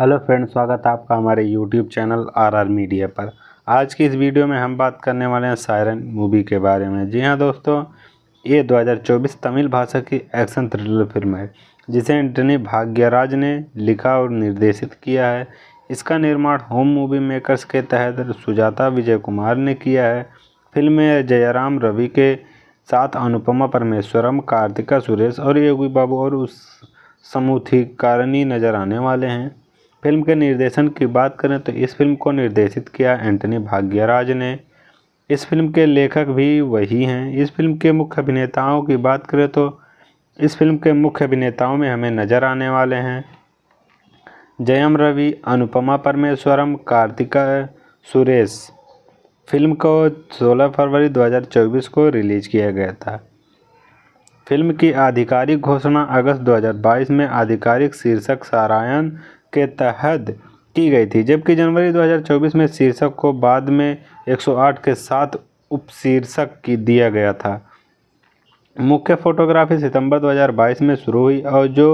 hello friend स्वागत है आपका हमारे यूट्यूब चैनल आरआर मीडिया पर आज की इस वीडियो में हम बात करने वाले हैं सायरन मूवी के बारे में जी हाँ दोस्तों ये 2024 तमिल भाषा की एक्शन थ्रिलर फिल्म है जिसे एंटनी भाग्यराज ने लिखा और निर्देशित किया है इसका निर्माण होम मूवी मेकर्स के तहत सुजाता विजय कुमार ने किया है फिल्म में जयराम रवि के साथ अनुपमा परमेश्वरम कार्तिका सुरेश और योगी बाबू और उस समूथी कारणी नज़र आने वाले हैं फिल्म के निर्देशन की बात करें तो इस फिल्म को निर्देशित किया एंटनी भाग्यराज ने इस फिल्म के लेखक भी वही हैं इस फिल्म के मुख्य अभिनेताओं की बात करें तो इस फिल्म के मुख्य अभिनेताओं में हमें नज़र आने वाले हैं जयम रवि अनुपमा परमेश्वरम कार्तिका सुरेश फिल्म को 16 फरवरी 2024 को रिलीज़ किया गया था फिल्म की आधिकारिक घोषणा अगस्त 2022 में आधिकारिक शीर्षक सारायण के तहत की गई थी जबकि जनवरी 2024 में शीर्षक को बाद में 108 के साथ उपशीर्षक की दिया गया था मुख्य फोटोग्राफी सितंबर 2022 में शुरू हुई और जो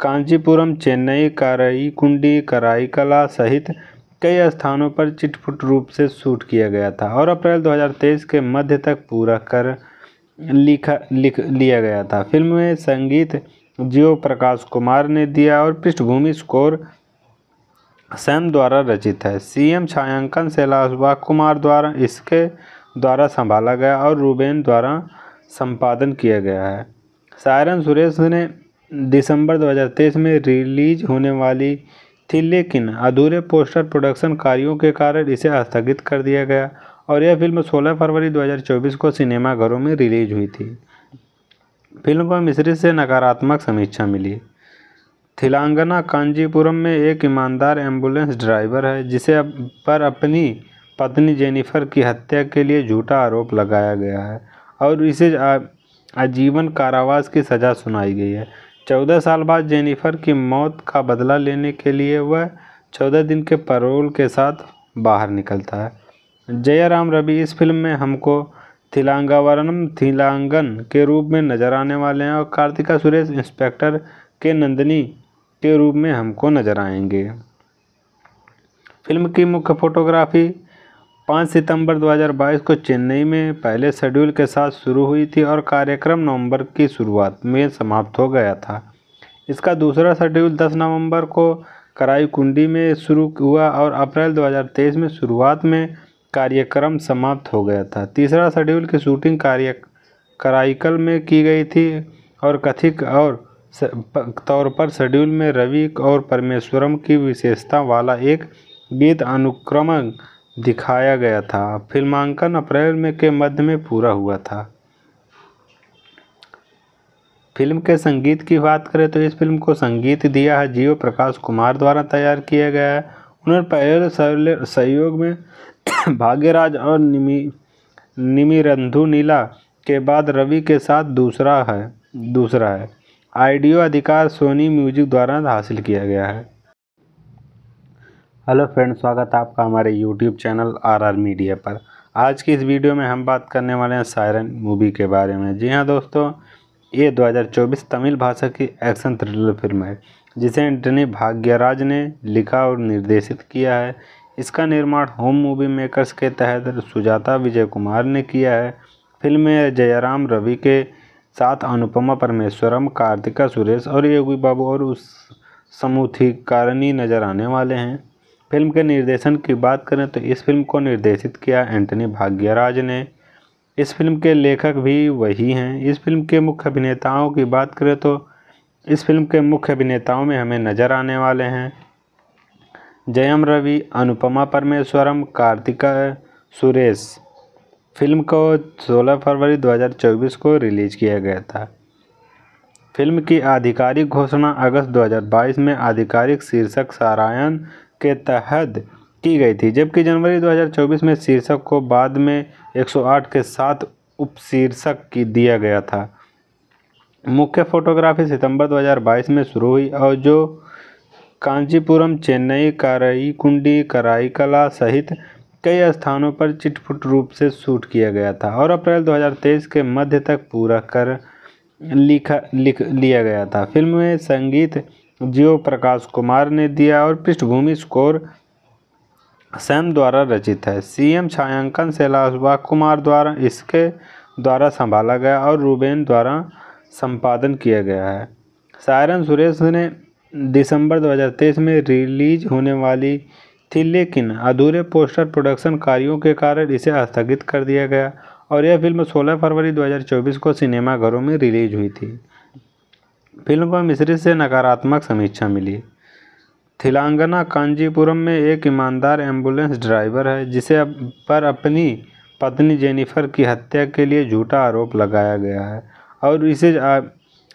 कांचीपुरम चेन्नई कराईकुंडी कराईकला सहित कई स्थानों पर चिटफुट रूप से शूट किया गया था और अप्रैल 2023 के मध्य तक पूरा कर लिखा लिख लिया गया था फिल्म में संगीत जीव प्रकाश कुमार ने दिया और पृष्ठभूमि स्कोर सैम द्वारा रचित है सीएम छायांकन शैलाश कुमार द्वारा इसके द्वारा संभाला गया और रूबेन द्वारा संपादन किया गया है सायरन सुरेश ने दिसंबर 2023 में रिलीज होने वाली थी लेकिन अधूरे पोस्टर प्रोडक्शन कार्यों के कारण इसे स्थगित कर दिया गया और यह फिल्म 16 फरवरी 2024 को सिनेमाघरों में रिलीज हुई थी फिल्म को मिश्रित से नकारात्मक समीक्षा मिली थिलांगना कांजीपुरम में एक ईमानदार एम्बुलेंस ड्राइवर है जिसे अप, पर अपनी पत्नी जेनिफर की हत्या के लिए झूठा आरोप लगाया गया है और इसे आजीवन कारावास की सज़ा सुनाई गई है चौदह साल बाद जेनिफर की मौत का बदला लेने के लिए वह चौदह दिन के परोल के साथ बाहर निकलता है जयराम रवि इस फिल्म में हमको थिलांगावरम थीलांगन के रूप में नजर आने वाले हैं और कार्तिका सुरेश इंस्पेक्टर के नंदिनी के रूप में हमको नजर आएंगे फिल्म की मुख्य फोटोग्राफी 5 सितंबर 2022 को चेन्नई में पहले शेड्यूल के साथ शुरू हुई थी और कार्यक्रम नवंबर की शुरुआत में समाप्त हो गया था इसका दूसरा शेड्यूल 10 नवंबर को कराई कुंडी में शुरू हुआ और अप्रैल 2023 में शुरुआत में कार्यक्रम समाप्त हो गया था तीसरा शेड्यूल की शूटिंग कार्य कराइकल में की गई थी और कथिक और तौर पर शेड्यूल में रवि और परमेश्वरम की विशेषता वाला एक गीत अनुक्रम दिखाया गया था फिल्मांकन अप्रैल में के मध्य में पूरा हुआ था फिल्म के संगीत की बात करें तो इस फिल्म को संगीत दिया है जीव प्रकाश कुमार द्वारा तैयार किया गया है उन्होंने पहले सहयोग में भाग्यराज और निमी निमिरंधु नीला के बाद रवि के साथ दूसरा है दूसरा है आइडियो अधिकार सोनी म्यूजिक द्वारा हासिल किया गया है हेलो फ्रेंड स्वागत है आपका हमारे यूट्यूब चैनल आरआर मीडिया पर आज की इस वीडियो में हम बात करने वाले हैं सायरन मूवी के बारे में जी हाँ दोस्तों ये 2024 तमिल भाषा की एक्शन थ्रिलर फिल्म है जिसे एंटनी भाग्यराज ने लिखा और निर्देशित किया है इसका निर्माण होम मूवी मेकर्स के तहत सुजाता विजय कुमार ने किया है फिल्म में जयराम रवि के साथ अनुपमा परमेश्वरम कार्तिका सुरेश और योगी बाबू और उस समूथीकारणी नज़र आने वाले हैं फिल्म के निर्देशन की बात करें तो इस फिल्म को निर्देशित किया एंटनी भाग्यराज ने इस फिल्म के लेखक भी वही हैं इस फिल्म के मुख्य अभिनेताओं की बात करें तो इस फिल्म के मुख्य अभिनेताओं में हमें नज़र आने वाले हैं जयम रवि अनुपमा परमेश्वरम कार्तिका सुरेश फिल्म को 16 फरवरी 2024 को रिलीज़ किया गया था फिल्म की आधिकारिक घोषणा अगस्त 2022 में आधिकारिक शीर्षक सारायण के तहत की गई थी जबकि जनवरी 2024 में शीर्षक को बाद में 108 के साथ उपशीर्षक की दिया गया था मुख्य फोटोग्राफी सितंबर 2022 में शुरू हुई और जो कांचीपुरम चेन्नई कराई कराईकला सहित कई स्थानों पर चिटफुट रूप से शूट किया गया था और अप्रैल 2023 के मध्य तक पूरा कर लिखा लिख लिया गया था फिल्म में संगीत जियो प्रकाश कुमार ने दिया और पृष्ठभूमि स्कोर सैम द्वारा रचित है सीएम छायांकन शैलाशवा कुमार द्वारा इसके द्वारा संभाला गया और रूबेन द्वारा संपादन किया गया है सायरन सुरेश ने दिसंबर 2023 में रिलीज होने वाली थी लेकिन अधूरे पोस्टर प्रोडक्शन कार्यों के कारण इसे स्थगित कर दिया गया और यह फिल्म 16 फरवरी 2024 को सिनेमाघरों में रिलीज हुई थी फिल्म को मिश्रित से नकारात्मक समीक्षा मिली थिलांगना कांजीपुरम में एक ईमानदार एम्बुलेंस ड्राइवर है जिसे अप पर अपनी पत्नी जेनिफर की हत्या के लिए झूठा आरोप लगाया गया है और इसे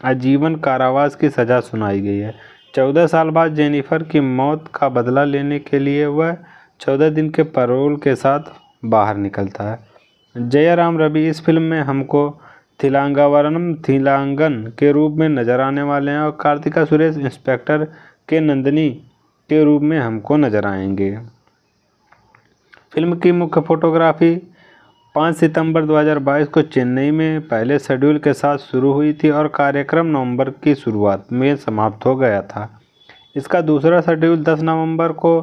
आजीवन कारावास की सज़ा सुनाई गई है चौदह साल बाद जेनिफर की मौत का बदला लेने के लिए वह चौदह दिन के पैरोल के साथ बाहर निकलता है जयराम रवि इस फिल्म में हमको थिलांगावरनम थिलांगन के रूप में नज़र आने वाले हैं और कार्तिका सुरेश इंस्पेक्टर के नंदनी के रूप में हमको नज़र आएंगे फिल्म की मुख्य फोटोग्राफी पाँच सितंबर 2022 को चेन्नई में पहले शेड्यूल के साथ शुरू हुई थी और कार्यक्रम नवंबर की शुरुआत में समाप्त हो गया था इसका दूसरा शेड्यूल 10 नवंबर को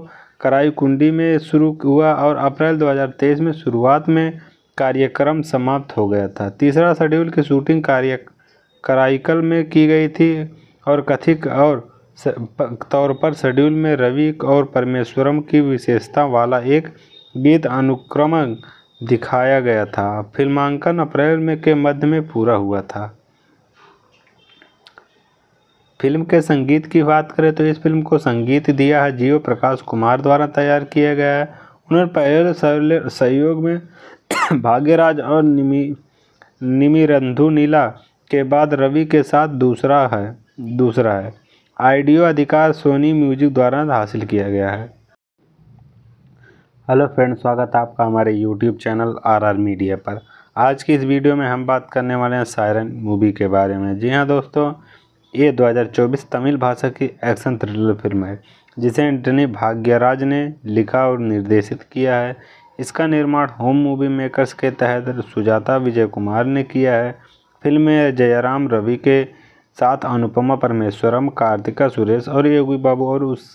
कराईकुंडी में शुरू हुआ और अप्रैल 2023 में शुरुआत में कार्यक्रम समाप्त हो गया था तीसरा शेड्यूल की शूटिंग कार्य कराइकल में की गई थी और कथिक और तौर पर शेड्यूल में रवि और परमेश्वरम की विशेषता वाला एक गीत अनुक्रमण दिखाया गया था फिल्मांकन अप्रैल में के मध्य में पूरा हुआ था फिल्म के संगीत की बात करें तो इस फिल्म को संगीत दिया है जीव प्रकाश कुमार द्वारा तैयार किया गया है उन्होंने पहले सहयोग में भाग्यराज और निमी निमिरंधु नीला के बाद रवि के साथ दूसरा है दूसरा है आइडियो अधिकार सोनी म्यूजिक द्वारा हासिल किया गया है हेलो फ्रेंड स्वागत है आपका हमारे यूट्यूब चैनल आरआर मीडिया पर आज की इस वीडियो में हम बात करने वाले हैं सायरन मूवी के बारे में जी हाँ दोस्तों ये 2024 तमिल भाषा की एक्शन थ्रिलर फिल्म है जिसे एंटनी भाग्यराज ने लिखा और निर्देशित किया है इसका निर्माण होम मूवी मेकर्स के तहत सुजाता विजय कुमार ने किया है फिल्म में जयराम रवि के साथ अनुपमा परमेश्वरम कार्तिका सुरेश और योगी बाबू और उस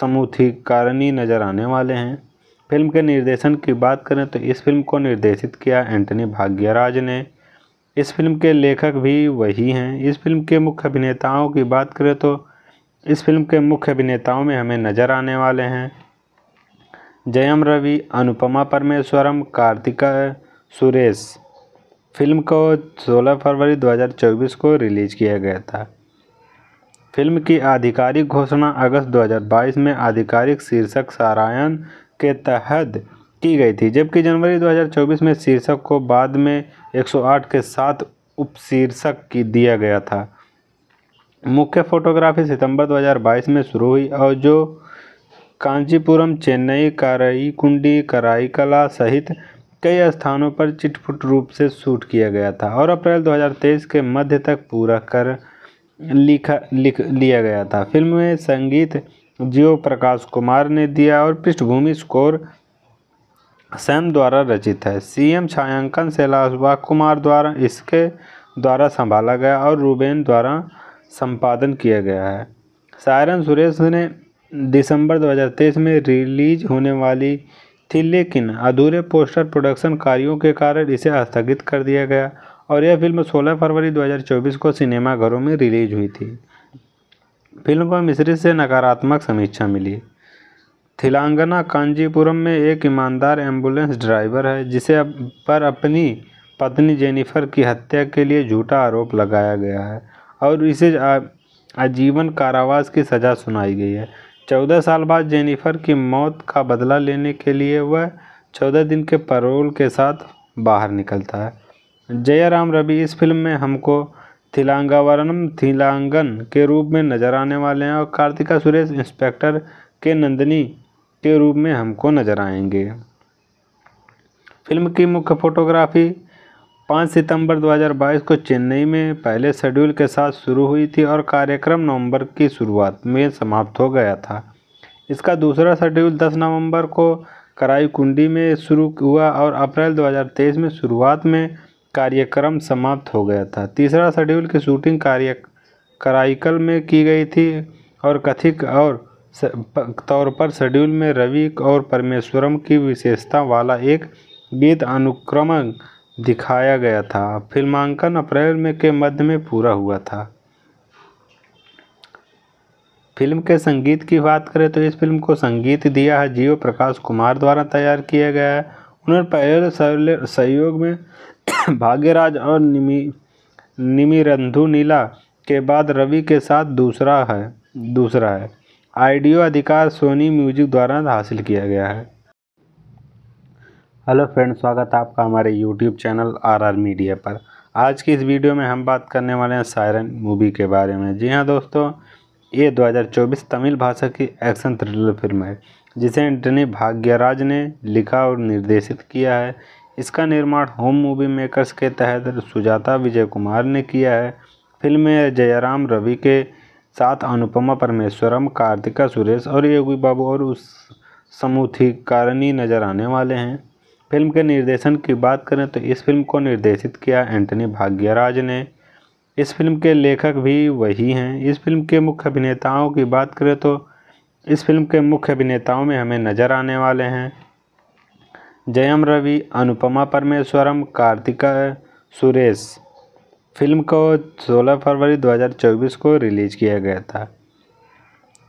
समूथी कारणी नज़र आने वाले हैं फिल्म के निर्देशन की बात करें तो इस फिल्म को निर्देशित किया एंटनी भाग्यराज ने इस फिल्म के लेखक भी वही हैं इस फिल्म के मुख्य अभिनेताओं की बात करें तो इस फिल्म के मुख्य अभिनेताओं में हमें नज़र आने वाले हैं जयम रवि अनुपमा परमेश्वरम कार्तिका सुरेश फिल्म को 16 फरवरी 2024 को रिलीज़ किया गया था फिल्म की आधिकारिक घोषणा अगस्त 2022 में आधिकारिक शीर्षक सारायण के तहत की गई थी जबकि जनवरी 2024 में शीर्षक को बाद में 108 के साथ उपशीर्षक की दिया गया था मुख्य फोटोग्राफी सितंबर 2022 में शुरू हुई और जो कांचीपुरम चेन्नई कराईकुंडी कराईकला सहित कई स्थानों पर चिटफुट रूप से शूट किया गया था और अप्रैल 2023 के मध्य तक पूरा कर लिखा लिख लिया गया था फिल्म में संगीत जीव प्रकाश कुमार ने दिया और पृष्ठभूमि स्कोर सैम द्वारा रचित है सीएम छायांकन शैलाशवा कुमार द्वारा इसके द्वारा संभाला गया और रूबेन द्वारा संपादन किया गया है सायरन सुरेश ने दिसंबर 2023 में रिलीज होने वाली थी लेकिन अधूरे पोस्टर प्रोडक्शन कार्यों के कारण इसे स्थगित कर दिया गया और यह फिल्म 16 फरवरी 2024 को सिनेमाघरों में रिलीज हुई थी फिल्म को मिश्रित से नकारात्मक समीक्षा मिली थिलांगना कांजीपुरम में एक ईमानदार एम्बुलेंस ड्राइवर है जिसे पर अपनी पत्नी जेनिफर की हत्या के लिए झूठा आरोप लगाया गया है और इसे आजीवन कारावास की सज़ा सुनाई गई है चौदह साल बाद जेनिफर की मौत का बदला लेने के लिए वह चौदह दिन के परोल के साथ बाहर निकलता है जयराम रवि इस फिल्म में हमको थिलांगावरम थिलांगन के रूप में नजर आने वाले हैं और कार्तिका सुरेश इंस्पेक्टर के नंदिनी के रूप में हमको नजर आएंगे फिल्म की मुख्य फोटोग्राफी 5 सितंबर 2022 को चेन्नई में पहले शेड्यूल के साथ शुरू हुई थी और कार्यक्रम नवंबर की शुरुआत में समाप्त हो गया था इसका दूसरा शेड्यूल 10 नवंबर को कराई कुंडी में शुरू हुआ और अप्रैल 2023 में शुरुआत में कार्यक्रम समाप्त हो गया था तीसरा शेड्यूल की शूटिंग कार्य कराइकल में की गई थी और कथिक और तौर पर शेड्यूल में रवि और परमेश्वरम की विशेषता वाला एक गीत अनुक्रम दिखाया गया था फिल्मांकन अप्रैल में के मध्य में पूरा हुआ था फिल्म के संगीत की बात करें तो इस फिल्म को संगीत दिया है जीव प्रकाश कुमार द्वारा तैयार किया गया है उन्होंने पहले सहयोग में भाग्यराज और निमी निमिरंधु नीला के बाद रवि के साथ दूसरा है दूसरा है आइडियो अधिकार सोनी म्यूजिक द्वारा हासिल किया गया है हेलो फ्रेंड स्वागत है आपका हमारे यूट्यूब चैनल आरआर मीडिया पर आज की इस वीडियो में हम बात करने वाले हैं सायरन मूवी के बारे में जी हाँ दोस्तों ये 2024 तमिल भाषा की एक्शन थ्रिलर फिल्म है जिसे एंटनी भाग्यराज ने लिखा और निर्देशित किया है इसका निर्माण होम मूवी मेकर्स के तहत सुजाता विजय कुमार ने किया है फिल्म में जयराम रवि के साथ अनुपमा परमेश्वरम कार्तिका सुरेश और योगी बाबू और उस समूथीकारणी नजर आने वाले हैं फिल्म के निर्देशन की बात करें तो इस फिल्म को निर्देशित किया एंटनी भाग्यराज ने इस फिल्म के लेखक भी वही हैं इस फिल्म के मुख्य अभिनेताओं की बात करें तो इस फिल्म के मुख्य अभिनेताओं में हमें नज़र आने वाले हैं जयम रवि अनुपमा परमेश्वरम कार्तिका सुरेश फिल्म को 16 फरवरी 2024 को रिलीज़ किया गया था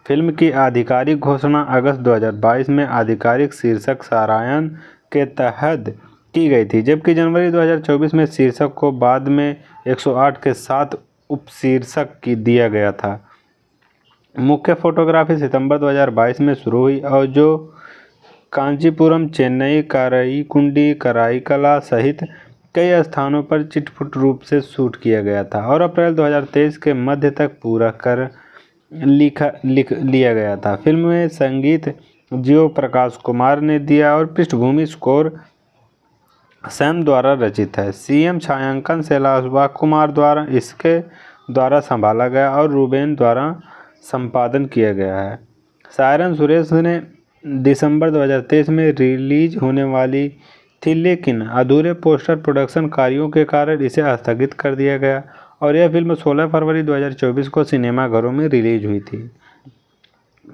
फिल्म की आधिकारिक घोषणा अगस्त 2022 में आधिकारिक शीर्षक सारायण के तहत की गई थी जबकि जनवरी 2024 में शीर्षक को बाद में 108 के साथ उपशीर्षक की दिया गया था मुख्य फोटोग्राफी सितंबर 2022 में शुरू हुई और जो कांचीपुरम चेन्नई कराई कराईकला सहित कई स्थानों पर चिटफुट रूप से शूट किया गया था और अप्रैल 2023 के मध्य तक पूरा कर लिखा लिख लिया गया था फिल्म में संगीत जियो प्रकाश कुमार ने दिया और पृष्ठभूमि स्कोर सैम द्वारा रचित है सीएम छायांकन शैलाशवा कुमार द्वारा इसके द्वारा संभाला गया और रूबेन द्वारा संपादन किया गया है सायरन सुरेश ने दिसंबर 2023 में रिलीज होने वाली थी लेकिन अधूरे पोस्टर प्रोडक्शन कार्यों के कारण इसे स्थगित कर दिया गया और यह फिल्म 16 फरवरी 2024 को सिनेमाघरों में रिलीज हुई थी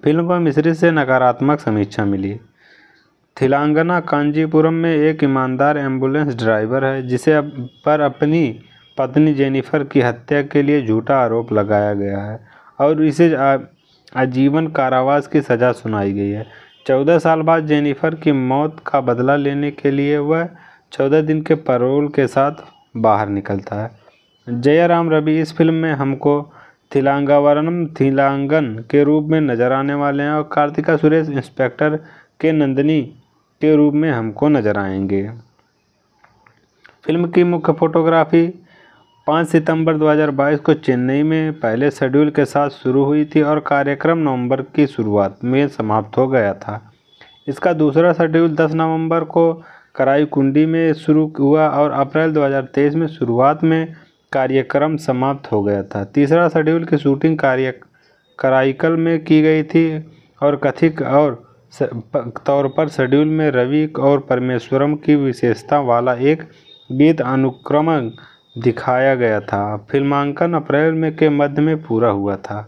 फिल्म को मिश्रित से नकारात्मक समीक्षा मिली थिलांगना कांजीपुरम में एक ईमानदार एम्बुलेंस ड्राइवर है जिसे अप, पर अपनी पत्नी जेनिफर की हत्या के लिए झूठा आरोप लगाया गया है और इसे आजीवन कारावास की सज़ा सुनाई गई है चौदह साल बाद जेनिफर की मौत का बदला लेने के लिए वह चौदह दिन के पैरोल के साथ बाहर निकलता है जयराम रवि इस फिल्म में हमको थिलांगावरनम थिलांगन के रूप में नज़र आने वाले हैं और कार्तिका सुरेश इंस्पेक्टर के नंदनी के रूप में हमको नज़र आएंगे फिल्म की मुख्य फोटोग्राफी पाँच सितंबर 2022 को चेन्नई में पहले शेड्यूल के साथ शुरू हुई थी और कार्यक्रम नवंबर की शुरुआत में समाप्त हो गया था इसका दूसरा शेड्यूल 10 नवंबर को कराई कुंडी में शुरू हुआ और अप्रैल 2023 में शुरुआत में कार्यक्रम समाप्त हो गया था तीसरा शेड्यूल की शूटिंग कार्य कराइकल में की गई थी और कथिक और तौर पर शेड्यूल में रवि और परमेश्वरम की विशेषता वाला एक गीत अनुक्रमण दिखाया गया था फिल्मांकन अप्रैल में के मध्य में पूरा हुआ था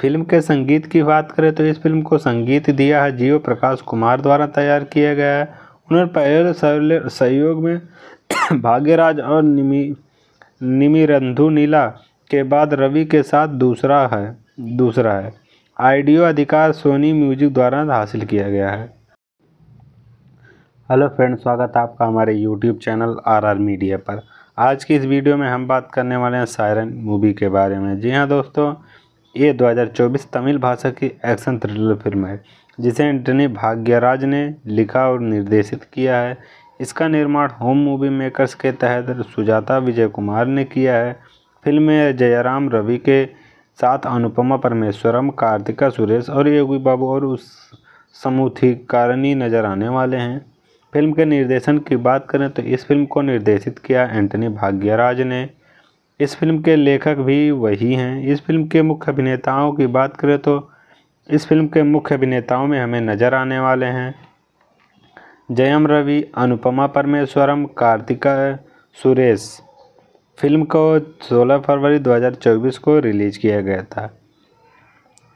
फिल्म के संगीत की बात करें तो इस फिल्म को संगीत दिया है जीव प्रकाश कुमार द्वारा तैयार किया गया है उन्होंने पहले सहयोग में भाग्यराज और निमी निमिरंधु नीला के बाद रवि के साथ दूसरा है दूसरा है आइडियो अधिकार सोनी म्यूजिक द्वारा हासिल किया गया है हेलो फ्रेंड स्वागत है आपका हमारे यूट्यूब चैनल आरआर मीडिया पर आज की इस वीडियो में हम बात करने वाले हैं सायरन मूवी के बारे में जी हाँ दोस्तों ये 2024 तमिल भाषा की एक्शन थ्रिलर फिल्म है जिसे एंटनी भाग्यराज ने लिखा और निर्देशित किया है इसका निर्माण होम मूवी मेकर्स के तहत सुजाता विजय कुमार ने किया है फिल्म में जयराम रवि के साथ अनुपमा परमेश्वरम कार्तिका सुरेश और योगी बाबू और उस कारणी नज़र आने वाले हैं फिल्म के निर्देशन की बात करें तो इस फिल्म को निर्देशित किया एंटनी भाग्यराज ने इस फिल्म के लेखक भी वही हैं इस फिल्म के मुख्य अभिनेताओं की बात करें तो इस फिल्म के मुख्य अभिनेताओं में हमें नज़र आने वाले हैं जयम रवि अनुपमा परमेश्वरम कार्तिका सुरेश फिल्म को 16 फरवरी 2024 को रिलीज़ किया गया था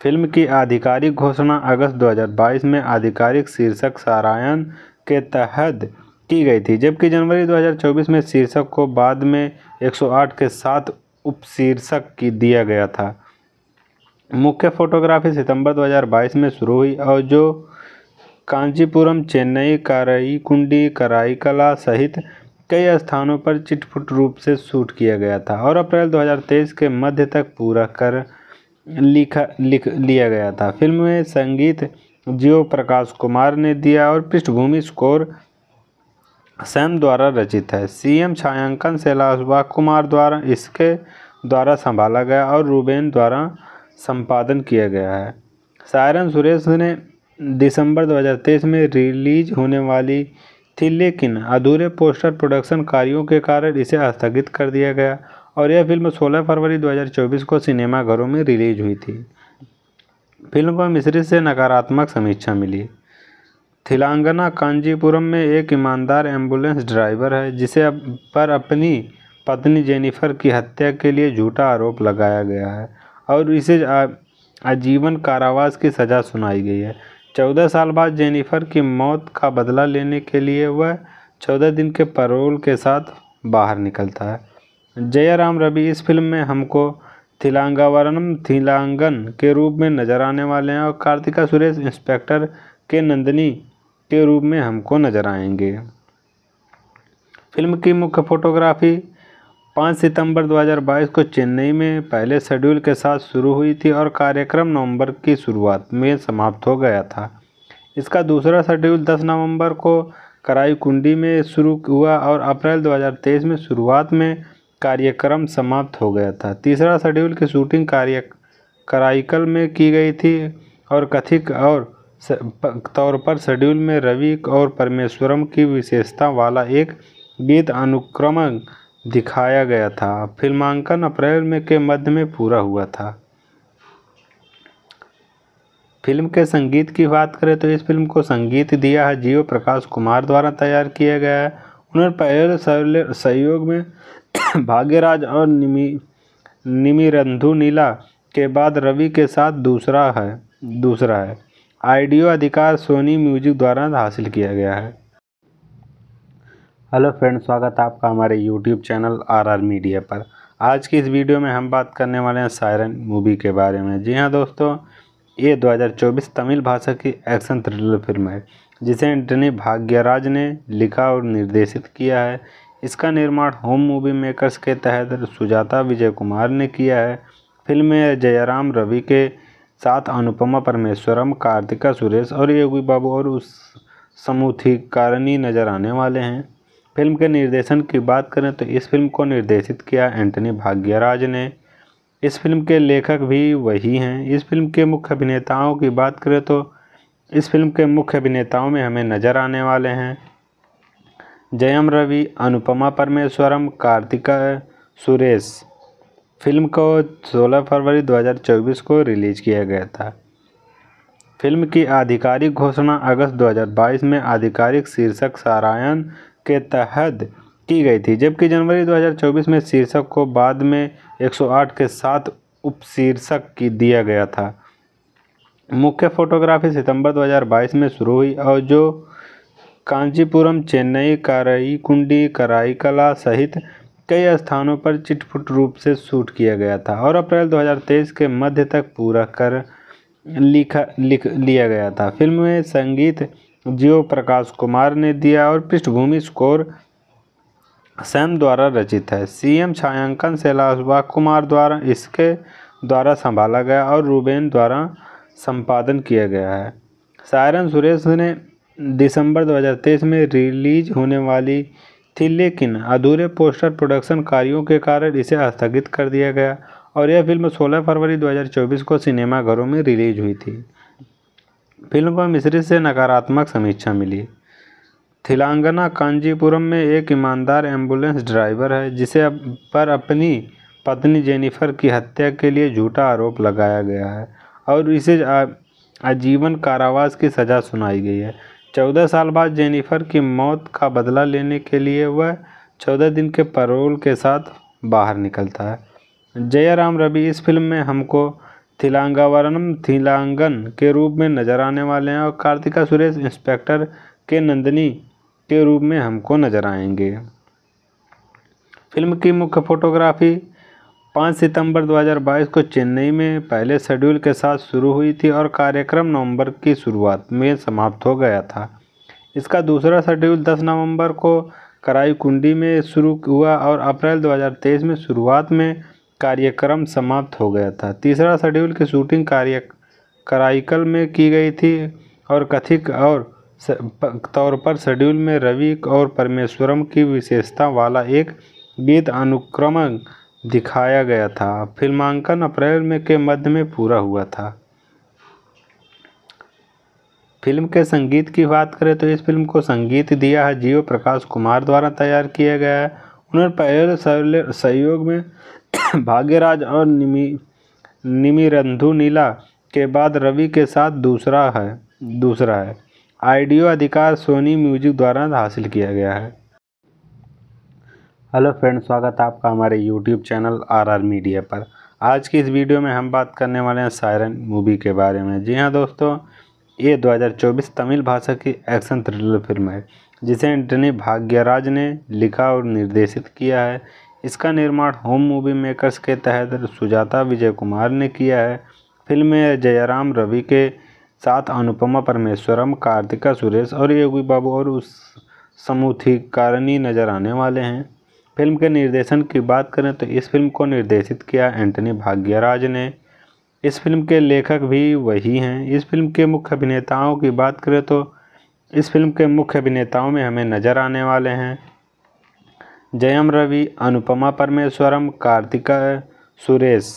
फिल्म की आधिकारिक घोषणा अगस्त 2022 में आधिकारिक शीर्षक सारायण के तहत की गई थी जबकि जनवरी 2024 में शीर्षक को बाद में 108 के साथ उपशीर्षक की दिया गया था मुख्य फोटोग्राफी सितंबर 2022 में शुरू हुई और जो कांचीपुरम चेन्नई कराई कुंडी कराई कला सहित कई स्थानों पर चिटफुट रूप से शूट किया गया था और अप्रैल 2023 के मध्य तक पूरा कर लिखा लिख लिया गया था फिल्म में संगीत जीव प्रकाश कुमार ने दिया और पृष्ठभूमि स्कोर सैम द्वारा रचित है सीएम छायांकन शैलाश कुमार द्वारा इसके द्वारा संभाला गया और रूबेन द्वारा संपादन किया गया है सायरन सुरेश ने दिसंबर 2023 में रिलीज होने वाली थी लेकिन अधूरे पोस्टर प्रोडक्शन कार्यों के कारण इसे स्थगित कर दिया गया और यह फिल्म 16 फरवरी 2024 को सिनेमाघरों में रिलीज हुई थी फिल्म को मिश्री से नकारात्मक समीक्षा मिली थिलांगना कांजीपुरम में एक ईमानदार एम्बुलेंस ड्राइवर है जिसे अप पर अपनी पत्नी जेनिफर की हत्या के लिए झूठा आरोप लगाया गया है और इसे आजीवन कारावास की सज़ा सुनाई गई है चौदह साल बाद जेनिफर की मौत का बदला लेने के लिए वह चौदह दिन के परोल के साथ बाहर निकलता है जयराम रवि इस फिल्म में हमको थिलांगावरम थीलांगन के रूप में नजर आने वाले हैं और कार्तिका सुरेश इंस्पेक्टर के नंदनी के रूप में हमको नजर आएंगे फिल्म की मुख्य फोटोग्राफी 5 सितंबर 2022 को चेन्नई में पहले शेड्यूल के साथ शुरू हुई थी और कार्यक्रम नवंबर की शुरुआत में समाप्त हो गया था इसका दूसरा शेड्यूल 10 नवंबर को कराई कुंडी में शुरू हुआ और अप्रैल 2023 में शुरुआत में कार्यक्रम समाप्त हो गया था तीसरा शेड्यूल की शूटिंग कार्य कराइकल में की गई थी और कथिक और तौर पर शेड्यूल में रवि और परमेश्वरम की विशेषता वाला एक गीत अनुक्रम दिखाया गया था फिल्मांकन अप्रैल में के मध्य में पूरा हुआ था फिल्म के संगीत की बात करें तो इस फिल्म को संगीत दिया है जीव प्रकाश कुमार द्वारा तैयार किया गया है उन्होंने पहले सहयोग में भाग्यराज और निमी निमिरंधु नीला के बाद रवि के साथ दूसरा है दूसरा है आइडियो अधिकार सोनी म्यूजिक द्वारा हासिल किया गया है हेलो फ्रेंड स्वागत है आपका हमारे यूट्यूब चैनल आरआर मीडिया पर आज की इस वीडियो में हम बात करने वाले हैं सायरन मूवी के बारे में जी हाँ दोस्तों ये 2024 तमिल भाषा की एक्शन थ्रिलर फिल्म है जिसे एंटनी भाग्यराज ने लिखा और निर्देशित किया है इसका निर्माण होम मूवी मेकर्स के तहत सुजाता विजय कुमार ने किया है फिल्म में जयराम रवि के साथ अनुपमा परमेश्वरम कार्तिका सुरेश और योगी बाबू और उस समूथिकारणी नजर आने वाले हैं फिल्म के निर्देशन की बात करें तो इस फिल्म को निर्देशित किया एंटनी भाग्यराज ने इस फिल्म के लेखक भी वही हैं इस फिल्म के मुख्य अभिनेताओं की बात करें तो इस फिल्म के मुख्य अभिनेताओं में हमें नज़र आने वाले हैं जयम रवि अनुपमा परमेश्वरम कार्तिका सुरेश फिल्म को 16 फरवरी 2024 को रिलीज़ किया गया था फिल्म की आधिकारिक घोषणा अगस्त 2022 में आधिकारिक शीर्षक सारायण के तहत की गई थी जबकि जनवरी 2024 में शीर्षक को बाद में 108 के साथ उपशीर्षक की दिया गया था मुख्य फोटोग्राफी सितंबर 2022 में शुरू हुई और जो कांचीपुरम चेन्नई कराई कराईकला सहित कई स्थानों पर चिटफुट रूप से शूट किया गया था और अप्रैल 2023 के मध्य तक पूरा कर लिखा लिख लिया गया था फिल्म में संगीत जियो प्रकाश कुमार ने दिया और पृष्ठभूमि स्कोर सैम द्वारा रचित है सीएम छायांकन शैलाशवा कुमार द्वारा इसके द्वारा संभाला गया और रूबेन द्वारा संपादन किया गया है सायरन सुरेश ने दिसंबर 2023 में रिलीज होने वाली थी लेकिन अधूरे पोस्टर प्रोडक्शन कार्यों के कारण इसे स्थगित कर दिया गया और यह फिल्म 16 फरवरी 2024 को सिनेमाघरों में रिलीज हुई थी फिल्म को मिश्रित से नकारात्मक समीक्षा मिली थिलांगना कांजीपुरम में एक ईमानदार एम्बुलेंस ड्राइवर है जिसे पर अपनी पत्नी जेनिफर की हत्या के लिए झूठा आरोप लगाया गया है और इसे आजीवन कारावास की सज़ा सुनाई गई है चौदह साल बाद जेनिफर की मौत का बदला लेने के लिए वह चौदह दिन के पैरोल के साथ बाहर निकलता है जयराम रवि इस फिल्म में हमको थिलांगावरनम थिलांगन के रूप में नज़र आने वाले हैं और कार्तिका सुरेश इंस्पेक्टर के नंदनी के रूप में हमको नज़र आएंगे फिल्म की मुख्य फोटोग्राफी पाँच सितंबर 2022 को चेन्नई में पहले शेड्यूल के साथ शुरू हुई थी और कार्यक्रम नवंबर की शुरुआत में समाप्त हो गया था इसका दूसरा शेड्यूल 10 नवंबर को कराईकुंडी में शुरू हुआ और अप्रैल 2023 में शुरुआत में कार्यक्रम समाप्त हो गया था तीसरा शेड्यूल की शूटिंग कार्य कराइकल में की गई थी और कथिक और तौर पर शेड्यूल में रवि और परमेश्वरम की विशेषता वाला एक गीत अनुक्रमण दिखाया गया था फिल्मांकन अप्रैल में के मध्य में पूरा हुआ था फिल्म के संगीत की बात करें तो इस फिल्म को संगीत दिया है जीव प्रकाश कुमार द्वारा तैयार किया गया है उन्होंने पहले सहयोग में भाग्यराज और निमी निमिरंधु नीला के बाद रवि के साथ दूसरा है दूसरा है आइडियो अधिकार सोनी म्यूजिक द्वारा हासिल किया गया है हेलो फ्रेंड स्वागत है आपका हमारे यूट्यूब चैनल आरआर मीडिया पर आज की इस वीडियो में हम बात करने वाले हैं सायरन मूवी के बारे में जी हाँ दोस्तों ये 2024 तमिल भाषा की एक्शन थ्रिलर फिल्म है जिसे एंटनी भाग्यराज ने लिखा और निर्देशित किया है इसका निर्माण होम मूवी मेकर्स के तहत सुजाता विजय कुमार ने किया है फिल्म में जयराम रवि के साथ अनुपमा परमेश्वरम कार्तिका सुरेश और योगी बाबू और उस समूथीकारणी नज़र आने वाले हैं फिल्म के निर्देशन की बात करें तो इस फिल्म को निर्देशित किया एंटनी भाग्यराज ने इस फिल्म के लेखक भी वही हैं इस फिल्म के मुख्य अभिनेताओं की बात करें तो इस फिल्म के मुख्य अभिनेताओं में हमें नज़र आने वाले हैं जयम रवि अनुपमा परमेश्वरम कार्तिका सुरेश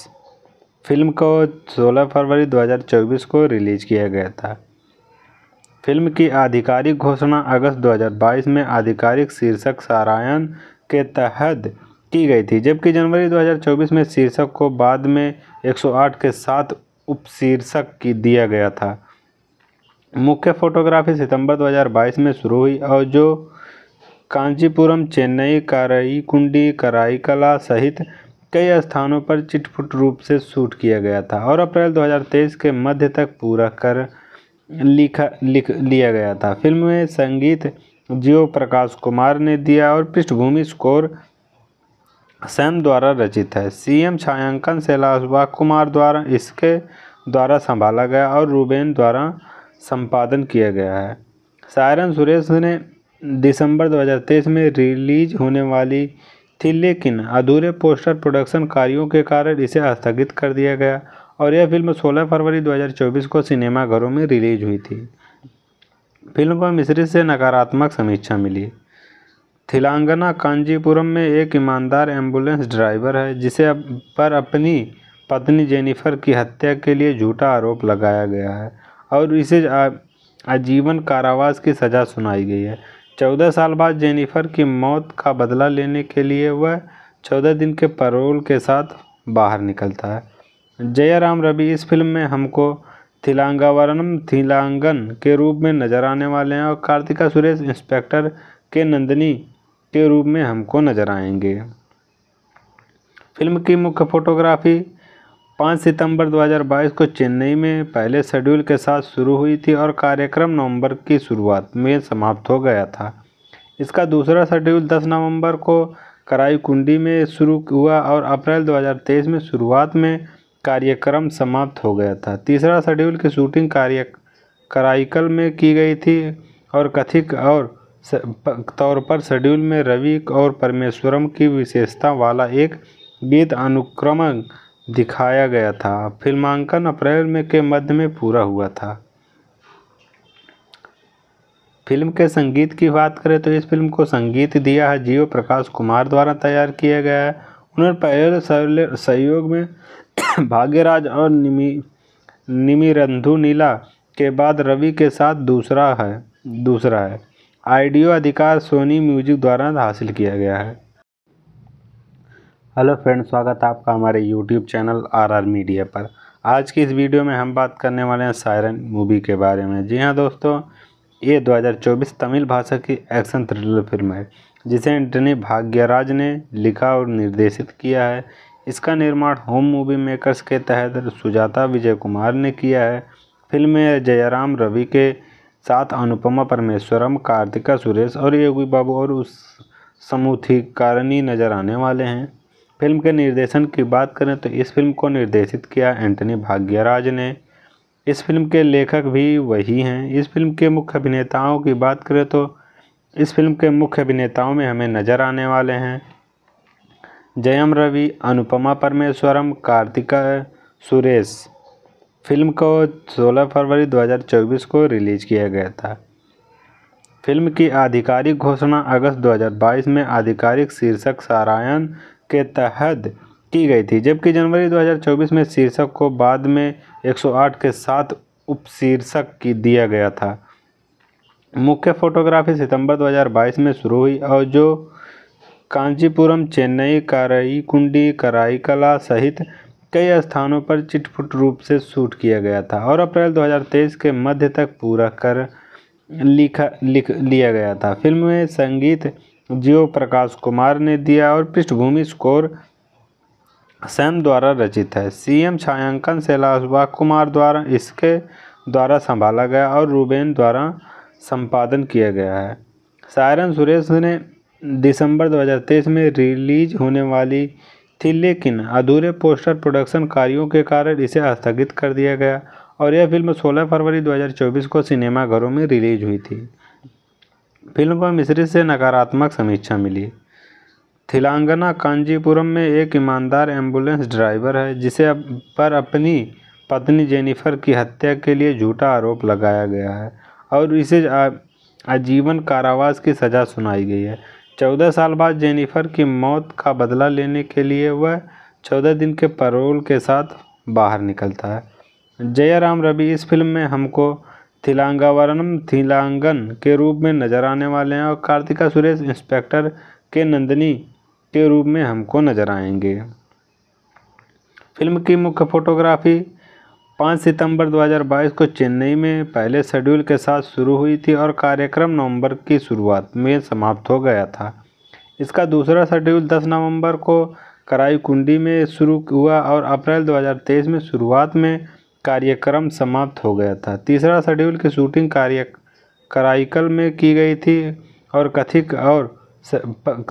फिल्म को 16 फरवरी 2024 को रिलीज़ किया गया था फिल्म की आधिकारिक घोषणा अगस्त 2022 में आधिकारिक शीर्षक सारायण के तहत की गई थी जबकि जनवरी 2024 में शीर्षक को बाद में 108 के साथ उपशीर्षक की दिया गया था मुख्य फोटोग्राफी सितंबर 2022 में शुरू हुई और जो कांचीपुरम चेन्नई कराईकुंडी कराईकला सहित कई स्थानों पर चिटफुट रूप से शूट किया गया था और अप्रैल 2023 के मध्य तक पूरा कर लिखा लिख लिया गया था फिल्म में संगीत जीव प्रकाश कुमार ने दिया और पृष्ठभूमि स्कोर सैम द्वारा रचित है सीएम छायांकन शैलाश कुमार द्वारा इसके द्वारा संभाला गया और रूबेन द्वारा संपादन किया गया है सायरन सुरेश ने दिसंबर 2023 में रिलीज होने वाली थी लेकिन अधूरे पोस्टर प्रोडक्शन कार्यों के कारण इसे स्थगित कर दिया गया और यह फिल्म 16 फरवरी 2024 को सिनेमाघरों में रिलीज हुई थी फिल्म को मिश्रित से नकारात्मक समीक्षा मिली थिलांगना कांजीपुरम में एक ईमानदार एम्बुलेंस ड्राइवर है जिसे अप पर अपनी पत्नी जेनिफर की हत्या के लिए झूठा आरोप लगाया गया है और इसे आजीवन कारावास की सज़ा सुनाई गई है चौदह साल बाद जेनिफर की मौत का बदला लेने के लिए वह चौदह दिन के परोल के साथ बाहर निकलता है जयराम रवि इस फिल्म में हमको थिलांगावरम थीलांगन के रूप में नजर आने वाले हैं और कार्तिका सुरेश इंस्पेक्टर के नंदनी के रूप में हमको नजर आएंगे फिल्म की मुख्य फोटोग्राफी 5 सितंबर 2022 को चेन्नई में पहले शेड्यूल के साथ शुरू हुई थी और कार्यक्रम नवंबर की शुरुआत में समाप्त हो गया था इसका दूसरा शेड्यूल 10 नवंबर को कराई कुंडी में शुरू हुआ और अप्रैल 2023 में शुरुआत में कार्यक्रम समाप्त हो गया था तीसरा शेड्यूल की शूटिंग कार्य कराइकल में की गई थी और कथिक और तौर पर शेड्यूल में रवि और परमेश्वरम की विशेषता वाला एक गीत अनुक्रम दिखाया गया था फिल्मांकन अप्रैल में के मध्य में पूरा हुआ था फिल्म के संगीत की बात करें तो इस फिल्म को संगीत दिया है जीव प्रकाश कुमार द्वारा तैयार किया गया है उन्होंने पहले सहयोग में भाग्यराज और निमी निमिरंधु नीला के बाद रवि के साथ दूसरा है दूसरा है आइडियो अधिकार सोनी म्यूजिक द्वारा हासिल किया गया है हेलो फ्रेंड स्वागत है आपका हमारे YouTube channel R R media पर आज की इस वीडियो में हम बात करने वाले हैं सायरन मूवी के बारे में जी हाँ दोस्तों ये 2024 तमिल भाषा की एक्शन थ्रिलर फिल्म है जिसे एंटनी भाग्यराज ने लिखा और निर्देशित किया है इसका निर्माण होम मूवी मेकर्स के तहत सुजाता विजय कुमार ने किया है फिल्म में जयराम रवि के साथ अनुपमा परमेश्वरम कार्तिका सुरेश और योगी बाबू और उस समूथीकारणी नजर आने वाले हैं फिल्म के निर्देशन की बात करें तो इस फिल्म को निर्देशित किया एंटनी भाग्यराज ने इस फिल्म के लेखक भी वही हैं इस फिल्म के मुख्य अभिनेताओं की बात करें तो इस फिल्म के मुख्य अभिनेताओं में हमें नज़र आने वाले हैं जयम रवि अनुपमा परमेश्वरम कार्तिका सुरेश फिल्म को 16 फरवरी 2024 को रिलीज़ किया गया था फिल्म की आधिकारिक घोषणा अगस्त 2022 में आधिकारिक शीर्षक सारायण के तहत की गई थी जबकि जनवरी 2024 में शीर्षक को बाद में 108 के साथ उपशीर्षक की दिया गया था मुख्य फोटोग्राफी सितंबर 2022 में शुरू हुई और जो कांचीपुरम चेन्नई कराईकुंडी कराईकला सहित कई स्थानों पर चिटफुट रूप से शूट किया गया था और अप्रैल 2023 के मध्य तक पूरा कर लिखा लिख लिया गया था फिल्म में संगीत जियो प्रकाश कुमार ने दिया और पृष्ठभूमि स्कोर सैम द्वारा रचित है सीएम छायांकन शैलाशवा कुमार द्वारा इसके द्वारा संभाला गया और रूबेन द्वारा संपादन किया गया है सायरन सुरेश ने दिसंबर 2023 में रिलीज होने वाली थी लेकिन अधूरे पोस्टर प्रोडक्शन कार्यों के कारण इसे स्थगित कर दिया गया और यह फिल्म 16 फरवरी 2024 को सिनेमाघरों में रिलीज हुई थी फिल्म को मिश्रित से नकारात्मक समीक्षा मिली थिलांगना कांजीपुरम में एक ईमानदार एम्बुलेंस ड्राइवर है जिसे अप पर अपनी पत्नी जेनिफर की हत्या के लिए झूठा आरोप लगाया गया है और इसे आजीवन कारावास की सज़ा सुनाई गई है चौदह साल बाद जेनिफर की मौत का बदला लेने के लिए वह चौदह दिन के पैरोल के साथ बाहर निकलता है जयराम रवि इस फिल्म में हमको थिलांगावरनम थिलांगन के रूप में नज़र आने वाले हैं और कार्तिका सुरेश इंस्पेक्टर के नंदनी के रूप में हमको नज़र आएंगे फिल्म की मुख्य फोटोग्राफी पाँच सितंबर 2022 को चेन्नई में पहले शेड्यूल के साथ शुरू हुई थी और कार्यक्रम नवंबर की शुरुआत में समाप्त हो गया था इसका दूसरा शेड्यूल 10 नवंबर को कराईकुंडी में शुरू हुआ और अप्रैल 2023 में शुरुआत में कार्यक्रम समाप्त हो गया था तीसरा शेड्यूल की शूटिंग कार्य कराइकल में की गई थी और कथिक और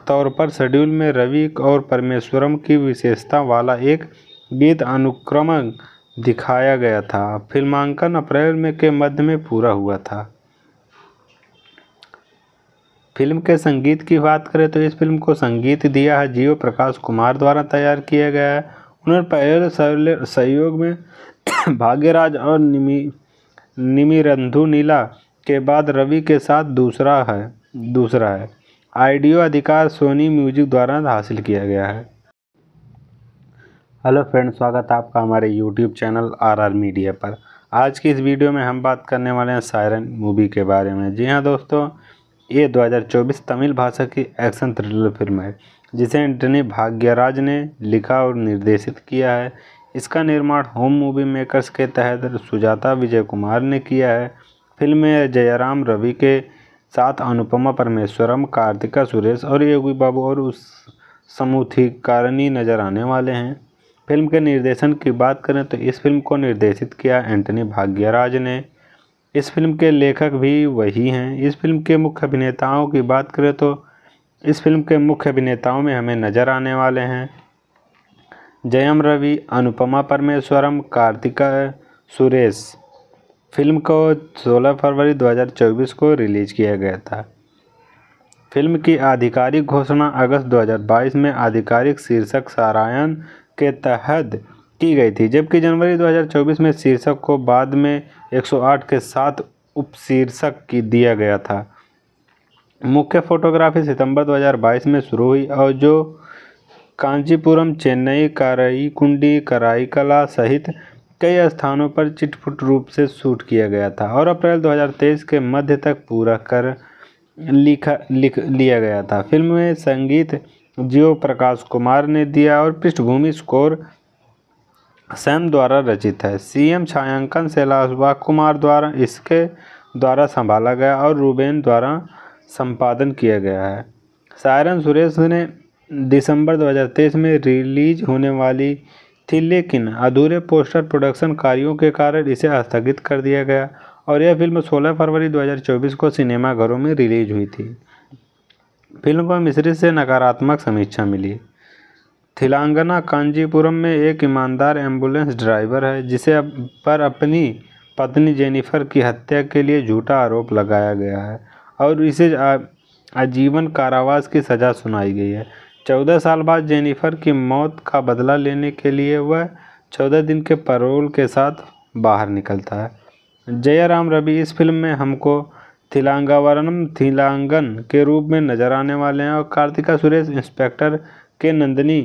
तौर पर शेड्यूल में रवि और परमेश्वरम की विशेषता वाला एक गीत अनुक्रमण दिखाया गया था फिल्मांकन अप्रैल में के मध्य में पूरा हुआ था फिल्म के संगीत की बात करें तो इस फिल्म को संगीत दिया है जीव प्रकाश कुमार द्वारा तैयार किया गया है उन्होंने पहले सहयोग में भाग्यराज और निमी निमिरंधु नीला के बाद रवि के साथ दूसरा है दूसरा है आइडियो अधिकार सोनी म्यूजिक द्वारा हासिल किया गया है हेलो फ्रेंड स्वागत है आपका हमारे यूट्यूब चैनल आरआर मीडिया पर आज की इस वीडियो में हम बात करने वाले हैं सायरन मूवी के बारे में जी हाँ दोस्तों ये 2024 तमिल भाषा की एक्शन थ्रिलर फिल्म है जिसे एंटनी भाग्यराज ने लिखा और निर्देशित किया है इसका निर्माण होम मूवी मेकर्स के तहत सुजाता विजय कुमार ने किया है फिल्म में जयराम रवि के साथ अनुपमा परमेश्वरम कार्तिका सुरेश और योगी बाबू और उस समूथी कारणी नज़र आने वाले हैं फिल्म के निर्देशन की बात करें तो इस फिल्म को निर्देशित किया एंटनी भाग्यराज ने इस फिल्म के लेखक भी वही हैं इस फिल्म के मुख्य अभिनेताओं की बात करें तो इस फिल्म के मुख्य अभिनेताओं में हमें नज़र आने वाले हैं जयम रवि अनुपमा परमेश्वरम कार्तिका सुरेश फिल्म को 16 फरवरी 2024 को रिलीज़ किया गया था फिल्म की आधिकारिक घोषणा अगस्त 2022 में आधिकारिक शीर्षक सारायण के तहत की गई थी जबकि जनवरी 2024 में शीर्षक को बाद में 108 के साथ उपशीर्षक की दिया गया था मुख्य फोटोग्राफी सितंबर 2022 में शुरू हुई और जो कांचीपुरम चेन्नई कराईकुंडी कराईकला सहित कई स्थानों पर चिटफुट रूप से शूट किया गया था और अप्रैल 2023 के मध्य तक पूरा कर लिखा लिख लिया गया था फिल्म में संगीत जीव प्रकाश कुमार ने दिया और पृष्ठभूमि स्कोर सैम द्वारा रचित है सीएम छायांकन शैलाशवा कुमार द्वारा इसके द्वारा संभाला गया और रूबेन द्वारा संपादन किया गया है सायरन सुरेश ने दिसंबर 2023 में रिलीज होने वाली थी लेकिन अधूरे पोस्टर प्रोडक्शन कार्यों के कारण इसे स्थगित कर दिया गया और यह फिल्म 16 फरवरी 2024 को सिनेमाघरों में रिलीज हुई थी फिल्म को मिश्रित से नकारात्मक समीक्षा मिली थिलांगना कांजीपुरम में एक ईमानदार एम्बुलेंस ड्राइवर है जिसे पर अपनी पत्नी जेनिफर की हत्या के लिए झूठा आरोप लगाया गया है और इसे आजीवन कारावास की सज़ा सुनाई गई है चौदह साल बाद जेनिफर की मौत का बदला लेने के लिए वह चौदह दिन के परोल के साथ बाहर निकलता है जयराम रवि इस फिल्म में हमको थिलांगावरम थीलांगन के रूप में नजर आने वाले हैं और कार्तिका सुरेश इंस्पेक्टर के नंदिनी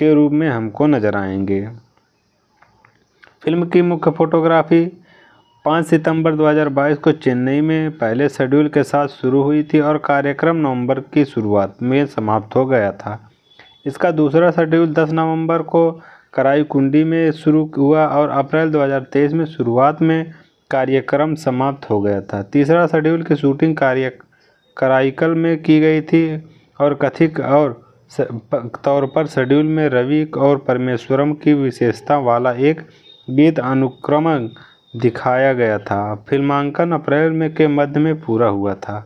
के रूप में हमको नजर आएंगे फिल्म की मुख्य फोटोग्राफी 5 सितंबर 2022 को चेन्नई में पहले शेड्यूल के साथ शुरू हुई थी और कार्यक्रम नवंबर की शुरुआत में समाप्त हो गया था इसका दूसरा शेड्यूल 10 नवंबर को कराई कुंडी में शुरू हुआ और अप्रैल 2023 में शुरुआत में कार्यक्रम समाप्त हो गया था तीसरा शेड्यूल की शूटिंग कार्य कराइकल में की गई थी और कथिक और तौर पर शेड्यूल में रवि और परमेश्वरम की विशेषता वाला एक गीत अनुक्रम दिखाया गया था फिल्मांकन अप्रैल में के मध्य में पूरा हुआ था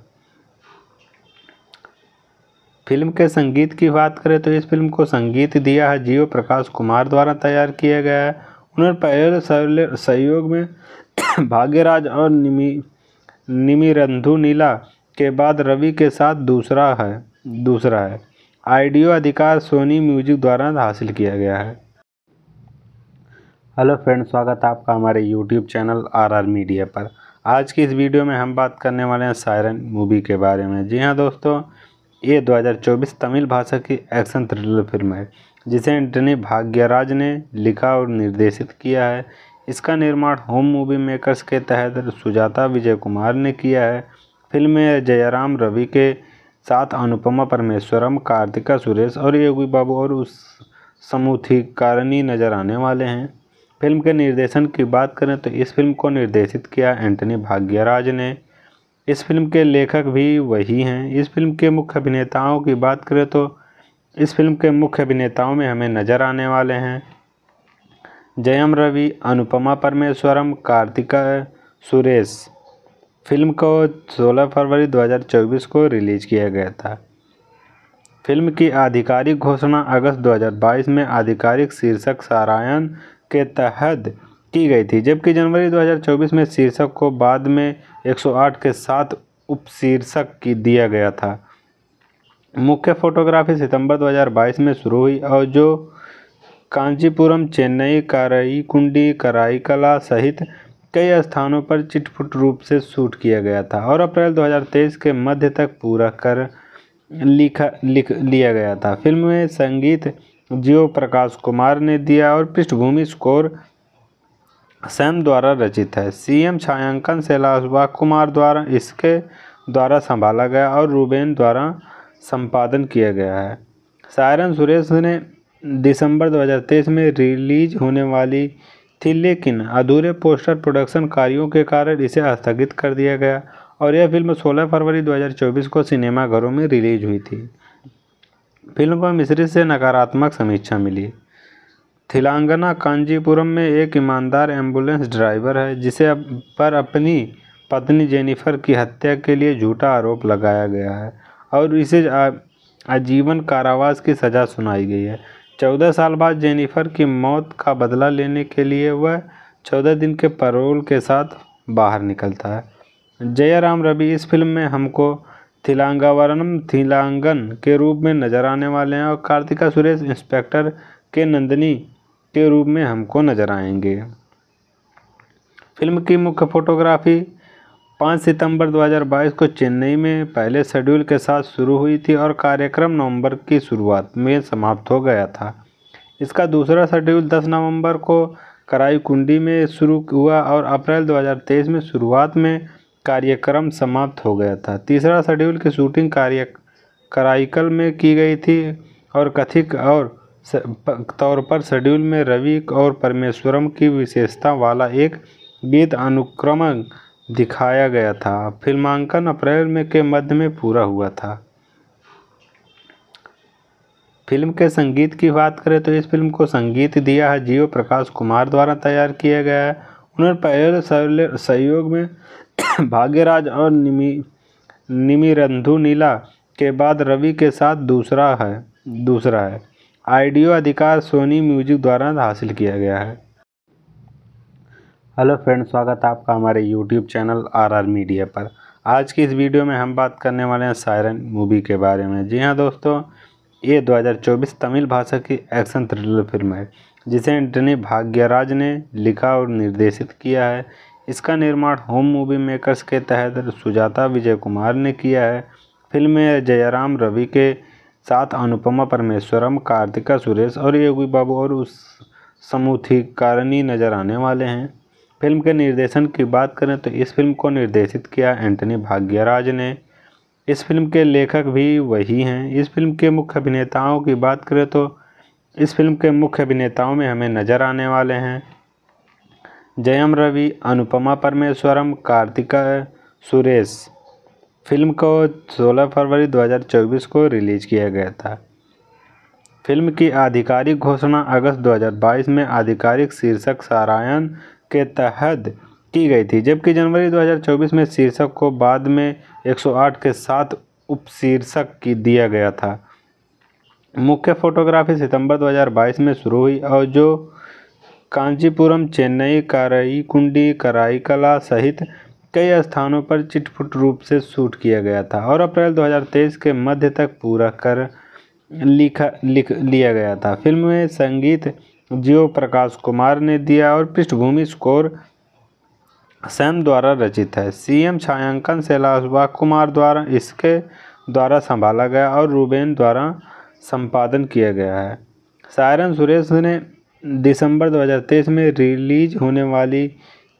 फिल्म के संगीत की बात करें तो इस फिल्म को संगीत दिया है जीव प्रकाश कुमार द्वारा तैयार किया गया है उन्होंने पहले सहयोग में भाग्यराज और निमी निमिरंधु नीला के बाद रवि के साथ दूसरा है दूसरा है आइडियो अधिकार सोनी म्यूजिक द्वारा हासिल किया गया है हेलो फ्रेंड स्वागत है आपका हमारे यूट्यूब चैनल आरआर मीडिया पर आज की इस वीडियो में हम बात करने वाले हैं सायरन मूवी के बारे में जी हाँ दोस्तों ये 2024 तमिल भाषा की एक्शन थ्रिलर फिल्म है जिसे एंटनी भाग्यराज ने लिखा और निर्देशित किया है इसका निर्माण होम मूवी मेकर्स के तहत सुजाता विजय कुमार ने किया है फिल्म में जयराम रवि के साथ अनुपमा परमेश्वरम कार्तिका सुरेश और योगी बाबू और उस समूथीकारणी नज़र आने वाले हैं फिल्म के निर्देशन की बात करें तो इस फिल्म को निर्देशित किया एंटनी भाग्यराज ने इस फिल्म के लेखक भी वही हैं इस फिल्म के मुख्य अभिनेताओं की बात करें तो इस फिल्म के मुख्य अभिनेताओं में हमें नज़र आने वाले हैं जयम रवि अनुपमा परमेश्वरम कार्तिका सुरेश फिल्म को 16 फरवरी 2024 को रिलीज़ किया गया था फिल्म की आधिकारिक घोषणा अगस्त 2022 में आधिकारिक शीर्षक सारायण के तहत की गई थी जबकि जनवरी 2024 में शीर्षक को बाद में 108 के साथ उपशीर्षक की दिया गया था मुख्य फोटोग्राफी सितंबर 2022 में शुरू हुई और जो कांचीपुरम चेन्नई कराई कराईकला सहित कई स्थानों पर चिटफुट रूप से शूट किया गया था और अप्रैल 2023 के मध्य तक पूरा कर लिखा लिख लिया गया था फिल्म में संगीत जियो प्रकाश कुमार ने दिया और पृष्ठभूमि स्कोर सैम द्वारा रचित है सीएम छायांकन शैलाशवा कुमार द्वारा इसके द्वारा संभाला गया और रूबेन द्वारा संपादन किया गया है सायरन सुरेश ने दिसंबर 2023 में रिलीज होने वाली थी लेकिन अधूरे पोस्टर प्रोडक्शन कार्यों के कारण इसे स्थगित कर दिया गया और यह फिल्म 16 फरवरी 2024 को सिनेमाघरों में रिलीज हुई थी फिल्म को मिश्रित से नकारात्मक समीक्षा मिली थिलांगना कांजीपुरम में एक ईमानदार एम्बुलेंस ड्राइवर है जिसे अप पर अपनी पत्नी जेनिफर की हत्या के लिए झूठा आरोप लगाया गया है और इसे आजीवन कारावास की सज़ा सुनाई गई है चौदह साल बाद जेनिफर की मौत का बदला लेने के लिए वह चौदह दिन के पैरोल के साथ बाहर निकलता है जयराम रवि इस फिल्म में हमको थिलांगावरनम थीलांगन के रूप में नज़र आने वाले हैं और कार्तिका सुरेश इंस्पेक्टर के नंदनी के रूप में हमको नज़र आएंगे फिल्म की मुख्य फोटोग्राफी पाँच सितंबर 2022 को चेन्नई में पहले शेड्यूल के साथ शुरू हुई थी और कार्यक्रम नवंबर की शुरुआत में समाप्त हो गया था इसका दूसरा शेड्यूल 10 नवंबर को कराईकुंडी में शुरू हुआ और अप्रैल 2023 में शुरुआत में कार्यक्रम समाप्त हो गया था तीसरा शेड्यूल की शूटिंग कार्य कराइकल में की गई थी और कथिक और तौर पर शेड्यूल में रवि और परमेश्वरम की विशेषता वाला एक गीत अनुक्रमण दिखाया गया था फिल्मांकन अप्रैल में के मध्य में पूरा हुआ था फिल्म के संगीत की बात करें तो इस फिल्म को संगीत दिया है जीव प्रकाश कुमार द्वारा तैयार किया गया है उन्होंने पहले सहयोग में भाग्यराज और निमी निमिरंधु नीला के बाद रवि के साथ दूसरा है दूसरा है आइडियो अधिकार सोनी म्यूजिक द्वारा हासिल किया गया है हेलो फ्रेंड स्वागत है आपका हमारे यूट्यूब चैनल आरआर मीडिया पर आज की इस वीडियो में हम बात करने वाले हैं सायरन मूवी के बारे में जी हाँ दोस्तों ये 2024 तमिल भाषा की एक्शन थ्रिलर फिल्म है जिसे एंटनी भाग्यराज ने लिखा और निर्देशित किया है इसका निर्माण होम मूवी मेकर्स के तहत सुजाता विजय कुमार ने किया है फिल्म में जयराम रवि के साथ अनुपमा परमेश्वरम कार्तिका सुरेश और योगी बाबू और उस कारणी नज़र आने वाले हैं फिल्म के निर्देशन की बात करें तो इस फिल्म को निर्देशित किया एंटनी भाग्यराज ने इस फिल्म के लेखक भी वही हैं इस फिल्म के मुख्य अभिनेताओं की बात करें तो इस फिल्म के मुख्य अभिनेताओं में हमें नज़र आने वाले हैं जयम रवि अनुपमा परमेश्वरम कार्तिका सुरेश फिल्म को 16 फरवरी 2024 को रिलीज़ किया गया था फिल्म की आधिकारिक घोषणा अगस्त 2022 में आधिकारिक शीर्षक सारायण के तहत की गई थी जबकि जनवरी 2024 में शीर्षक को बाद में 108 के साथ उपशीर्षक की दिया गया था मुख्य फोटोग्राफी सितंबर 2022 में शुरू हुई और जो कांचीपुरम चेन्नई कराईकुंडी कराईकला सहित कई स्थानों पर चिटफुट रूप से शूट किया गया था और अप्रैल 2023 के मध्य तक पूरा कर लिखा लिख लिया गया था फिल्म में संगीत जीव प्रकाश कुमार ने दिया और पृष्ठभूमि स्कोर सैम द्वारा रचित है सीएम छायांकन शैलाशवा कुमार द्वारा इसके द्वारा संभाला गया और रूबेन द्वारा संपादन किया गया है सायरन सुरेश ने दिसंबर 2023 में रिलीज होने वाली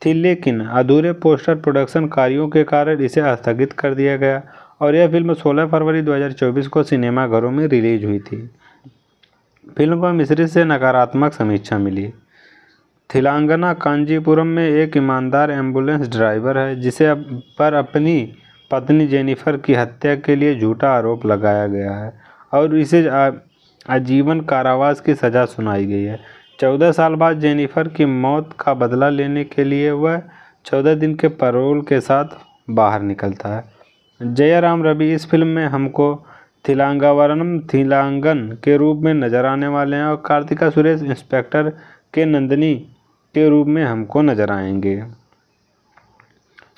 थी लेकिन अधूरे पोस्टर प्रोडक्शन कार्यों के कारण इसे स्थगित कर दिया गया और यह फिल्म 16 फरवरी 2024 को सिनेमाघरों में रिलीज हुई थी फिल्म को मिश्रित से नकारात्मक समीक्षा मिली थिलांगना कांजीपुरम में एक ईमानदार एम्बुलेंस ड्राइवर है जिसे अप पर अपनी पत्नी जेनिफर की हत्या के लिए झूठा आरोप लगाया गया है और इसे आजीवन कारावास की सज़ा सुनाई गई है चौदह साल बाद जेनिफर की मौत का बदला लेने के लिए वह चौदह दिन के परोल के साथ बाहर निकलता है जयराम रवि इस फिल्म में हमको थिलांगावरम थीलांगन के रूप में नजर आने वाले हैं और कार्तिका सुरेश इंस्पेक्टर के नंदनी के रूप में हमको नजर आएंगे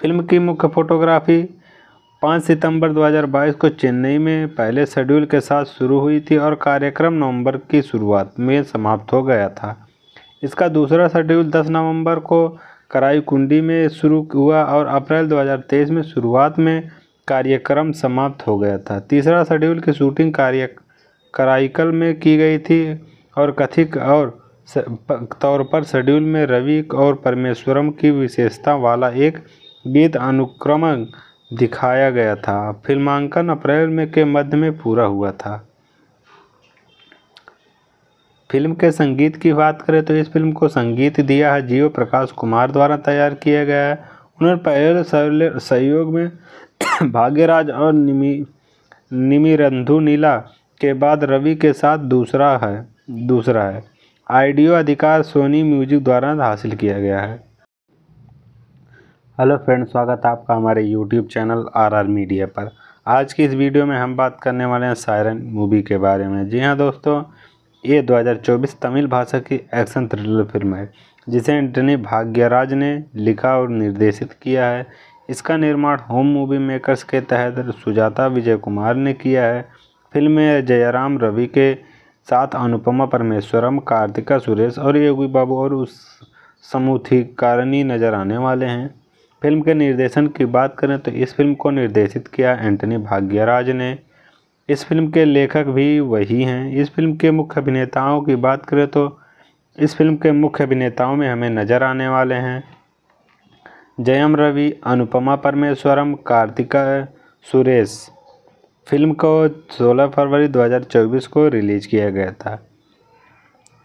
फिल्म की मुख्य फोटोग्राफी 5 सितंबर 2022 को चेन्नई में पहले शेड्यूल के साथ शुरू हुई थी और कार्यक्रम नवंबर की शुरुआत में समाप्त हो गया था इसका दूसरा शेड्यूल 10 नवंबर को कराई कुंडी में शुरू हुआ और अप्रैल 2023 में शुरुआत में कार्यक्रम समाप्त हो गया था तीसरा शेड्यूल की शूटिंग कार्य कराइकल में की गई थी और कथिक और तौर पर शेड्यूल में रवि और परमेश्वरम की विशेषता वाला एक गीत अनुक्रम दिखाया गया था फिल्मांकन अप्रैल में के मध्य में पूरा हुआ था फिल्म के संगीत की बात करें तो इस फिल्म को संगीत दिया है जीव प्रकाश कुमार द्वारा तैयार किया गया है उन्होंने पहले सहयोग में भाग्यराज और निमी निमिरंधु नीला के बाद रवि के साथ दूसरा है दूसरा है आइडियो अधिकार सोनी म्यूजिक द्वारा हासिल किया गया है हेलो फ्रेंड स्वागत है आपका हमारे यूट्यूब चैनल आरआर मीडिया पर आज की इस वीडियो में हम बात करने वाले हैं सायरन मूवी के बारे में जी हाँ दोस्तों ये 2024 तमिल भाषा की एक्शन थ्रिलर फिल्म है जिसे एंटनी भाग्यराज ने लिखा और निर्देशित किया है इसका निर्माण होम मूवी मेकर्स के तहत सुजाता विजय कुमार ने किया है फिल्म में जयराम रवि के साथ अनुपमा परमेश्वरम कार्तिका सुरेश और योगी बाबू और उस समूथीकारणी नजर आने वाले हैं फिल्म के निर्देशन की बात करें तो इस फिल्म को निर्देशित किया एंटनी भाग्यराज ने इस फिल्म के लेखक भी वही हैं इस फिल्म के मुख्य अभिनेताओं की बात करें तो इस फिल्म के मुख्य अभिनेताओं में हमें नज़र आने वाले हैं जयम रवि अनुपमा परमेश्वरम कार्तिका सुरेश फिल्म को 16 फरवरी 2024 को रिलीज़ किया गया था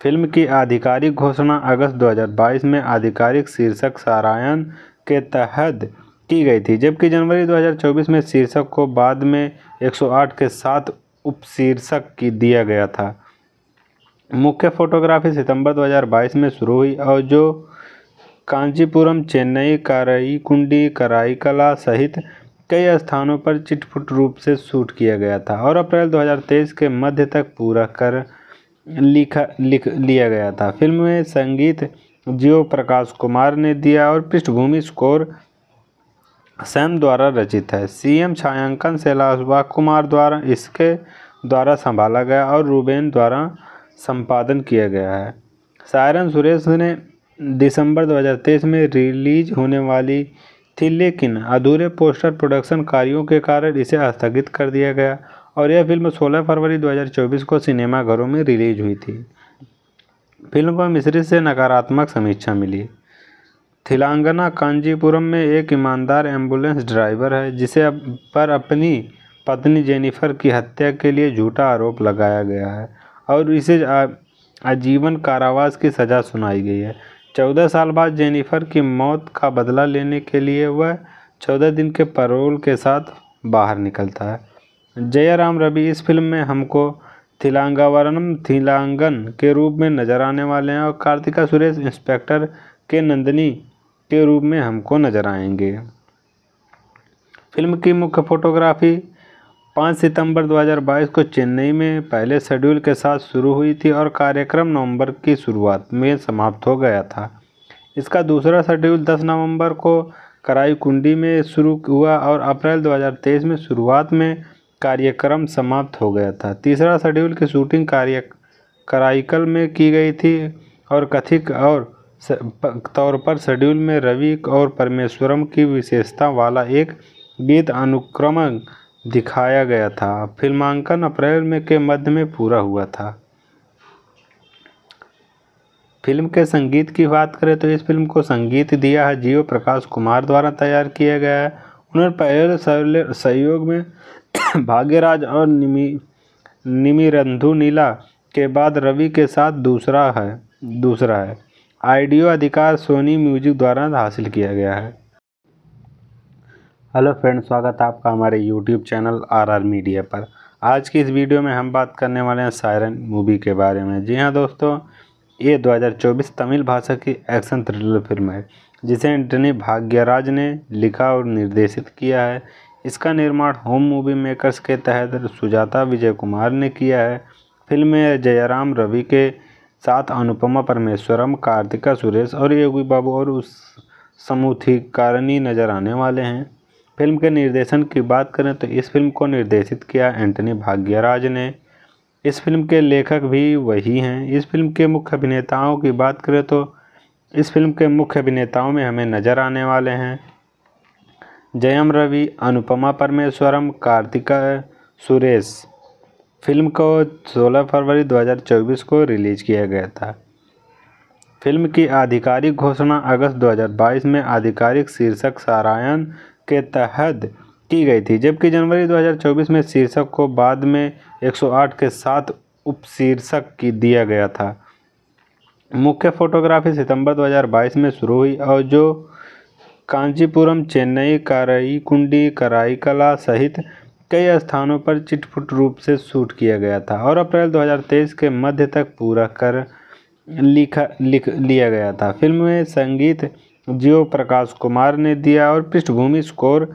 फिल्म की आधिकारिक घोषणा अगस्त 2022 में आधिकारिक शीर्षक सारायण के तहत की गई थी जबकि जनवरी 2024 में शीर्षक को बाद में 108 के साथ उपशीर्षक की दिया गया था मुख्य फोटोग्राफी सितंबर 2022 में शुरू हुई और जो कांचीपुरम चेन्नई कराई कराईकला सहित कई स्थानों पर चिटफुट रूप से शूट किया गया था और अप्रैल 2023 के मध्य तक पूरा कर लिखा लिख लिया गया था फिल्म में संगीत जियो प्रकाश कुमार ने दिया और पृष्ठभूमि स्कोर सैम द्वारा रचित है सीएम छायांकन शैलाशवा कुमार द्वारा इसके द्वारा संभाला गया और रूबेन द्वारा संपादन किया गया है सायरन सुरेश ने दिसंबर 2023 में रिलीज होने वाली थी लेकिन अधूरे पोस्टर प्रोडक्शन कार्यों के कारण इसे स्थगित कर दिया गया और यह फिल्म 16 फरवरी 2024 को सिनेमाघरों में रिलीज हुई थी फिल्म को मिश्रित से नकारात्मक समीक्षा मिली थिलांगना कांजीपुरम में एक ईमानदार एम्बुलेंस ड्राइवर है जिसे अप, पर अपनी पत्नी जेनिफर की हत्या के लिए झूठा आरोप लगाया गया है और इसे आजीवन कारावास की सज़ा सुनाई गई है चौदह साल बाद जेनिफर की मौत का बदला लेने के लिए वह चौदह दिन के पैरोल के साथ बाहर निकलता है जयराम रवि इस फिल्म में हमको थिलांगावरनम थिलांगन के रूप में नज़र आने वाले हैं और कार्तिका सुरेश इंस्पेक्टर के नंदनी के रूप में हमको नज़र आएंगे फिल्म की मुख्य फोटोग्राफी पाँच सितंबर 2022 को चेन्नई में पहले शेड्यूल के साथ शुरू हुई थी और कार्यक्रम नवंबर की शुरुआत में समाप्त हो गया था इसका दूसरा शेड्यूल 10 नवंबर को कराईकुंडी में शुरू हुआ और अप्रैल 2023 में शुरुआत में कार्यक्रम समाप्त हो गया था तीसरा शेड्यूल की शूटिंग कार्य कराइकल में की गई थी और कथिक और तौर पर शेड्यूल में रवि और परमेश्वरम की विशेषता वाला एक गीत अनुक्रमण दिखाया गया था फिल्मांकन अप्रैल में के मध्य में पूरा हुआ था फिल्म के संगीत की बात करें तो इस फिल्म को संगीत दिया है जीव प्रकाश कुमार द्वारा तैयार किया गया है उन्होंने पहले सहयोग में भाग्यराज और निमी निमिरंधु नीला के बाद रवि के साथ दूसरा है दूसरा है आइडियो अधिकार सोनी म्यूजिक द्वारा हासिल किया गया है हेलो फ्रेंड स्वागत है आपका हमारे यूट्यूब चैनल आरआर मीडिया पर आज की इस वीडियो में हम बात करने वाले हैं सायरन मूवी के बारे में जी हाँ दोस्तों ये 2024 तमिल भाषा की एक्शन थ्रिलर फिल्म है जिसे एंटनी भाग्यराज ने लिखा और निर्देशित किया है इसका निर्माण होम मूवी मेकर्स के तहत सुजाता विजय कुमार ने किया है फिल्म में जयराम रवि के साथ अनुपमा परमेश्वरम कार्तिका सुरेश और योगी बाबू और उस समूथी कारणी नज़र आने वाले हैं फिल्म के निर्देशन की बात करें तो इस फिल्म को निर्देशित किया एंटनी भाग्यराज ने इस फिल्म के लेखक भी वही हैं इस फिल्म के मुख्य अभिनेताओं की बात करें तो इस फिल्म के मुख्य अभिनेताओं में हमें नज़र आने वाले हैं जयम रवि अनुपमा परमेश्वरम कार्तिका सुरेश फिल्म को 16 फरवरी 2024 को रिलीज़ किया गया था फिल्म की आधिकारिक घोषणा अगस्त 2022 में आधिकारिक शीर्षक सारायण के तहत की गई थी जबकि जनवरी 2024 में शीर्षक को बाद में 108 के साथ उपशीर्षक की दिया गया था मुख्य फोटोग्राफी सितंबर 2022 में शुरू हुई और जो कांचीपुरम चेन्नई कराईकुंडी कराईकला सहित कई स्थानों पर चिटफुट रूप से शूट किया गया था और अप्रैल 2023 के मध्य तक पूरा कर लिखा लिख लिया गया था फिल्म में संगीत जीव प्रकाश कुमार ने दिया और पृष्ठभूमि स्कोर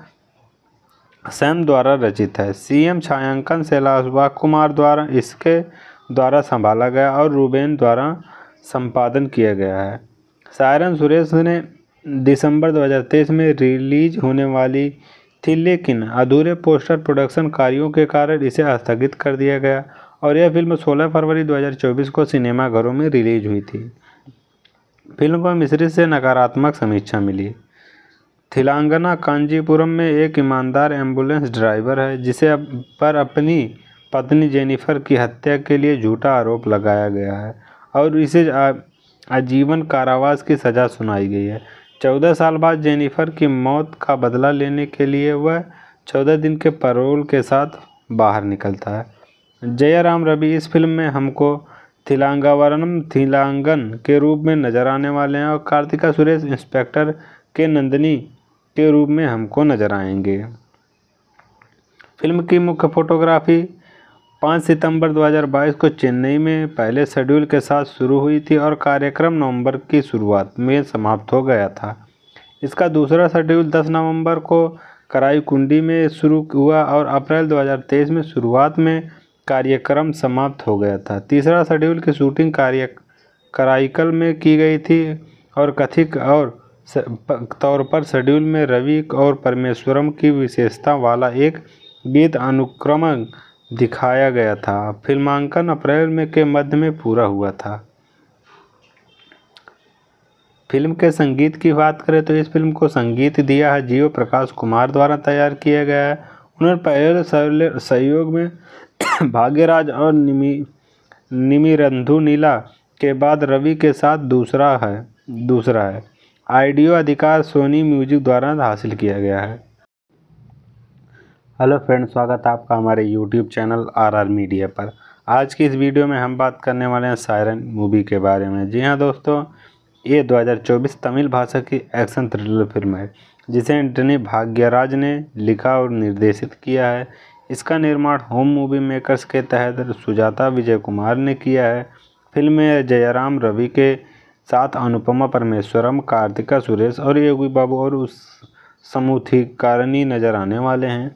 सैम द्वारा रचित है सीएम छायांकन शैलाशवा कुमार द्वारा इसके द्वारा संभाला गया और रूबेन द्वारा संपादन किया गया है सायरन सुरेश ने दिसंबर 2023 में रिलीज होने वाली थी लेकिन अधूरे पोस्टर प्रोडक्शन कार्यों के कारण इसे स्थगित कर दिया गया और यह फिल्म 16 फरवरी 2024 को सिनेमाघरों में रिलीज हुई थी फिल्म को मिश्रित से नकारात्मक समीक्षा मिली थिलांगना कांजीपुरम में एक ईमानदार एम्बुलेंस ड्राइवर है जिसे अप पर अपनी पत्नी जेनिफर की हत्या के लिए झूठा आरोप लगाया गया है और इसे आजीवन कारावास की सज़ा सुनाई गई है चौदह साल बाद जेनिफर की मौत का बदला लेने के लिए वह चौदह दिन के परोल के साथ बाहर निकलता है जयराम रवि इस फिल्म में हमको थिलांगावरम थीलांगन के रूप में नजर आने वाले हैं और कार्तिका सुरेश इंस्पेक्टर के नंदिनी के रूप में हमको नजर आएंगे फिल्म की मुख्य फोटोग्राफी 5 सितंबर 2022 को चेन्नई में पहले शेड्यूल के साथ शुरू हुई थी और कार्यक्रम नवंबर की शुरुआत में समाप्त हो गया था इसका दूसरा शेड्यूल 10 नवंबर को कराई कुंडी में शुरू हुआ और अप्रैल 2023 में शुरुआत में कार्यक्रम समाप्त हो गया था तीसरा शेड्यूल की शूटिंग कार्य कराइकल में की गई थी और कथिक और तौर पर शेड्यूल में रवि और परमेश्वरम की विशेषता वाला एक गीत अनुक्रम दिखाया गया था फिल्मांकन अप्रैल में के मध्य में पूरा हुआ था फिल्म के संगीत की बात करें तो इस फिल्म को संगीत दिया है जीव प्रकाश कुमार द्वारा तैयार किया गया है उन्होंने पहले सहयोग में भाग्यराज और निमी निमिरंधु नीला के बाद रवि के साथ दूसरा है दूसरा है आइडियो अधिकार सोनी म्यूजिक द्वारा हासिल किया गया है हेलो फ्रेंड स्वागत है आपका हमारे यूट्यूब चैनल आरआर मीडिया पर आज की इस वीडियो में हम बात करने वाले हैं सायरन मूवी के बारे में जी हाँ दोस्तों ये 2024 तमिल भाषा की एक्शन थ्रिलर फिल्म है जिसे एंटनी भाग्यराज ने लिखा और निर्देशित किया है इसका निर्माण होम मूवी मेकर्स के तहत सुजाता विजय कुमार ने किया है फिल्म में जयराम रवि के साथ अनुपमा परमेश्वरम कार्तिका सुरेश और योगी बाबू और उस समूथीकारणी नजर आने वाले हैं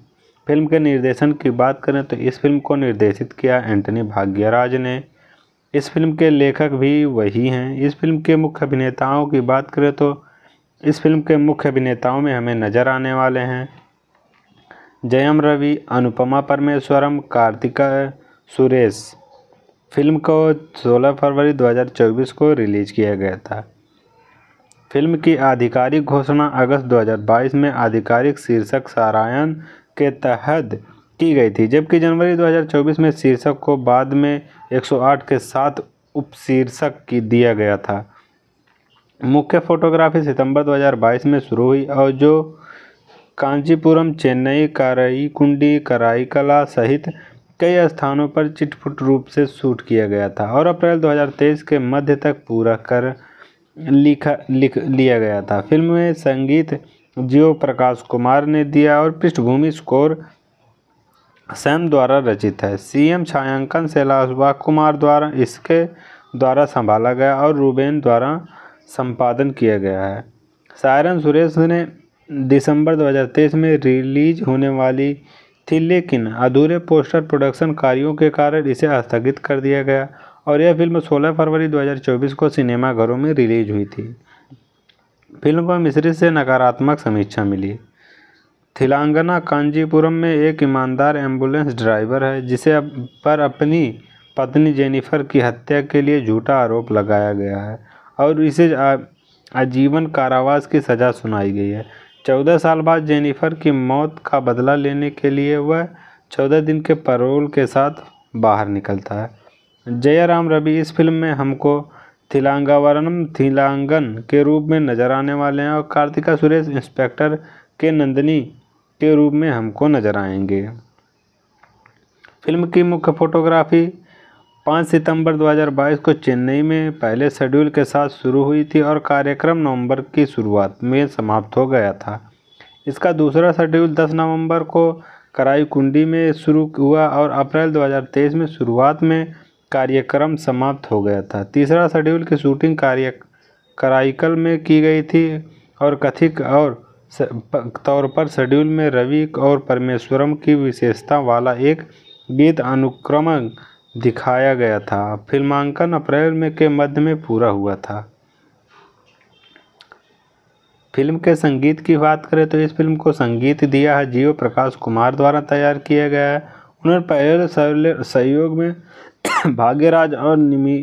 फिल्म के निर्देशन की बात करें तो इस फिल्म को निर्देशित किया एंटनी भाग्यराज ने इस फिल्म के लेखक भी वही हैं इस फिल्म के मुख्य अभिनेताओं की बात करें तो इस फिल्म के मुख्य अभिनेताओं में हमें नज़र आने वाले हैं जयम रवि अनुपमा परमेश्वरम कार्तिका सुरेश फिल्म को 16 फरवरी 2024 को रिलीज़ किया गया था फिल्म की आधिकारिक घोषणा अगस्त 2022 में आधिकारिक शीर्षक सारायण के तहत की गई थी जबकि जनवरी 2024 में शीर्षक को बाद में 108 के साथ उपशीर्षक की दिया गया था मुख्य फोटोग्राफी सितंबर 2022 में शुरू हुई और जो कांचीपुरम चेन्नई कराई कराईकला सहित कई स्थानों पर चिटफुट रूप से शूट किया गया था और अप्रैल 2023 के मध्य तक पूरा कर लिखा लिख लिया गया था फिल्म में संगीत जियो प्रकाश कुमार ने दिया और पृष्ठभूमि स्कोर सैम द्वारा रचित है सीएम छायांकन शैलाशवा कुमार द्वारा इसके द्वारा संभाला गया और रूबेन द्वारा संपादन किया गया है सायरन सुरेश ने दिसंबर 2023 में रिलीज होने वाली थी लेकिन अधूरे पोस्टर प्रोडक्शन कार्यों के कारण इसे स्थगित कर दिया गया और यह फिल्म 16 फरवरी 2024 को सिनेमाघरों में रिलीज हुई थी फिल्म को मिश्रित से नकारात्मक समीक्षा मिली थिलांगना कांजीपुरम में एक ईमानदार एम्बुलेंस ड्राइवर है जिसे अप पर अपनी पत्नी जेनिफर की हत्या के लिए झूठा आरोप लगाया गया है और इसे आजीवन कारावास की सज़ा सुनाई गई है चौदह साल बाद जेनिफर की मौत का बदला लेने के लिए वह चौदह दिन के पैरोल के साथ बाहर निकलता है जयराम रवि इस फिल्म में हमको थिलांगावरनम थिलांगन के रूप में नज़र आने वाले हैं और कार्तिका सुरेश इंस्पेक्टर के नंदनी के रूप में हमको नज़र आएंगे फिल्म की मुख्य फोटोग्राफी पाँच सितंबर 2022 को चेन्नई में पहले शेड्यूल के साथ शुरू हुई थी और कार्यक्रम नवंबर की शुरुआत में समाप्त हो गया था इसका दूसरा शेड्यूल 10 नवंबर को कराईकुंडी में शुरू हुआ और अप्रैल 2023 में शुरुआत में कार्यक्रम समाप्त हो गया था तीसरा शेड्यूल की शूटिंग कार्य कराइकल में की गई थी और कथिक और तौर पर शेड्यूल में रवि और परमेश्वरम की विशेषता वाला एक गीत अनुक्रमण दिखाया गया था फिल्मांकन अप्रैल में के मध्य में पूरा हुआ था फिल्म के संगीत की बात करें तो इस फिल्म को संगीत दिया है जीव प्रकाश कुमार द्वारा तैयार किया गया है उन्होंने पहले सहयोग में भाग्यराज और निमी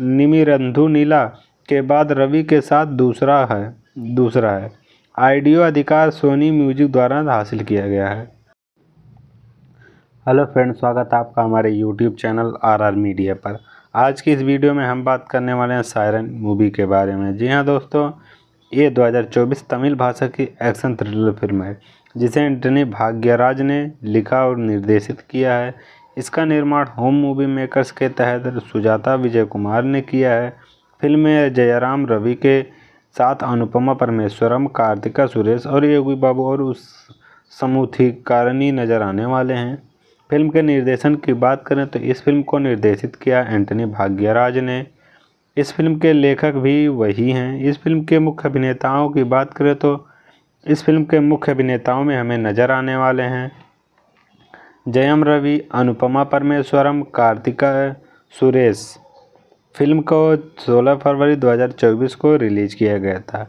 निमिरंधु नीला के बाद रवि के साथ दूसरा है दूसरा है आइडियो अधिकार सोनी म्यूजिक द्वारा हासिल किया गया है हेलो फ्रेंड स्वागत है आपका हमारे यूट्यूब चैनल आरआर मीडिया पर आज की इस वीडियो में हम बात करने वाले हैं सायरन मूवी के बारे में जी हाँ दोस्तों ये 2024 तमिल भाषा की एक्शन थ्रिलर फिल्म है जिसे एंटनी भाग्यराज ने लिखा और निर्देशित किया है इसका निर्माण होम मूवी मेकर्स के तहत सुजाता विजय कुमार ने किया है फिल्म में जयराम रवि के साथ अनुपमा परमेश्वरम कार्तिका सुरेश और योगी बाबू और उस समूथी कारणी नज़र आने वाले हैं फिल्म के निर्देशन की बात करें तो इस फिल्म को निर्देशित किया एंटनी भाग्यराज ने इस फिल्म के लेखक भी वही हैं इस फिल्म के मुख्य अभिनेताओं की बात करें तो इस फिल्म के मुख्य अभिनेताओं में हमें नज़र आने वाले हैं जयम रवि अनुपमा परमेश्वरम कार्तिका सुरेश फिल्म को 16 फरवरी 2024 को रिलीज़ किया गया था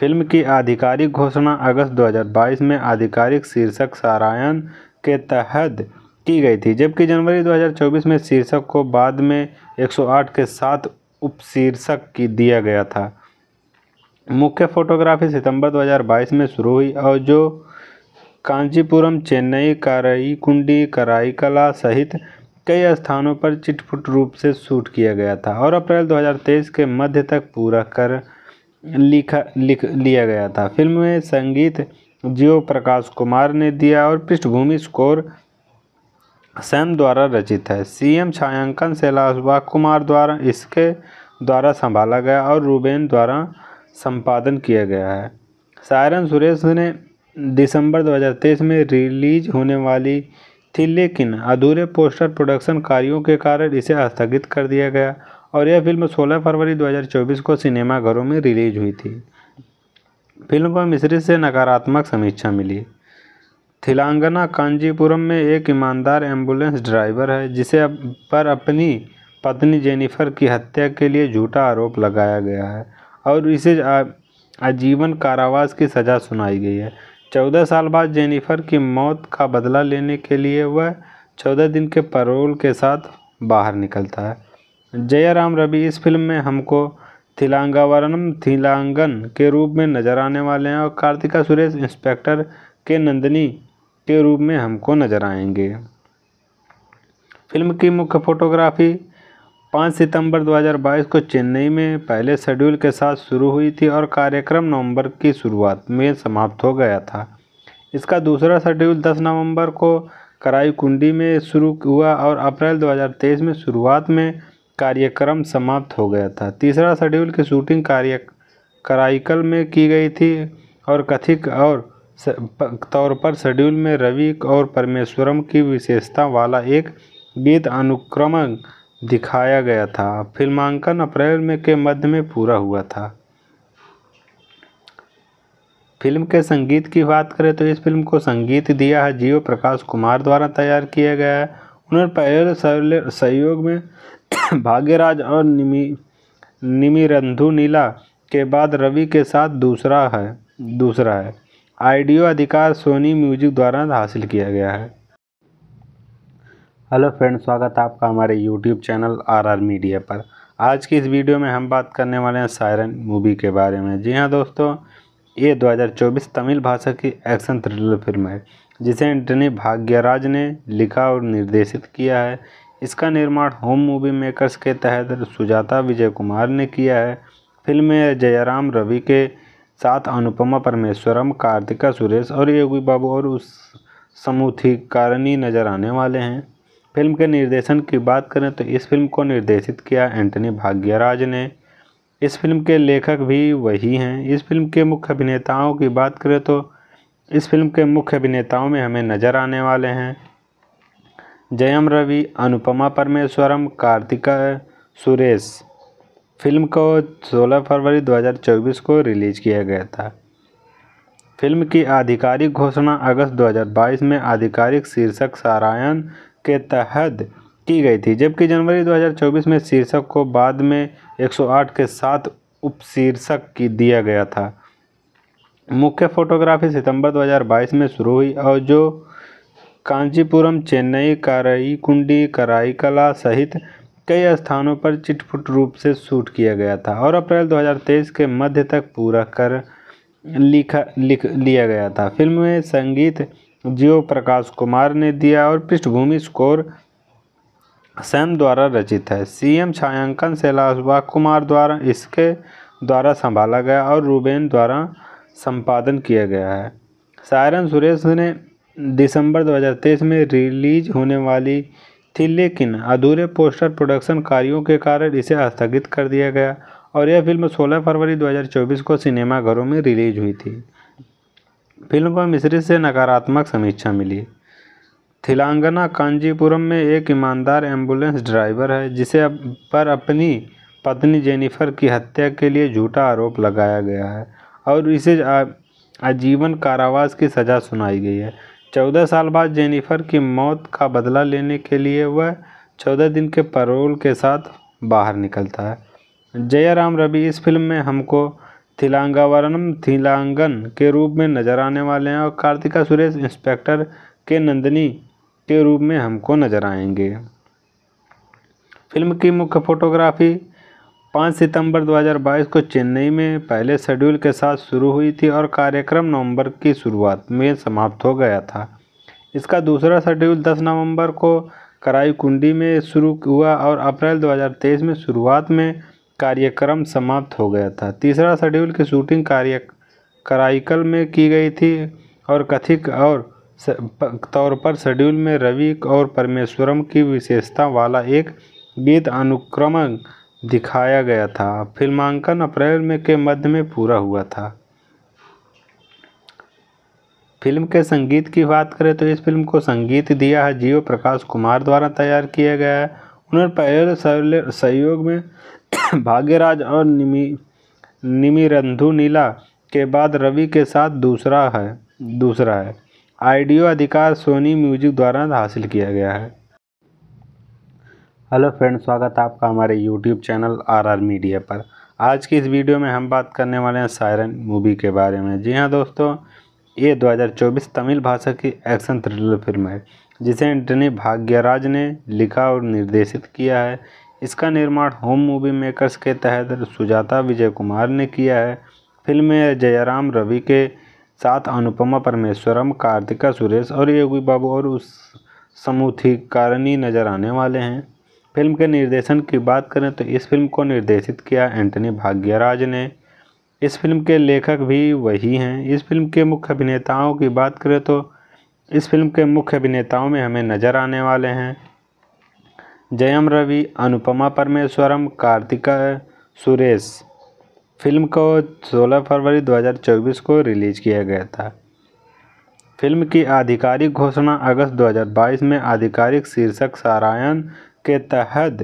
फिल्म की आधिकारिक घोषणा अगस्त 2022 में आधिकारिक शीर्षक सारायण के तहत की गई थी जबकि जनवरी 2024 में शीर्षक को बाद में 108 के साथ उपशीर्षक की दिया गया था मुख्य फोटोग्राफी सितंबर 2022 में शुरू हुई और जो कांचीपुरम चेन्नई कराईकुंडी कराईकला सहित कई स्थानों पर चिटफुट रूप से शूट किया गया था और अप्रैल 2023 के मध्य तक पूरा कर लिखा लिख लिया गया था फिल्म में संगीत जीव प्रकाश कुमार ने दिया और पृष्ठभूमि स्कोर सैम द्वारा रचित है सीएम छायांकन शैलाशवा कुमार द्वारा इसके द्वारा संभाला गया और रूबेन द्वारा संपादन किया गया है सायरन सुरेश ने दिसंबर 2023 में रिलीज होने वाली थी लेकिन अधूरे पोस्टर प्रोडक्शन कार्यों के कारण इसे स्थगित कर दिया गया और यह फिल्म 16 फरवरी 2024 को सिनेमाघरों में रिलीज हुई थी फिल्म को मिश्रित से नकारात्मक समीक्षा मिली थिलांगना कांजीपुरम में एक ईमानदार एम्बुलेंस ड्राइवर है जिसे पर अपनी पत्नी जेनिफर की हत्या के लिए झूठा आरोप लगाया गया है और इसे आजीवन कारावास की सज़ा सुनाई गई है चौदह साल बाद जेनिफर की मौत का बदला लेने के लिए वह चौदह दिन के परोल के साथ बाहर निकलता है जयराम रवि इस फिल्म में हमको थिलांगावरम थिलांगन के रूप में नजर आने वाले हैं और कार्तिका सुरेश इंस्पेक्टर के नंदिनी के रूप में हमको नजर आएंगे फिल्म की मुख्य फोटोग्राफी 5 सितंबर 2022 को चेन्नई में पहले शेड्यूल के साथ शुरू हुई थी और कार्यक्रम नवंबर की शुरुआत में समाप्त हो गया था इसका दूसरा शेड्यूल 10 नवंबर को कराई कुंडी में शुरू हुआ और अप्रैल 2023 में शुरुआत में कार्यक्रम समाप्त हो गया था तीसरा शेड्यूल की शूटिंग कार्य कराइकल में की गई थी और कथिक और तौर पर शेड्यूल में रवि और परमेश्वरम की विशेषता वाला एक गीत अनुक्रम दिखाया गया था फिल्मांकन अप्रैल में के मध्य में पूरा हुआ था फिल्म के संगीत की बात करें तो इस फिल्म को संगीत दिया है जीव प्रकाश कुमार द्वारा तैयार किया गया है उन्होंने पहले सहयोग में भाग्यराज और निमी निमिरंधु नीला के बाद रवि के साथ दूसरा है दूसरा है आइडियो अधिकार सोनी म्यूजिक द्वारा हासिल किया गया है हेलो फ्रेंड स्वागत है आपका हमारे यूट्यूब चैनल आरआर मीडिया पर आज की इस वीडियो में हम बात करने वाले हैं सायरन मूवी के बारे में जी हाँ दोस्तों ये 2024 तमिल भाषा की एक्शन थ्रिलर फिल्म है जिसे एंटनी भाग्यराज ने लिखा और निर्देशित किया है इसका निर्माण होम मूवी मेकर्स के तहत सुजाता विजय कुमार ने किया है फिल्म में जयराम रवि के साथ अनुपमा परमेश्वरम कार्तिका सुरेश और योगी बाबू और उस समूथीकारणी नजर आने वाले हैं फिल्म के निर्देशन की बात करें तो इस फिल्म को निर्देशित किया एंटनी भाग्यराज ने इस फिल्म के लेखक भी वही हैं इस फिल्म के मुख्य अभिनेताओं की बात करें तो इस फिल्म के मुख्य अभिनेताओं में हमें नज़र आने वाले हैं जयम रवि अनुपमा परमेश्वरम कार्तिका सुरेश फिल्म को 16 फरवरी 2024 को रिलीज़ किया गया था फिल्म की आधिकारिक घोषणा अगस्त 2022 में आधिकारिक शीर्षक सारायण के तहत की गई थी जबकि जनवरी 2024 में शीर्षक को बाद में 108 के साथ उपशीर्षक की दिया गया था मुख्य फोटोग्राफी सितंबर 2022 में शुरू हुई और जो कांचीपुरम चेन्नई कराई कराईकला सहित कई स्थानों पर चिटफुट रूप से शूट किया गया था और अप्रैल 2023 के मध्य तक पूरा कर लिखा लिख लिया गया था फिल्म में संगीत जियो प्रकाश कुमार ने दिया और पृष्ठभूमि स्कोर सैम द्वारा रचित है सीएम छायांकन शैलाशवा कुमार द्वारा इसके द्वारा संभाला गया और रूबेन द्वारा संपादन किया गया है सायरन सुरेश ने दिसंबर 2023 में रिलीज होने वाली थी लेकिन अधूरे पोस्टर प्रोडक्शन कार्यों के कारण इसे स्थगित कर दिया गया और यह फिल्म 16 फरवरी 2024 को सिनेमाघरों में रिलीज हुई थी फिल्म को मिश्रित से नकारात्मक समीक्षा मिली थिलांगना कांजीपुरम में एक ईमानदार एम्बुलेंस ड्राइवर है जिसे अप पर अपनी पत्नी जेनिफर की हत्या के लिए झूठा आरोप लगाया गया है और इसे आजीवन कारावास की सज़ा सुनाई गई है चौदह साल बाद जेनिफर की मौत का बदला लेने के लिए वह चौदह दिन के पैरोल के साथ बाहर निकलता है जयराम रवि इस फिल्म में हमको थिलांगावरनम थिलांगन के रूप में नज़र आने वाले हैं और कार्तिका सुरेश इंस्पेक्टर के नंदनी के रूप में हमको नज़र आएंगे फिल्म की मुख्य फोटोग्राफी पाँच सितंबर 2022 को चेन्नई में पहले शेड्यूल के साथ शुरू हुई थी और कार्यक्रम नवंबर की शुरुआत में समाप्त हो गया था इसका दूसरा शेड्यूल 10 नवंबर को कराईकुंडी में शुरू हुआ और अप्रैल 2023 में शुरुआत में कार्यक्रम समाप्त हो गया था तीसरा शेड्यूल की शूटिंग कार्य कराइकल में की गई थी और कथिक और तौर पर शेड्यूल में रवि और परमेश्वरम की विशेषता वाला एक गीत अनुक्रमण दिखाया गया था फिल्मांकन अप्रैल में के मध्य में पूरा हुआ था फिल्म के संगीत की बात करें तो इस फिल्म को संगीत दिया है जीव प्रकाश कुमार द्वारा तैयार किया गया है उन्होंने पहले सहयोग में भाग्यराज और निमी निमिरंधु नीला के बाद रवि के साथ दूसरा है दूसरा है आइडियो अधिकार सोनी म्यूजिक द्वारा हासिल किया गया है हेलो फ्रेंड स्वागत है आपका हमारे यूट्यूब चैनल आरआर मीडिया पर आज की इस वीडियो में हम बात करने वाले हैं सायरन मूवी के बारे में जी हाँ दोस्तों ये 2024 तमिल भाषा की एक्शन थ्रिलर फिल्म है जिसे एंटनी भाग्यराज ने लिखा और निर्देशित किया है इसका निर्माण होम मूवी मेकर्स के तहत सुजाता विजय कुमार ने किया है फिल्म में जयराम रवि के साथ अनुपमा परमेश्वरम कार्तिका सुरेश और योगी बाबू और उस कारणी नज़र आने वाले हैं फिल्म के निर्देशन की बात करें तो इस फिल्म को निर्देशित किया एंटनी भाग्यराज ने इस फिल्म के लेखक भी वही हैं इस फिल्म के मुख्य अभिनेताओं की बात करें तो इस फिल्म के मुख्य अभिनेताओं में हमें नज़र आने वाले हैं जयम रवि अनुपमा परमेश्वरम कार्तिका सुरेश फिल्म को 16 फरवरी 2024 को रिलीज़ किया गया था फिल्म की आधिकारिक घोषणा अगस्त 2022 में आधिकारिक शीर्षक सारायण के तहत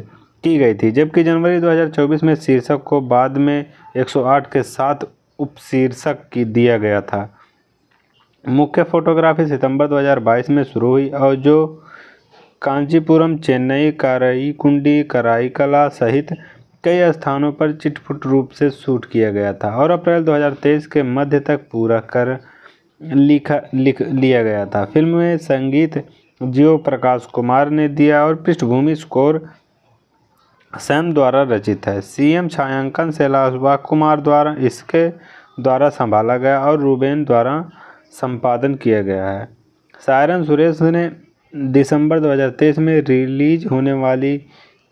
की गई थी जबकि जनवरी 2024 में शीर्षक को बाद में 108 के साथ उपशीर्षक की दिया गया था मुख्य फोटोग्राफी सितंबर 2022 में शुरू हुई और जो कांचीपुरम चेन्नई कराईकुंडी कराईकला सहित कई स्थानों पर चिटफुट रूप से शूट किया गया था और अप्रैल 2023 के मध्य तक पूरा कर लिखा लिख लिया गया था फिल्म में संगीत जीव प्रकाश कुमार ने दिया और पृष्ठभूमि स्कोर सैम द्वारा रचित है सीएम छायांकन शैलाश कुमार द्वारा इसके द्वारा संभाला गया और रूबेन द्वारा संपादन किया गया है सायरन सुरेश ने दिसंबर 2023 में रिलीज होने वाली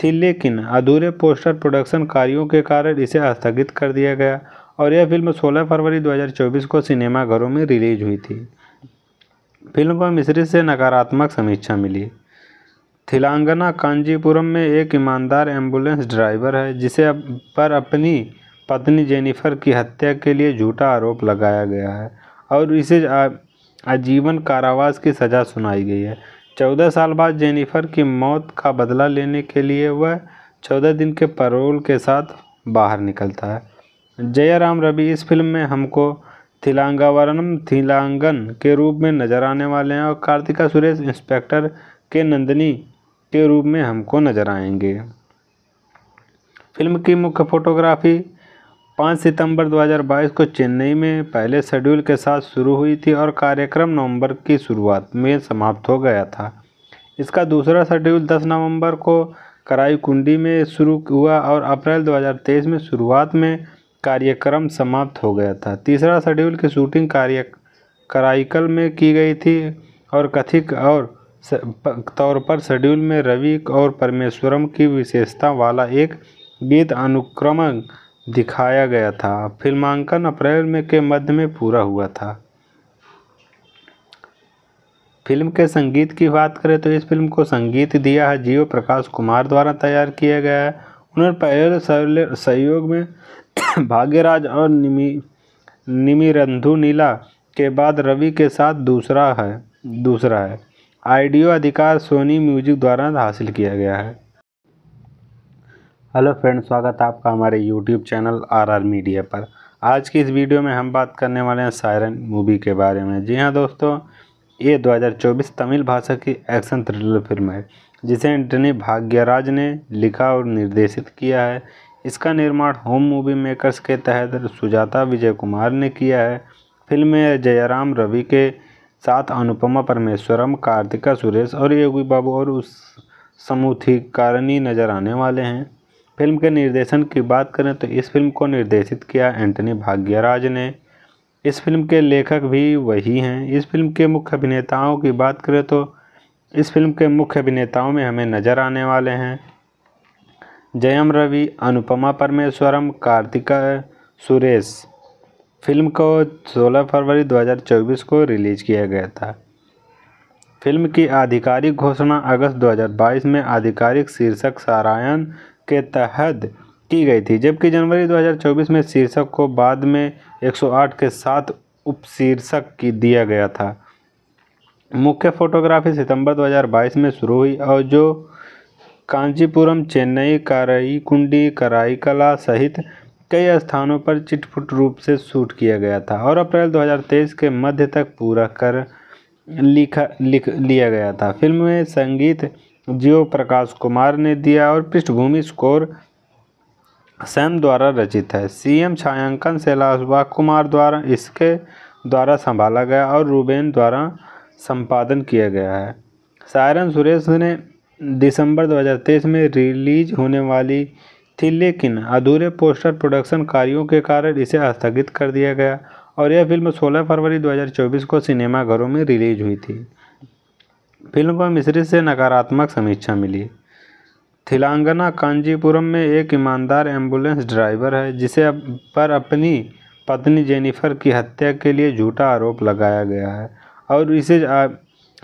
थी लेकिन अधूरे पोस्टर प्रोडक्शन कार्यों के कारण इसे स्थगित कर दिया गया और यह फिल्म 16 फरवरी 2024 को सिनेमाघरों में रिलीज हुई थी फिल्म को मिश्री से नकारात्मक समीक्षा मिली थिलांगना कांजीपुरम में एक ईमानदार एम्बुलेंस ड्राइवर है जिसे अप पर अपनी पत्नी जेनिफर की हत्या के लिए झूठा आरोप लगाया गया है और इसे आजीवन कारावास की सज़ा सुनाई गई है चौदह साल बाद जेनिफर की मौत का बदला लेने के लिए वह चौदह दिन के परोल के साथ बाहर निकलता है जयराम रवि इस फिल्म में हमको थिलांगावरम थीलांगन के रूप में नजर आने वाले हैं और कार्तिका सुरेश इंस्पेक्टर के नंदनी के रूप में हमको नजर आएंगे फिल्म की मुख्य फोटोग्राफी 5 सितंबर 2022 को चेन्नई में पहले शेड्यूल के साथ शुरू हुई थी और कार्यक्रम नवंबर की शुरुआत में समाप्त हो गया था इसका दूसरा शेड्यूल 10 नवंबर को कराई कुंडी में शुरू हुआ और अप्रैल 2023 में शुरुआत में कार्यक्रम समाप्त हो गया था तीसरा शेड्यूल की शूटिंग कार्य कराइकल में की गई थी और कथिक और तौर पर शेड्यूल में रवि और परमेश्वरम की विशेषता वाला एक गीत अनुक्रम दिखाया गया था फिल्मांकन अप्रैल में के मध्य में पूरा हुआ था फिल्म के संगीत की बात करें तो इस फिल्म को संगीत दिया है जीव प्रकाश कुमार द्वारा तैयार किया गया है उन्होंने पहले सहयोग में भाग्यराज और निमी निमिरंधु नीला के बाद रवि के साथ दूसरा है दूसरा है आइडियो अधिकार सोनी म्यूजिक द्वारा हासिल किया गया है हेलो फ्रेंड स्वागत है आपका हमारे यूट्यूब चैनल आरआर मीडिया पर आज की इस वीडियो में हम बात करने वाले हैं सायरन मूवी के बारे में जी हाँ दोस्तों ये 2024 तमिल भाषा की एक्शन थ्रिलर फिल्म है जिसे एंटनी भाग्यराज ने लिखा और निर्देशित किया है इसका निर्माण होम मूवी मेकर्स के तहत सुजाता विजय कुमार ने किया है फिल्म में जयराम रवि के साथ अनुपमा परमेश्वरम कार्तिका सुरेश और योगी बाबू और उस समूथिकारणी नजर आने वाले हैं फिल्म के निर्देशन की बात करें तो इस फिल्म को निर्देशित किया एंटनी भाग्यराज ने इस फिल्म के लेखक भी वही हैं इस फिल्म के मुख्य अभिनेताओं की बात करें तो इस फिल्म के मुख्य अभिनेताओं में हमें नज़र आने वाले हैं जयम रवि अनुपमा परमेश्वरम कार्तिका सुरेश फिल्म को 16 फरवरी 2024 को रिलीज़ किया गया था फिल्म की आधिकारिक घोषणा अगस्त 2022 में आधिकारिक शीर्षक सारायण के तहत की गई थी जबकि जनवरी 2024 में शीर्षक को बाद में 108 के साथ उपशीर्षक की दिया गया था मुख्य फोटोग्राफी सितंबर 2022 में शुरू हुई और जो कांचीपुरम चेन्नई कराई कराईकला सहित कई स्थानों पर चिटफुट रूप से शूट किया गया था और अप्रैल 2023 के मध्य तक पूरा कर लिखा लिख लिया गया था फिल्म में संगीत जियो प्रकाश कुमार ने दिया और पृष्ठभूमि स्कोर सैम द्वारा रचित है सीएम छायांकन शैलाशवा कुमार द्वारा इसके द्वारा संभाला गया और रूबेन द्वारा संपादन किया गया है सायरन सुरेश ने दिसंबर 2023 में रिलीज होने वाली थी लेकिन अधूरे पोस्टर प्रोडक्शन कार्यों के कारण इसे स्थगित कर दिया गया और यह फिल्म 16 फरवरी 2024 को सिनेमाघरों में रिलीज हुई थी फिल्म को मिश्रित से नकारात्मक समीक्षा मिली थिलांगना कांजीपुरम में एक ईमानदार एम्बुलेंस ड्राइवर है जिसे पर अपनी पत्नी जेनिफर की हत्या के लिए झूठा आरोप लगाया गया है और इसे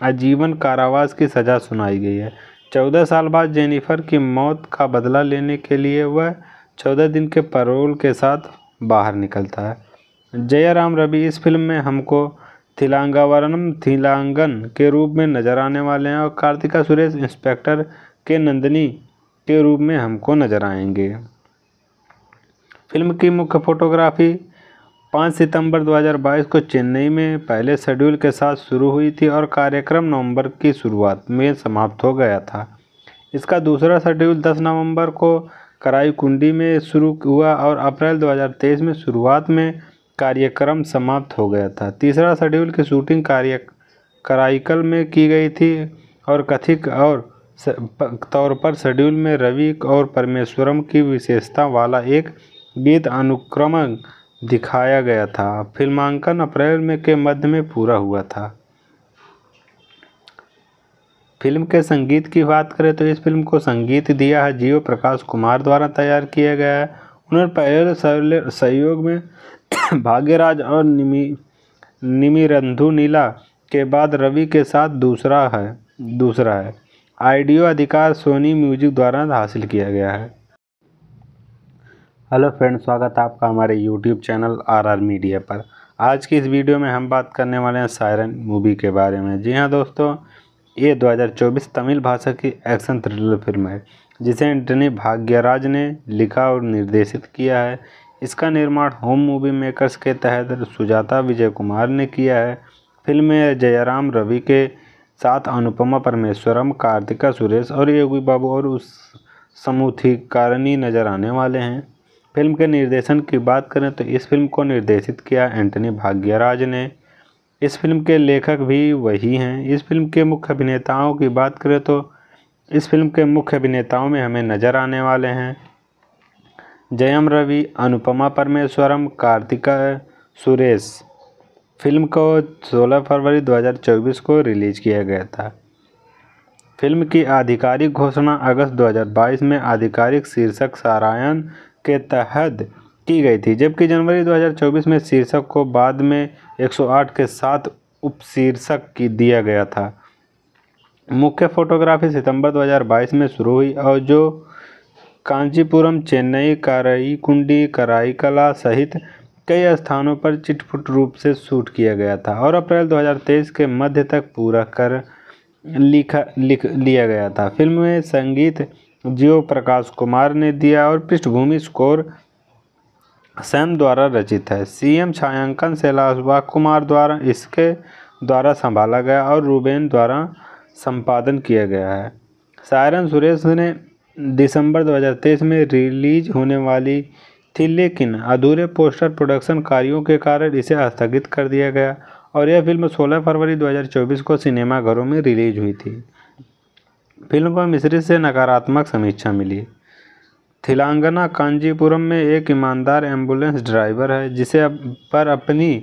आजीवन कारावास की सज़ा सुनाई गई है चौदह साल बाद जेनिफर की मौत का बदला लेने के लिए वह चौदह दिन के पैरोल के साथ बाहर निकलता है जयराम रवि इस फिल्म में हमको थिलांगावरनम थिलांगन के रूप में नज़र आने वाले हैं और कार्तिका सुरेश इंस्पेक्टर के नंदनी के रूप में हमको नज़र आएंगे फिल्म की मुख्य फोटोग्राफी पाँच सितंबर 2022 को चेन्नई में पहले शेड्यूल के साथ शुरू हुई थी और कार्यक्रम नवंबर की शुरुआत में समाप्त हो गया था इसका दूसरा शेड्यूल 10 नवंबर को कराई कुंडी में शुरू हुआ और अप्रैल 2023 में शुरुआत में कार्यक्रम समाप्त हो गया था तीसरा शेड्यूल की शूटिंग कार्य कराइकल में की गई थी और कथिक और तौर पर शेड्यूल में रवि और परमेश्वरम की विशेषता वाला एक गीत अनुक्रमण दिखाया गया था फिल्मांकन अप्रैल में के मध्य में पूरा हुआ था फिल्म के संगीत की बात करें तो इस फिल्म को संगीत दिया है जीव प्रकाश कुमार द्वारा तैयार किया गया है उन्होंने पहले सहयोग में भाग्यराज और निमी निमिरंधु नीला के बाद रवि के साथ दूसरा है दूसरा है आइडियो अधिकार सोनी म्यूजिक द्वारा हासिल किया गया है हेलो फ्रेंड स्वागत है आपका हमारे यूट्यूब चैनल आरआर मीडिया पर आज की इस वीडियो में हम बात करने वाले हैं सायरन मूवी के बारे में जी हाँ दोस्तों ये 2024 तमिल भाषा की एक्शन थ्रिलर फिल्म है जिसे एंटनी भाग्यराज ने लिखा और निर्देशित किया है इसका निर्माण होम मूवी मेकर्स के तहत सुजाता विजय कुमार ने किया है फिल्म में जयराम रवि के साथ अनुपमा परमेश्वरम कार्तिका सुरेश और योगी बाबू और उस समूथीकारणी नज़र आने वाले हैं फिल्म के निर्देशन की बात करें तो इस फिल्म को निर्देशित किया एंटनी भाग्यराज ने इस फिल्म के लेखक भी वही हैं इस फिल्म के मुख्य अभिनेताओं की बात करें तो इस फिल्म के मुख्य अभिनेताओं में हमें नज़र आने वाले हैं जयम रवि अनुपमा परमेश्वरम कार्तिका सुरेश फिल्म को 16 फरवरी 2024 को रिलीज़ किया गया था फिल्म की आधिकारिक घोषणा अगस्त 2022 में आधिकारिक शीर्षक सारायण के तहत की गई थी जबकि जनवरी 2024 में शीर्षक को बाद में 108 के साथ उपशीर्षक की दिया गया था मुख्य फोटोग्राफी सितंबर 2022 में शुरू हुई और जो कांचीपुरम चेन्नई कराईकुंडी कराईकला सहित कई स्थानों पर चिटफुट रूप से शूट किया गया था और अप्रैल 2023 के मध्य तक पूरा कर लिखा लिख लिया गया था फिल्म में संगीत जीव प्रकाश कुमार ने दिया और पृष्ठभूमि स्कोर सैम द्वारा रचित है सीएम छायांकन शैलाशवा कुमार द्वारा इसके द्वारा संभाला गया और रूबेन द्वारा संपादन किया गया है सायरन सुरेश ने दिसंबर 2023 में रिलीज होने वाली थी लेकिन अधूरे पोस्टर प्रोडक्शन कार्यों के कारण इसे स्थगित कर दिया गया और यह फिल्म 16 फरवरी 2024 को सिनेमाघरों में रिलीज हुई थी फिल्म को मिश्रित से नकारात्मक समीक्षा मिली थिलांगना कांजीपुरम में एक ईमानदार एम्बुलेंस ड्राइवर है जिसे अप पर अपनी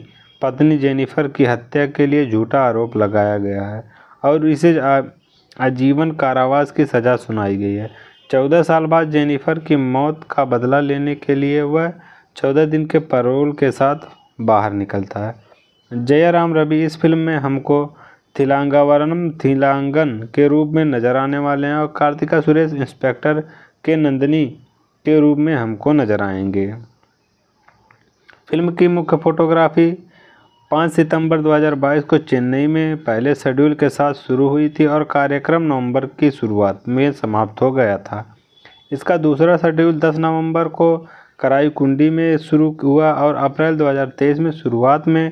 पत्नी जेनिफर की हत्या के लिए झूठा आरोप लगाया गया है और इसे आजीवन कारावास की सज़ा सुनाई गई है चौदह साल बाद जेनिफर की मौत का बदला लेने के लिए वह चौदह दिन के परोल के साथ बाहर निकलता है जयराम रवि इस फिल्म में हमको थिलांगावरम थीलांगन के रूप में नजर आने वाले हैं और कार्तिका सुरेश इंस्पेक्टर के नंदनी के रूप में हमको नजर आएंगे फिल्म की मुख्य फोटोग्राफी 5 सितंबर 2022 को चेन्नई में पहले शेड्यूल के साथ शुरू हुई थी और कार्यक्रम नवंबर की शुरुआत में समाप्त हो गया था इसका दूसरा शेड्यूल 10 नवंबर को कराई कुंडी में शुरू हुआ और अप्रैल 2023 में शुरुआत में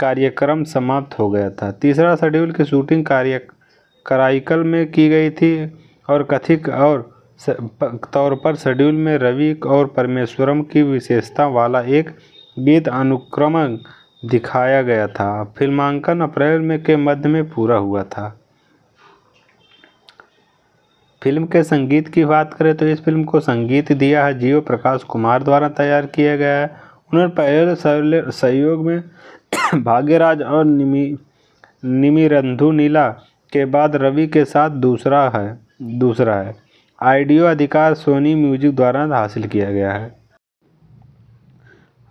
कार्यक्रम समाप्त हो गया था तीसरा शेड्यूल की शूटिंग कार्य कराइकल में की गई थी और कथिक और तौर पर शेड्यूल में रवि और परमेश्वरम की विशेषता वाला एक गीत अनुक्रम दिखाया गया था फिल्मांकन अप्रैल में के मध्य में पूरा हुआ था फिल्म के संगीत की बात करें तो इस फिल्म को संगीत दिया है जीव प्रकाश कुमार द्वारा तैयार किया गया है उन्होंने पहले सहयोग में भाग्यराज और निमी निमिरंधु नीला के बाद रवि के साथ दूसरा है दूसरा है आइडियो अधिकार सोनी म्यूजिक द्वारा हासिल किया गया है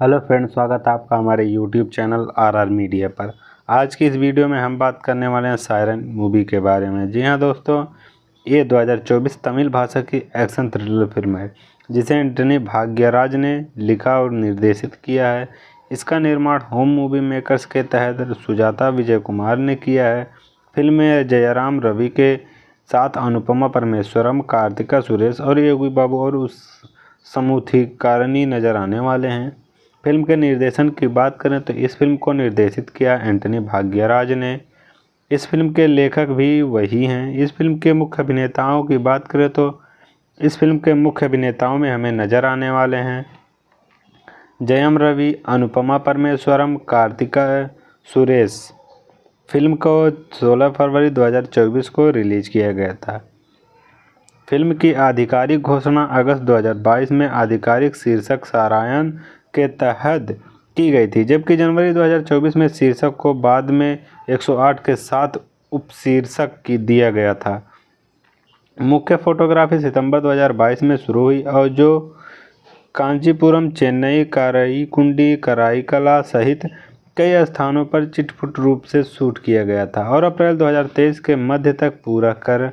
हेलो फ्रेंड स्वागत है आपका हमारे यूट्यूब चैनल आरआर मीडिया पर आज की इस वीडियो में हम बात करने वाले हैं सायरन मूवी के बारे में जी हाँ दोस्तों ये 2024 तमिल भाषा की एक्शन थ्रिलर फिल्म है जिसे एंटनी भाग्यराज ने लिखा और निर्देशित किया है इसका निर्माण होम मूवी मेकर्स के तहत सुजाता विजय कुमार ने किया है फिल्म में जयराम रवि के साथ अनुपमा परमेश्वरम कार्तिका सुरेश और योगी बाबू और उस समूथीकारणी नजर आने वाले हैं फिल्म के निर्देशन की बात करें तो इस फिल्म को निर्देशित किया एंटनी भाग्यराज ने इस फिल्म के लेखक भी वही हैं इस फिल्म के मुख्य अभिनेताओं की बात करें तो इस फिल्म के मुख्य अभिनेताओं में हमें नज़र आने वाले हैं जयम रवि अनुपमा परमेश्वरम कार्तिका सुरेश फिल्म को 16 फरवरी 2024 को रिलीज़ किया गया था फिल्म की आधिकारिक घोषणा अगस्त 2022 में आधिकारिक शीर्षक सारायण के तहत की गई थी जबकि जनवरी 2024 में शीर्षक को बाद में 108 के साथ उपशीर्षक की दिया गया था मुख्य फोटोग्राफी सितंबर 2022 में शुरू हुई और जो कांचीपुरम चेन्नई कराई कराईकला सहित कई स्थानों पर चिटफुट रूप से शूट किया गया था और अप्रैल 2023 के मध्य तक पूरा कर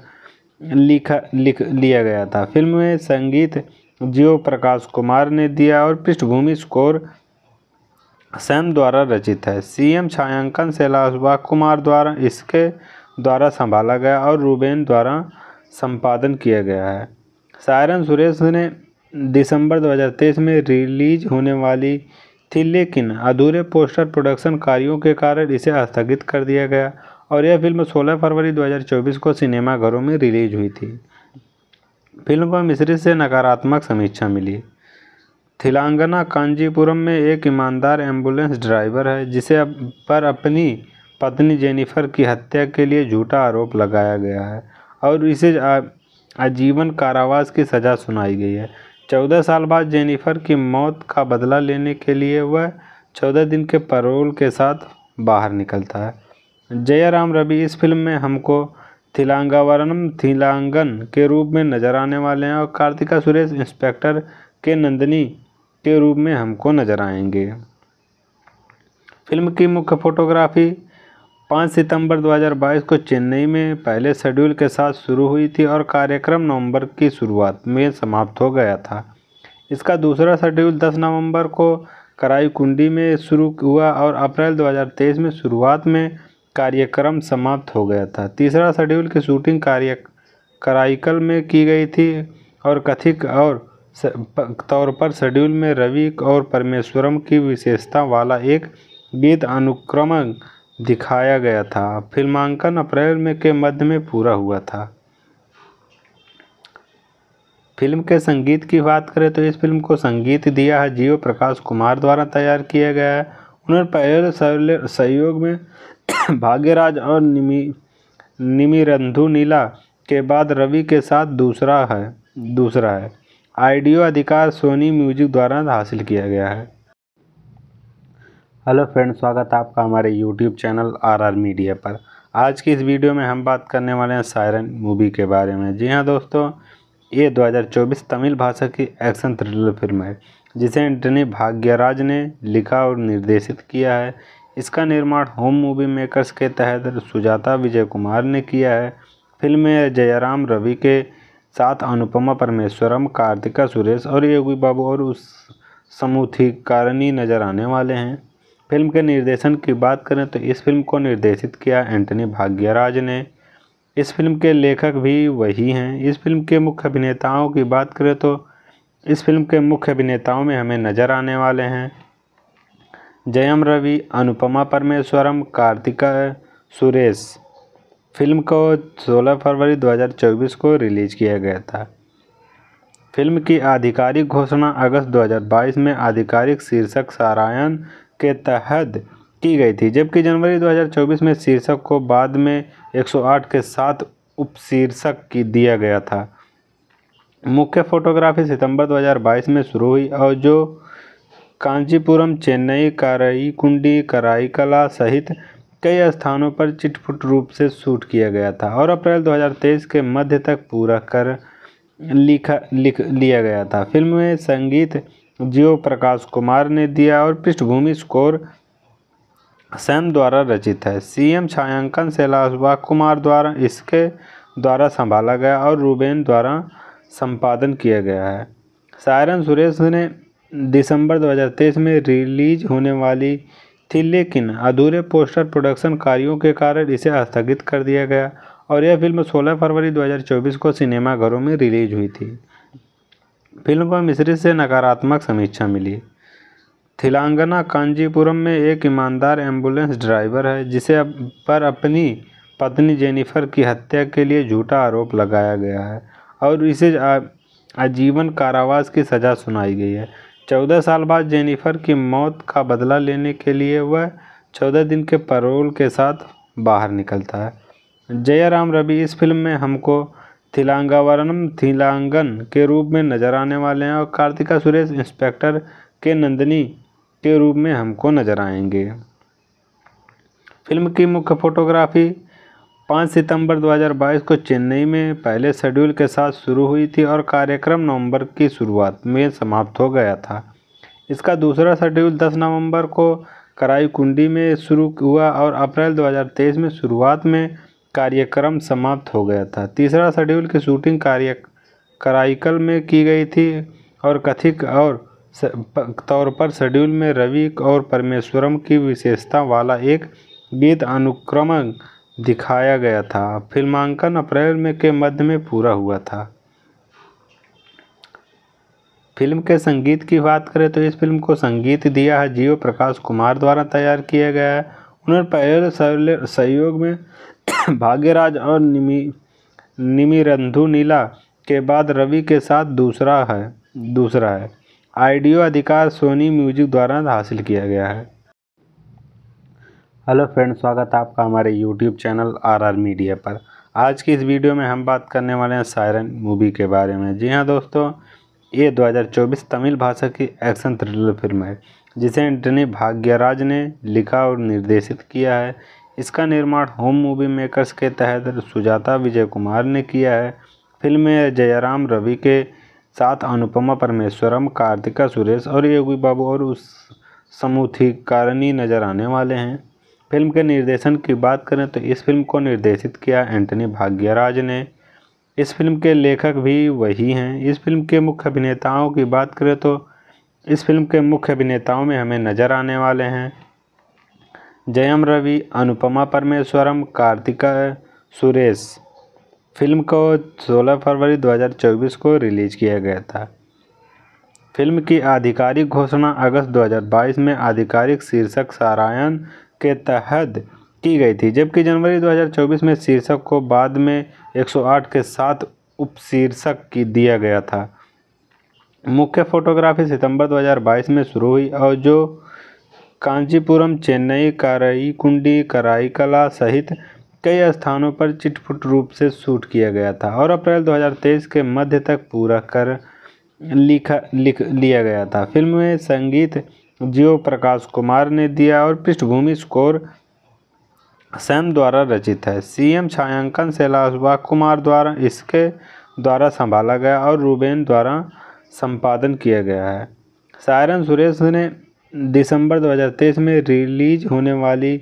लिखा लिख लिया गया था फिल्म में संगीत जियो प्रकाश कुमार ने दिया और पृष्ठभूमि स्कोर सैम द्वारा रचित है सीएम छायांकन शैलाशवा कुमार द्वारा इसके द्वारा संभाला गया और रूबेन द्वारा संपादन किया गया है सायरन सुरेश ने दिसंबर 2023 में रिलीज होने वाली थी लेकिन अधूरे पोस्टर प्रोडक्शन कार्यों के कारण इसे स्थगित कर दिया गया और यह फिल्म 16 फरवरी 2024 को सिनेमाघरों में रिलीज हुई थी फिल्म को मिश्रित से नकारात्मक समीक्षा मिली थिलांगना कांजीपुरम में एक ईमानदार एम्बुलेंस ड्राइवर है जिसे अप पर अपनी पत्नी जेनिफर की हत्या के लिए झूठा आरोप लगाया गया है और इसे आजीवन कारावास की सज़ा सुनाई गई है चौदह साल बाद जेनिफर की मौत का बदला लेने के लिए वह चौदह दिन के पैरोल के साथ बाहर निकलता है जयराम रवि इस फिल्म में हमको थिलांगावरनम थिलांगन के रूप में नज़र आने वाले हैं और कार्तिका सुरेश इंस्पेक्टर के नंदनी के रूप में हमको नज़र आएंगे फिल्म की मुख्य फोटोग्राफी पाँच सितंबर 2022 को चेन्नई में पहले शेड्यूल के साथ शुरू हुई थी और कार्यक्रम नवंबर की शुरुआत में समाप्त हो गया था इसका दूसरा शेड्यूल 10 नवंबर को कराईकुंडी में शुरू हुआ और अप्रैल 2023 में शुरुआत में कार्यक्रम समाप्त हो गया था तीसरा शेड्यूल की शूटिंग कार्य कराइकल में की गई थी और कथिक और तौर पर शेड्यूल में रवि और परमेश्वरम की विशेषता वाला एक गीत अनुक्रमण दिखाया गया था फिल्मांकन अप्रैल में के मध्य में पूरा हुआ था फिल्म के संगीत की बात करें तो इस फिल्म को संगीत दिया है जीव प्रकाश कुमार द्वारा तैयार किया गया है उन्होंने पहले सहयोग में भाग्यराज और निमी निमिरंधु नीला के बाद रवि के साथ दूसरा है दूसरा है आइडियो अधिकार सोनी म्यूजिक द्वारा हासिल किया गया है हेलो फ्रेंड स्वागत है आपका हमारे यूट्यूब चैनल आरआर मीडिया पर आज की इस वीडियो में हम बात करने वाले हैं सायरन मूवी के बारे में जी हाँ दोस्तों ये 2024 तमिल भाषा की एक्शन थ्रिलर फिल्म है जिसे एंटनी भाग्यराज ने लिखा और निर्देशित किया है इसका निर्माण होम मूवी मेकर्स के तहत सुजाता विजय कुमार ने किया है फिल्म में जयराम रवि के साथ अनुपमा परमेश्वरम कार्तिका सुरेश और योगी बाबू और उस समूथी कारणी नज़र आने वाले हैं फिल्म के निर्देशन की बात करें तो इस फिल्म को निर्देशित किया एंटनी भाग्यराज ने इस फिल्म के लेखक भी वही हैं इस फिल्म के मुख्य अभिनेताओं की बात करें तो इस फिल्म के मुख्य अभिनेताओं में हमें नज़र आने वाले हैं जयम रवि अनुपमा परमेश्वरम कार्तिका सुरेश फिल्म को 16 फरवरी 2024 को रिलीज़ किया गया था फिल्म की आधिकारिक घोषणा अगस्त 2022 में आधिकारिक शीर्षक सारायण के तहत की गई थी जबकि जनवरी 2024 में शीर्षक को बाद में 108 के साथ उपशीर्षक की दिया गया था मुख्य फोटोग्राफी सितंबर 2022 में शुरू हुई और जो कांचीपुरम चेन्नई कराईकुंडी कराईकला सहित कई स्थानों पर चिटफुट रूप से शूट किया गया था और अप्रैल 2023 के मध्य तक पूरा कर लिखा लिख लिया गया था फिल्म में संगीत जीव प्रकाश कुमार ने दिया और पृष्ठभूमि स्कोर सैम द्वारा रचित है सीएम छायांकन शैलाशवा कुमार द्वारा इसके द्वारा संभाला गया और रूबेन द्वारा संपादन किया गया है सायरन सुरेश ने दिसंबर 2023 में रिलीज होने वाली थी लेकिन अधूरे पोस्टर प्रोडक्शन कार्यों के कारण इसे स्थगित कर दिया गया और यह फिल्म 16 फरवरी 2024 को सिनेमाघरों में रिलीज हुई थी फिल्म को मिश्रित से नकारात्मक समीक्षा मिली थिलांगना कांजीपुरम में एक ईमानदार एम्बुलेंस ड्राइवर है जिसे पर अपनी पत्नी जेनिफर की हत्या के लिए झूठा आरोप लगाया गया है और इसे आजीवन कारावास की सज़ा सुनाई गई है चौदह साल बाद जेनिफर की मौत का बदला लेने के लिए वह चौदह दिन के परोल के साथ बाहर निकलता है जयराम रवि इस फिल्म में हमको थिलांगावरम थीलांगन के रूप में नजर आने वाले हैं और कार्तिका सुरेश इंस्पेक्टर के नंदिनी के रूप में हमको नजर आएंगे फिल्म की मुख्य फोटोग्राफी 5 सितंबर 2022 को चेन्नई में पहले शेड्यूल के साथ शुरू हुई थी और कार्यक्रम नवंबर की शुरुआत में समाप्त हो गया था इसका दूसरा शेड्यूल 10 नवंबर को कराई कुंडी में शुरू हुआ और अप्रैल 2023 में शुरुआत में कार्यक्रम समाप्त हो गया था तीसरा शेड्यूल की शूटिंग कार्य कराइकल में की गई थी और कथिक और तौर पर शेड्यूल में रवि और परमेश्वरम की विशेषता वाला एक गीत अनुक्रम दिखाया गया था फिल्मांकन अप्रैल में के मध्य में पूरा हुआ था फिल्म के संगीत की बात करें तो इस फिल्म को संगीत दिया है जीव प्रकाश कुमार द्वारा तैयार किया गया है उन्होंने पहले सहयोग में भाग्यराज और निमी निमिरंधु नीला के बाद रवि के साथ दूसरा है दूसरा है आइडियो अधिकार सोनी म्यूजिक द्वारा हासिल किया गया है हेलो फ्रेंड स्वागत है आपका हमारे यूट्यूब चैनल आरआर मीडिया पर आज की इस वीडियो में हम बात करने वाले हैं सायरन मूवी के बारे में जी हाँ दोस्तों ये 2024 तमिल भाषा की एक्शन थ्रिलर फिल्म है जिसे एंटनी भाग्यराज ने लिखा और निर्देशित किया है इसका निर्माण होम मूवी मेकर्स के तहत सुजाता विजय कुमार ने किया है फिल्म में जयराम रवि के साथ अनुपमा परमेश्वरम कार्तिका सुरेश और योगी बाबू और उस समूथीकारणी नजर आने वाले हैं फिल्म के निर्देशन की बात करें तो इस फिल्म को निर्देशित किया एंटनी भाग्यराज ने इस फिल्म के लेखक भी वही हैं इस फिल्म के मुख्य अभिनेताओं की बात करें तो इस फिल्म के मुख्य अभिनेताओं में हमें नज़र आने वाले हैं जयम रवि अनुपमा परमेश्वरम कार्तिका सुरेश फिल्म को 16 फरवरी 2024 को रिलीज़ किया गया था फिल्म की आधिकारिक घोषणा अगस्त 2022 में आधिकारिक शीर्षक सारायण के तहत की गई थी जबकि जनवरी 2024 में शीर्षक को बाद में 108 के साथ उपशीर्षक की दिया गया था मुख्य फोटोग्राफी सितंबर 2022 में शुरू हुई और जो कांचीपुरम चेन्नई कराई कराईकला सहित कई स्थानों पर चिटफुट रूप से शूट किया गया था और अप्रैल 2023 के मध्य तक पूरा कर लिखा लिख लिया गया था फिल्म में संगीत जियो प्रकाश कुमार ने दिया और पृष्ठभूमि स्कोर सैम द्वारा रचित है सीएम छायांकन शैलाशवा कुमार द्वारा इसके द्वारा संभाला गया और रूबेन द्वारा संपादन किया गया है सायरन सुरेश ने दिसंबर 2023 में रिलीज होने वाली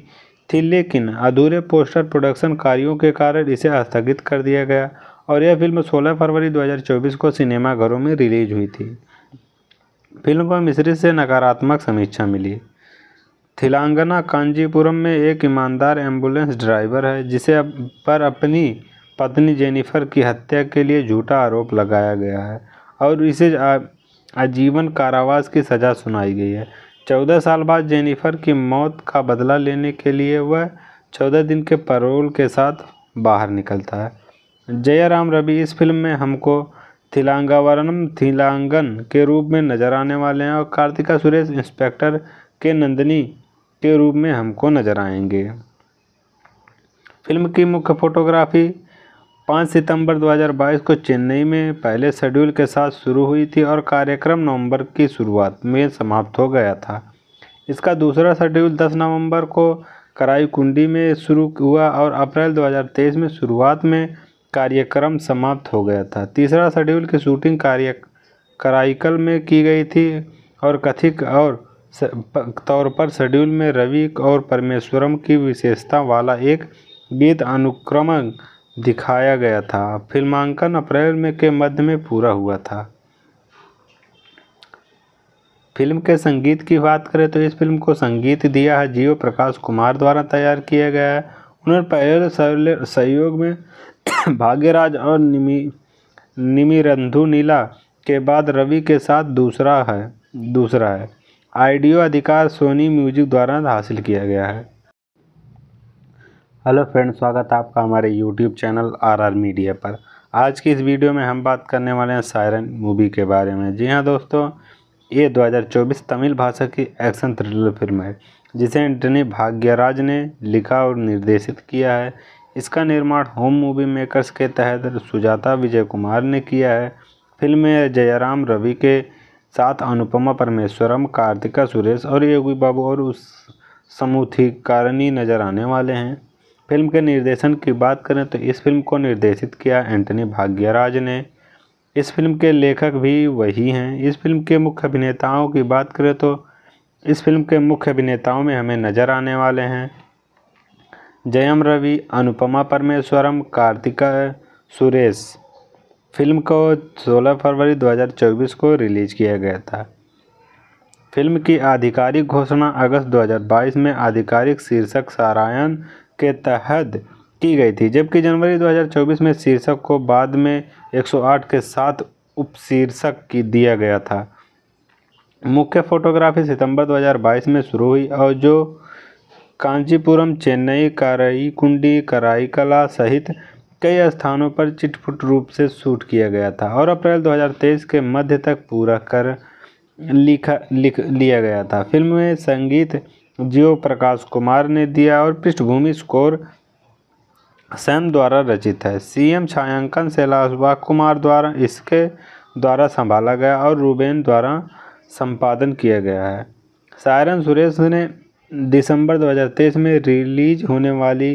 थी लेकिन अधूरे पोस्टर प्रोडक्शन कार्यों के कारण इसे स्थगित कर दिया गया और यह फिल्म 16 फरवरी 2024 को सिनेमाघरों में रिलीज हुई थी फिल्म को मिश्रित से नकारात्मक समीक्षा मिली थिलांगना कांजीपुरम में एक ईमानदार एम्बुलेंस ड्राइवर है जिसे अप पर अपनी पत्नी जेनिफर की हत्या के लिए झूठा आरोप लगाया गया है और इसे आजीवन कारावास की सज़ा सुनाई गई है चौदह साल बाद जेनिफर की मौत का बदला लेने के लिए वह चौदह दिन के पैरोल के साथ बाहर निकलता है जयराम रवि इस फिल्म में हमको थिलांगावरनम थीलांगन के रूप में नज़र आने वाले हैं और कार्तिका सुरेश इंस्पेक्टर के नंदनी के रूप में हमको नज़र आएंगे फिल्म की मुख्य फोटोग्राफी पाँच सितंबर 2022 को चेन्नई में पहले शेड्यूल के साथ शुरू हुई थी और कार्यक्रम नवंबर की शुरुआत में समाप्त हो गया था इसका दूसरा शेड्यूल 10 नवंबर को कराईकुंडी में शुरू हुआ और अप्रैल 2023 में शुरुआत में कार्यक्रम समाप्त हो गया था तीसरा शेड्यूल की शूटिंग कार्य कराइकल में की गई थी और कथिक और तौर पर शेड्यूल में रवि और परमेश्वरम की विशेषता वाला एक गीत अनुक्रमण दिखाया गया था फिल्मांकन अप्रैल में के मध्य में पूरा हुआ था फिल्म के संगीत की बात करें तो इस फिल्म को संगीत दिया है जीव प्रकाश कुमार द्वारा तैयार किया गया है उन्होंने पहले सहयोग में भाग्यराज और निमी निमिरंधु नीला के बाद रवि के साथ दूसरा है दूसरा है आइडियो अधिकार सोनी म्यूजिक द्वारा हासिल किया गया है हेलो फ्रेंड स्वागत है आपका हमारे यूट्यूब चैनल आरआर मीडिया पर आज की इस वीडियो में हम बात करने वाले हैं सायरन मूवी के बारे में जी हाँ दोस्तों ये 2024 तमिल भाषा की एक्शन थ्रिलर फिल्म है जिसे एंटनी भाग्यराज ने लिखा और निर्देशित किया है इसका निर्माण होम मूवी मेकर्स के तहत सुजाता विजय कुमार ने किया है फिल्म में जयराम रवि के साथ अनुपमा परमेश्वरम कार्तिका सुरेश और योगी बाबू और उस कारणी नजर आने वाले हैं फिल्म के निर्देशन की बात करें तो इस फिल्म को निर्देशित किया एंटनी भाग्यराज ने इस फिल्म के लेखक भी वही हैं इस फिल्म के मुख्य अभिनेताओं की बात करें तो इस फिल्म के मुख्य अभिनेताओं में हमें नज़र आने वाले हैं जयम रवि अनुपमा परमेश्वरम कार्तिका सुरेश फिल्म को 16 फरवरी 2024 को रिलीज़ किया गया था फिल्म की आधिकारिक घोषणा अगस्त 2022 में आधिकारिक शीर्षक सारायण के तहत की गई थी जबकि जनवरी 2024 में शीर्षक को बाद में 108 के साथ उपशीर्षक की दिया गया था मुख्य फोटोग्राफी सितंबर 2022 में शुरू हुई और जो कांचीपुरम चेन्नई कराई कुंडी कराई कला सहित कई स्थानों पर चिटफुट रूप से शूट किया गया था और अप्रैल 2023 के मध्य तक पूरा कर लिखा लिख लिया गया था फिल्म में संगीत जीव प्रकाश कुमार ने दिया और पृष्ठभूमि स्कोर सैम द्वारा रचित है सीएम छायांकन शैलाशवा कुमार द्वारा इसके द्वारा संभाला गया और रूबेन द्वारा संपादन किया गया है सायरन सुरेश ने दिसंबर 2023 में रिलीज होने वाली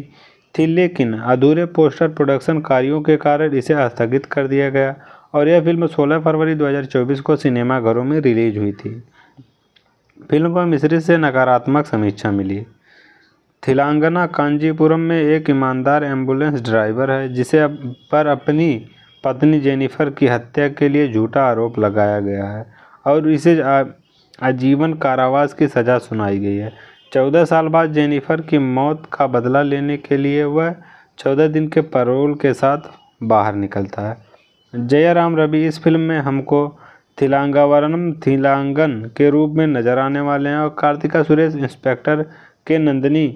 थी लेकिन अधूरे पोस्टर प्रोडक्शन कार्यों के कारण इसे स्थगित कर दिया गया और यह फिल्म 16 फरवरी 2024 को सिनेमाघरों में रिलीज हुई थी फिल्म को मिश्रित से नकारात्मक समीक्षा मिली थिलांगना कांजीपुरम में एक ईमानदार एम्बुलेंस ड्राइवर है जिसे अप पर अपनी पत्नी जेनिफर की हत्या के लिए झूठा आरोप लगाया गया है और इसे आजीवन कारावास की सज़ा सुनाई गई है चौदह साल बाद जेनिफर की मौत का बदला लेने के लिए वह चौदह दिन के परोल के साथ बाहर निकलता है जयराम रवि इस फिल्म में हमको थिलांगावरम थीलांगन के रूप में नजर आने वाले हैं और कार्तिका सुरेश इंस्पेक्टर के नंदनी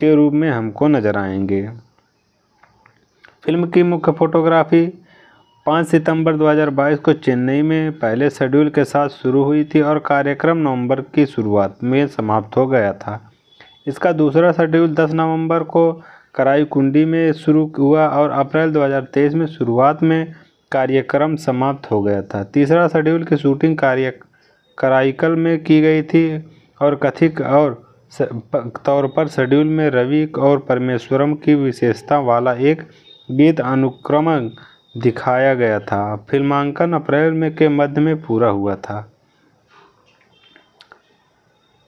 के रूप में हमको नजर आएंगे फिल्म की मुख्य फोटोग्राफी 5 सितंबर 2022 को चेन्नई में पहले शेड्यूल के साथ शुरू हुई थी और कार्यक्रम नवंबर की शुरुआत में समाप्त हो गया था इसका दूसरा शेड्यूल 10 नवंबर को कराई कुंडी में शुरू हुआ और अप्रैल 2023 में शुरुआत में कार्यक्रम समाप्त हो गया था तीसरा शेड्यूल की शूटिंग कार्य कराइकल में की गई थी और कथिक और तौर पर शेड्यूल में रवि और परमेश्वरम की विशेषता वाला एक गीत अनुक्रम दिखाया गया था फिल्मांकन अप्रैल में के मध्य में पूरा हुआ था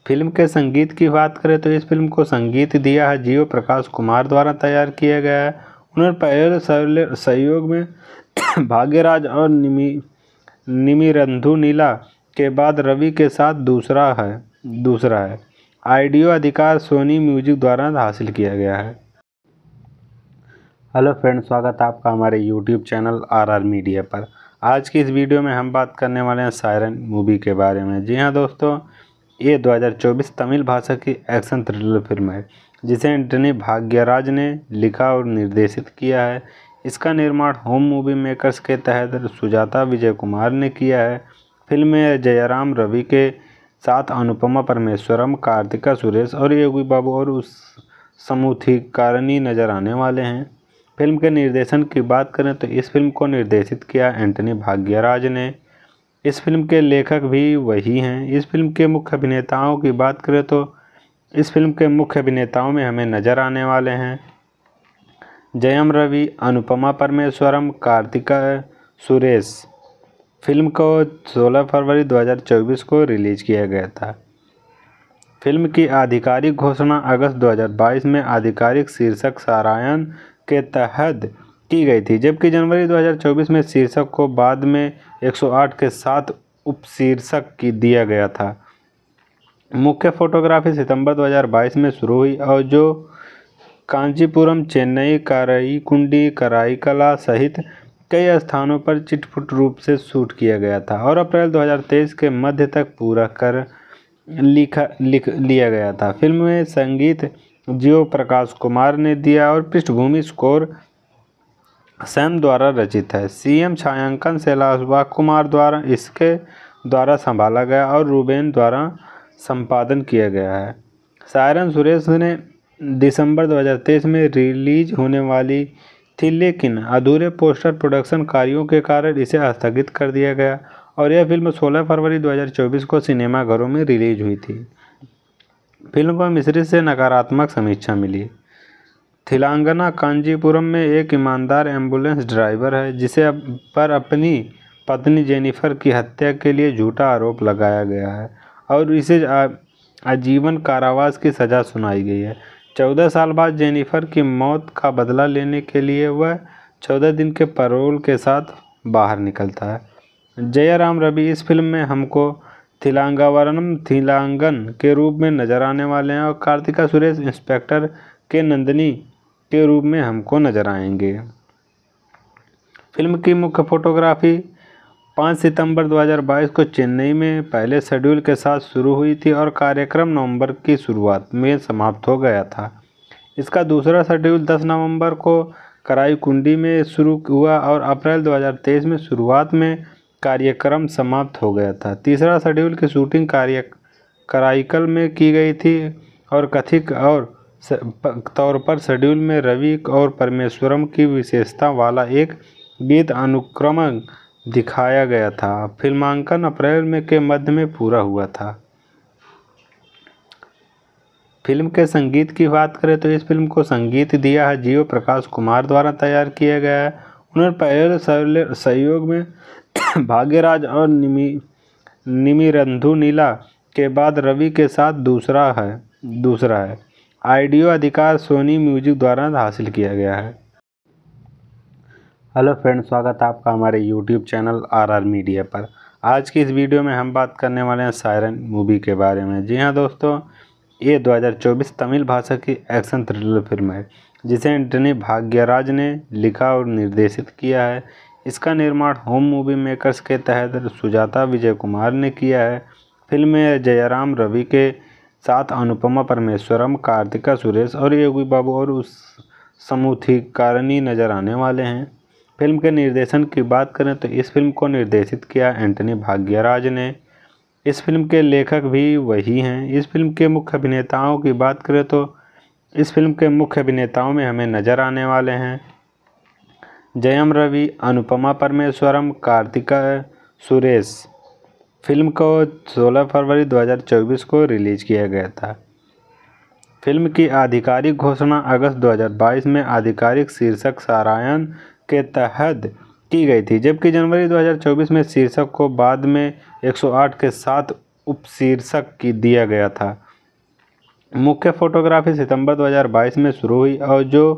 फिल्म के संगीत की बात करें तो इस फिल्म को संगीत दिया है जीव प्रकाश कुमार द्वारा तैयार किया गया है उन्होंने पहले सहयोग में भाग्यराज और निमी निमिरंधु नीला के बाद रवि के साथ दूसरा है दूसरा है आइडियो अधिकार सोनी म्यूजिक द्वारा हासिल किया गया है हेलो फ्रेंड स्वागत है आपका हमारे यूट्यूब चैनल आरआर मीडिया पर आज की इस वीडियो में हम बात करने वाले हैं सायरन मूवी के बारे में जी हाँ दोस्तों ये 2024 तमिल भाषा की एक्शन थ्रिलर फिल्म है जिसे एंटनी भाग्यराज ने लिखा और निर्देशित किया है इसका निर्माण होम मूवी मेकर्स के तहत सुजाता विजय कुमार ने किया है फिल्म में जयराम रवि के साथ अनुपमा परमेश्वरम कार्तिका सुरेश और योगी बाबू और उस समूथिकारणी नजर आने वाले हैं फिल्म के निर्देशन की बात करें तो इस फिल्म को निर्देशित किया एंटनी भाग्यराज ने इस फिल्म के लेखक भी वही हैं इस फिल्म के मुख्य अभिनेताओं की बात करें तो इस फिल्म के मुख्य अभिनेताओं में हमें नज़र आने वाले हैं जयम रवि अनुपमा परमेश्वरम कार्तिका सुरेश फिल्म को 16 फरवरी 2024 को रिलीज़ किया गया था फिल्म की आधिकारिक घोषणा अगस्त 2022 में आधिकारिक शीर्षक सारायण के तहत की गई थी जबकि जनवरी 2024 में शीर्षक को बाद में 108 के साथ उपशीर्षक की दिया गया था मुख्य फोटोग्राफी सितंबर 2022 में शुरू हुई और जो कांचीपुरम चेन्नई कराई कराईकला सहित कई स्थानों पर चिटफुट रूप से शूट किया गया था और अप्रैल 2023 के मध्य तक पूरा कर लिखा लिख लिया गया था फिल्म में संगीत जियो प्रकाश कुमार ने दिया और पृष्ठभूमि स्कोर सैम द्वारा रचित है सीएम छायांकन शैलाशवा कुमार द्वारा इसके द्वारा संभाला गया और रूबेन द्वारा संपादन किया गया है सायरन सुरेश ने दिसंबर 2023 में रिलीज होने वाली थी लेकिन अधूरे पोस्टर प्रोडक्शन कार्यों के कारण इसे स्थगित कर दिया गया और यह फिल्म 16 फरवरी 2024 को सिनेमाघरों में रिलीज हुई थी फिल्म को मिश्रित से नकारात्मक समीक्षा मिली थिलांगना कांजीपुरम में एक ईमानदार एम्बुलेंस ड्राइवर है जिसे पर अपनी पत्नी जेनिफर की हत्या के लिए झूठा आरोप लगाया गया है और इसे आजीवन कारावास की सज़ा सुनाई गई है चौदह साल बाद जेनिफर की मौत का बदला लेने के लिए वह चौदह दिन के पैरोल के साथ बाहर निकलता है जयराम रवि इस फिल्म में हमको थिलांगावरनम थिलांगन के रूप में नज़र आने वाले हैं और कार्तिका सुरेश इंस्पेक्टर के नंदनी के रूप में हमको नज़र आएंगे फिल्म की मुख्य फोटोग्राफी पाँच सितंबर 2022 को चेन्नई में पहले शेड्यूल के साथ शुरू हुई थी और कार्यक्रम नवंबर की शुरुआत में समाप्त हो गया था इसका दूसरा शेड्यूल 10 नवंबर को कराईकुंडी में शुरू हुआ और अप्रैल 2023 में शुरुआत में कार्यक्रम समाप्त हो गया था तीसरा शेड्यूल की शूटिंग कार्य कराइकल में की गई थी और कथिक और तौर पर शेड्यूल में रवि और परमेश्वरम की विशेषता वाला एक गीत अनुक्रमण दिखाया गया था फिल्मांकन अप्रैल में के मध्य में पूरा हुआ था फिल्म के संगीत की बात करें तो इस फिल्म को संगीत दिया है जीव प्रकाश कुमार द्वारा तैयार किया गया है उन्होंने पहले सहयोग में भाग्यराज और निमी निमिरंधु नीला के बाद रवि के साथ दूसरा है दूसरा है आइडियो अधिकार सोनी म्यूजिक द्वारा हासिल किया गया है हेलो फ्रेंड स्वागत है आपका हमारे यूट्यूब चैनल आरआर मीडिया पर आज की इस वीडियो में हम बात करने वाले हैं सायरन मूवी के बारे में जी हाँ दोस्तों ये 2024 तमिल भाषा की एक्शन थ्रिलर फिल्म है जिसे एंटनी भाग्यराज ने लिखा और निर्देशित किया है इसका निर्माण होम मूवी मेकर्स के तहत सुजाता विजय कुमार ने किया है फिल्म में जयराम रवि के साथ अनुपमा परमेश्वरम कार्तिका सुरेश और योगी बाबू और उस समूथी कारणी नज़र आने वाले हैं फिल्म के निर्देशन की बात करें तो इस फिल्म को निर्देशित किया एंटनी भाग्यराज ने इस फिल्म के लेखक भी वही हैं इस फिल्म के मुख्य अभिनेताओं की बात करें तो इस फिल्म के मुख्य अभिनेताओं में हमें नज़र आने वाले हैं जयम रवि अनुपमा परमेश्वरम कार्तिका सुरेश फिल्म को 16 फरवरी 2024 को रिलीज़ किया गया था फिल्म की आधिकारिक घोषणा अगस्त 2022 में आधिकारिक शीर्षक सारायण के तहत की गई थी जबकि जनवरी 2024 में शीर्षक को बाद में 108 के साथ उपशीर्षक की दिया गया था मुख्य फोटोग्राफी सितंबर 2022 में शुरू हुई और जो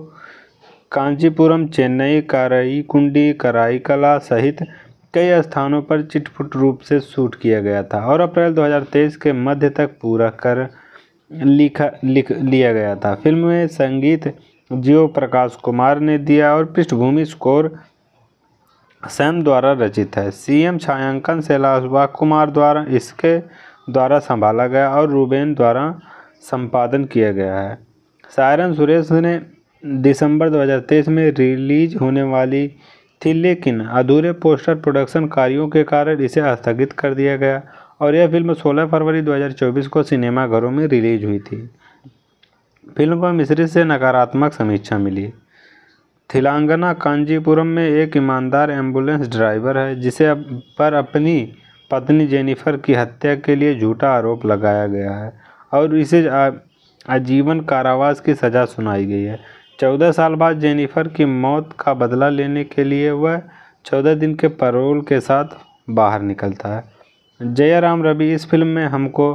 कांचीपुरम चेन्नई कराईकुंडी कराईकला सहित कई स्थानों पर चिटफुट रूप से शूट किया गया था और अप्रैल 2023 के मध्य तक पूरा कर लिखा लिख लिया गया था फिल्म में संगीत जीव प्रकाश कुमार ने दिया और पृष्ठभूमि स्कोर सैम द्वारा रचित है सीएम छायांकन शैलाश कुमार द्वारा इसके द्वारा संभाला गया और रूबेन द्वारा संपादन किया गया है सायरन सुरेश ने दिसंबर 2023 में रिलीज होने वाली थी लेकिन अधूरे पोस्टर प्रोडक्शन कार्यों के कारण इसे स्थगित कर दिया गया और यह फिल्म 16 फरवरी 2024 को सिनेमाघरों में रिलीज हुई थी फिल्म को मिश्रित से नकारात्मक समीक्षा मिली थिलांगना कांजीपुरम में एक ईमानदार एम्बुलेंस ड्राइवर है जिसे अप पर अपनी पत्नी जेनिफर की हत्या के लिए झूठा आरोप लगाया गया है और इसे आजीवन कारावास की सज़ा सुनाई गई है चौदह साल बाद जेनिफर की मौत का बदला लेने के लिए वह चौदह दिन के परोल के साथ बाहर निकलता है जयराम रवि इस फिल्म में हमको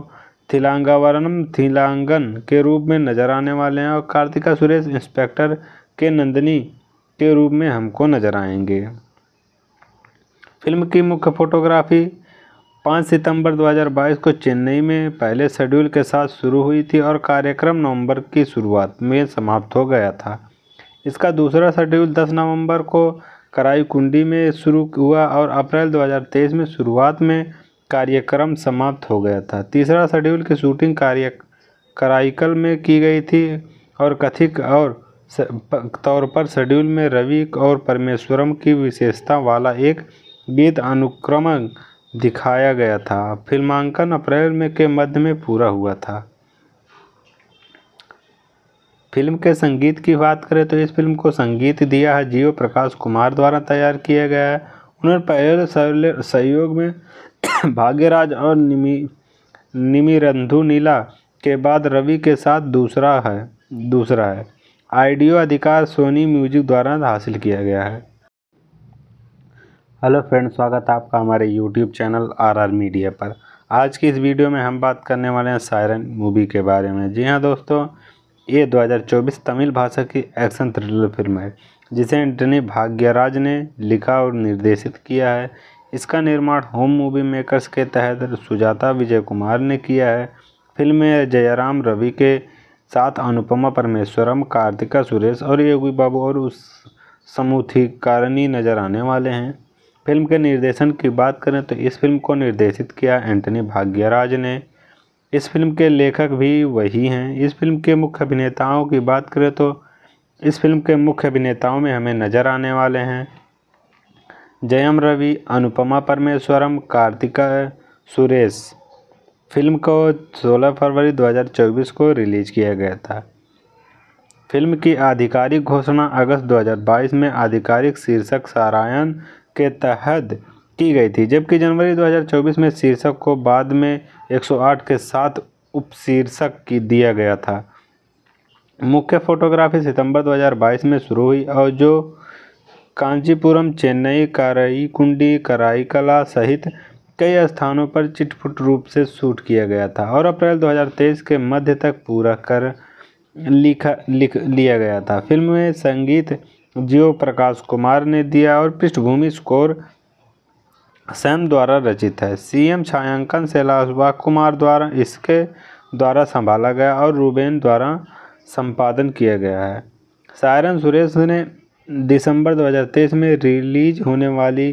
थिलांगावरम थीलांगन के रूप में नजर आने वाले हैं और कार्तिका सुरेश इंस्पेक्टर के नंदनी के रूप में हमको नजर आएंगे फिल्म की मुख्य फोटोग्राफी 5 सितंबर 2022 को चेन्नई में पहले शेड्यूल के साथ शुरू हुई थी और कार्यक्रम नवंबर की शुरुआत में समाप्त हो गया था इसका दूसरा शेड्यूल 10 नवंबर को कराई कुंडी में शुरू हुआ और अप्रैल 2023 में शुरुआत में कार्यक्रम समाप्त हो गया था तीसरा शेड्यूल की शूटिंग कार्य कराइकल में की गई थी और कथिक और तौर पर शेड्यूल में रवि और परमेश्वरम की विशेषता वाला एक गीत अनुक्रम दिखाया गया था फिल्मांकन अप्रैल में के मध्य में पूरा हुआ था फिल्म के संगीत की बात करें तो इस फिल्म को संगीत दिया है जीव प्रकाश कुमार द्वारा तैयार किया गया है उन्होंने पहले सहयोग में भाग्यराज और निमी निमिरंधु नीला के बाद रवि के साथ दूसरा है दूसरा है आइडियो अधिकार सोनी म्यूजिक द्वारा हासिल किया गया है हेलो फ्रेंड स्वागत है आपका हमारे YouTube channel R R media पर आज की इस वीडियो में हम बात करने वाले हैं सायरन मूवी के बारे में जी हाँ दोस्तों ये 2024 तमिल भाषा की एक्शन थ्रिलर फिल्म है जिसे एंटनी भाग्यराज ने लिखा और निर्देशित किया है इसका निर्माण होम मूवी मेकर्स के तहत सुजाता विजय कुमार ने किया है फिल्म में जयराम रवि के साथ अनुपमा परमेश्वरम कार्तिका सुरेश और योगी बाबू और उस समूथीकारणी नजर आने वाले हैं फिल्म के निर्देशन की बात करें तो इस फिल्म को निर्देशित किया एंटनी भाग्यराज ने इस फिल्म के लेखक भी वही हैं इस फिल्म के मुख्य अभिनेताओं की बात करें तो इस फिल्म के मुख्य अभिनेताओं में हमें नज़र आने वाले हैं जयम रवि अनुपमा परमेश्वरम कार्तिका सुरेश फिल्म को 16 फरवरी 2024 को रिलीज़ किया गया था फिल्म की आधिकारिक घोषणा अगस्त 2022 में आधिकारिक शीर्षक सारायण के तहत की गई थी जबकि जनवरी 2024 में शीर्षक को बाद में 108 के साथ उपशीर्षक की दिया गया था मुख्य फोटोग्राफी सितंबर 2022 में शुरू हुई और जो कांचीपुरम चेन्नई कराई कराईकला सहित कई स्थानों पर चिटफुट रूप से शूट किया गया था और अप्रैल 2023 के मध्य तक पूरा कर लिखा लिख लिया गया था फिल्म में संगीत जियो प्रकाश कुमार ने दिया और पृष्ठभूमि स्कोर सैम द्वारा रचित है सीएम छायांकन शैलाशवा कुमार द्वारा इसके द्वारा संभाला गया और रूबेन द्वारा संपादन किया गया है सायरन सुरेश ने दिसंबर 2023 में रिलीज होने वाली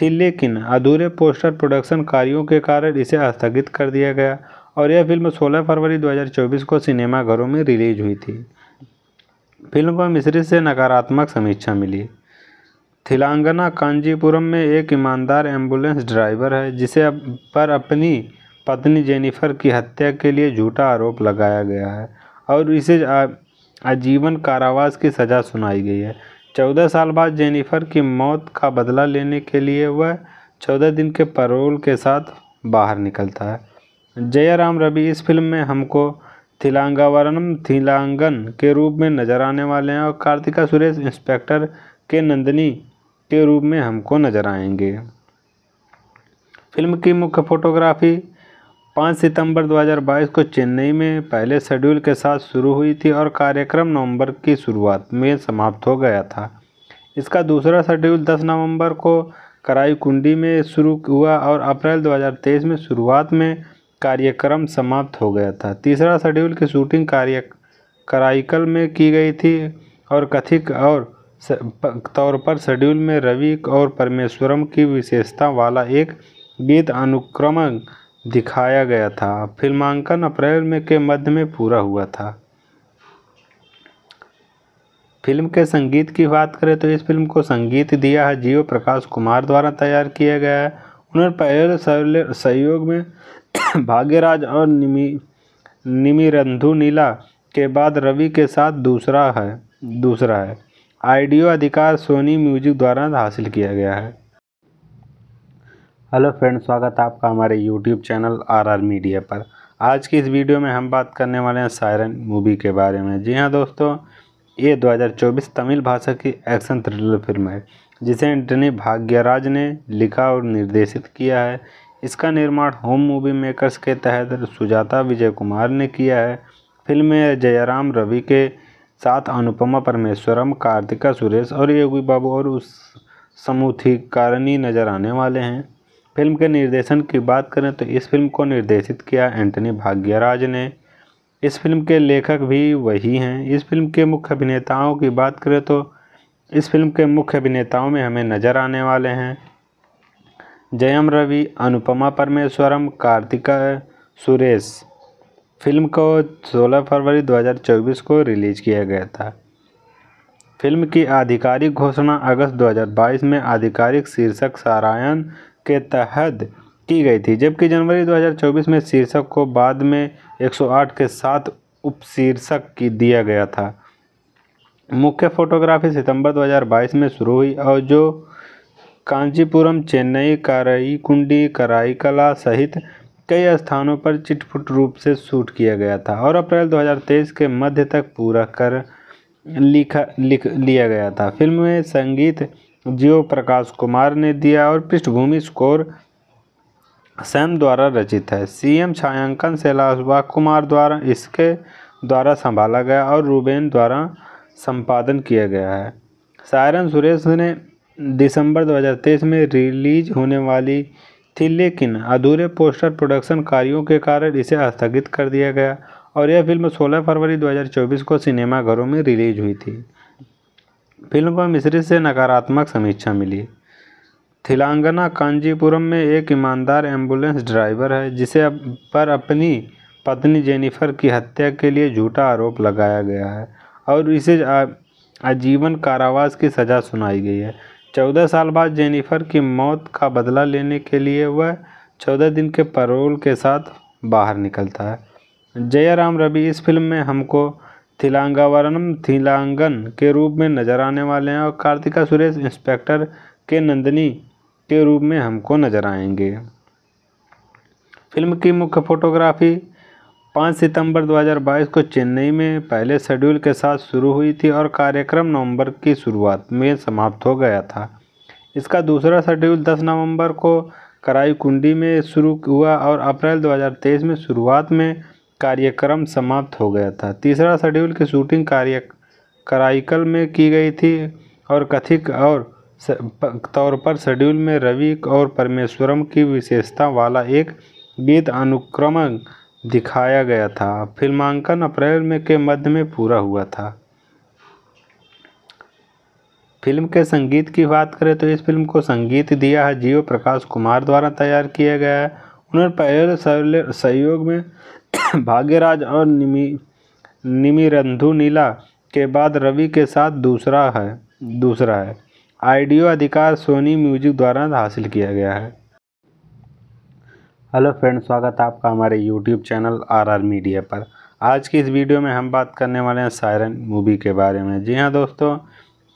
थी लेकिन अधूरे पोस्टर प्रोडक्शन कार्यों के कारण इसे स्थगित कर दिया गया और यह फिल्म 16 फरवरी 2024 को सिनेमाघरों में रिलीज हुई थी फिल्म को मिश्रित से नकारात्मक समीक्षा मिली थिलांगना कांजीपुरम में एक ईमानदार एम्बुलेंस ड्राइवर है जिसे अप पर अपनी पत्नी जेनिफर की हत्या के लिए झूठा आरोप लगाया गया है और इसे आजीवन कारावास की सज़ा सुनाई गई है चौदह साल बाद जेनिफर की मौत का बदला लेने के लिए वह चौदह दिन के पैरोल के साथ बाहर निकलता है जयराम रवि इस फिल्म में हमको थिलांगावरनम थिलांगन के रूप में नज़र आने वाले हैं और कार्तिका सुरेश इंस्पेक्टर के नंदनी के रूप में हमको नज़र आएंगे फिल्म की मुख्य फोटोग्राफी पाँच सितंबर 2022 को चेन्नई में पहले शेड्यूल के साथ शुरू हुई थी और कार्यक्रम नवंबर की शुरुआत में समाप्त हो गया था इसका दूसरा शेड्यूल 10 नवंबर को कराईकुंडी में शुरू हुआ और अप्रैल 2023 में शुरुआत में कार्यक्रम समाप्त हो गया था तीसरा शेड्यूल की शूटिंग कार्य कराइकल में की गई थी और कथिक और तौर पर शेड्यूल में रवि और परमेश्वरम की विशेषता वाला एक गीत अनुक्रमण दिखाया गया था फिल्मांकन अप्रैल में के मध्य में पूरा हुआ था फिल्म के संगीत की बात करें तो इस फिल्म को संगीत दिया है जीव प्रकाश कुमार द्वारा तैयार किया गया है उन्होंने पहले सहयोग में भाग्यराज और निमी निमिरंधु नीला के बाद रवि के साथ दूसरा है दूसरा है आइडियो अधिकार सोनी म्यूजिक द्वारा हासिल किया गया है हेलो फ्रेंड स्वागत है आपका हमारे यूट्यूब चैनल आरआर मीडिया पर आज की इस वीडियो में हम बात करने वाले हैं सायरन मूवी के बारे में जी हाँ दोस्तों ये 2024 तमिल भाषा की एक्शन थ्रिलर फिल्म है जिसे एंटनी भाग्यराज ने लिखा और निर्देशित किया है इसका निर्माण होम मूवी मेकर्स के तहत सुजाता विजय कुमार ने किया है फिल्म में जयराम रवि के साथ अनुपमा परमेश्वरम कार्तिका सुरेश और योगी बाबू और उस समूथी कारणी नज़र आने वाले हैं फिल्म के निर्देशन की बात करें तो इस फिल्म को निर्देशित किया एंटनी भाग्यराज ने इस फिल्म के लेखक भी वही हैं इस फिल्म के मुख्य अभिनेताओं की बात करें तो इस फिल्म के मुख्य अभिनेताओं में हमें नज़र आने वाले हैं जयम रवि अनुपमा परमेश्वरम कार्तिका सुरेश फिल्म को 16 फरवरी 2024 को रिलीज़ किया गया था फिल्म की आधिकारिक घोषणा अगस्त 2022 में आधिकारिक शीर्षक सारायण के तहत की गई थी जबकि जनवरी 2024 में शीर्षक को बाद में 108 के साथ उपशीर्षक की दिया गया था मुख्य फोटोग्राफी सितंबर 2022 में शुरू हुई और जो कांचीपुरम चेन्नई कराईकुंडी कराईकला सहित कई स्थानों पर चिटफुट रूप से शूट किया गया था और अप्रैल 2023 के मध्य तक पूरा कर लिखा लिख लिया गया था फिल्म में संगीत जीव प्रकाश कुमार ने दिया और पृष्ठभूमि स्कोर सैम द्वारा रचित है सीएम छायांकन शैलाशवा कुमार द्वारा इसके द्वारा संभाला गया और रूबेन द्वारा संपादन किया गया है सायरन सुरेश ने दिसंबर 2023 में रिलीज होने वाली थी लेकिन अधूरे पोस्टर प्रोडक्शन कार्यों के कारण इसे स्थगित कर दिया गया और यह फिल्म 16 फरवरी 2024 को सिनेमाघरों में रिलीज हुई थी फिल्म को मिश्रित से नकारात्मक समीक्षा मिली थिलांगना कांजीपुरम में एक ईमानदार एम्बुलेंस ड्राइवर है जिसे अप पर अपनी पत्नी जेनिफर की हत्या के लिए झूठा आरोप लगाया गया है और इसे आजीवन कारावास की सज़ा सुनाई गई है चौदह साल बाद जेनिफर की मौत का बदला लेने के लिए वह चौदह दिन के परोल के साथ बाहर निकलता है जयराम रवि इस फिल्म में हमको थिलांगावरम थीलांगन के रूप में नजर आने वाले हैं और कार्तिका सुरेश इंस्पेक्टर के नंदिनी के रूप में हमको नजर आएंगे फिल्म की मुख्य फोटोग्राफी 5 सितंबर 2022 को चेन्नई में पहले शेड्यूल के साथ शुरू हुई थी और कार्यक्रम नवंबर की शुरुआत में समाप्त हो गया था इसका दूसरा शेड्यूल 10 नवंबर को कराई कुंडी में शुरू हुआ और अप्रैल 2023 में शुरुआत में कार्यक्रम समाप्त हो गया था तीसरा शेड्यूल की शूटिंग कार्य कराइकल में की गई थी और कथिक और तौर पर शेड्यूल में रवि और परमेश्वरम की विशेषता वाला एक गीत अनुक्रम दिखाया गया था फिल्मांकन अप्रैल में के मध्य में पूरा हुआ था फिल्म के संगीत की बात करें तो इस फिल्म को संगीत दिया है जीव प्रकाश कुमार द्वारा तैयार किया गया है उन्होंने पहले सहयोग में भाग्यराज और निमी निमिरंधु नीला के बाद रवि के साथ दूसरा है दूसरा है आइडियो अधिकार सोनी म्यूजिक द्वारा हासिल किया गया है हेलो फ्रेंड स्वागत है आपका हमारे यूट्यूब चैनल आरआर मीडिया पर आज की इस वीडियो में हम बात करने वाले हैं सायरन मूवी के बारे में जी हाँ दोस्तों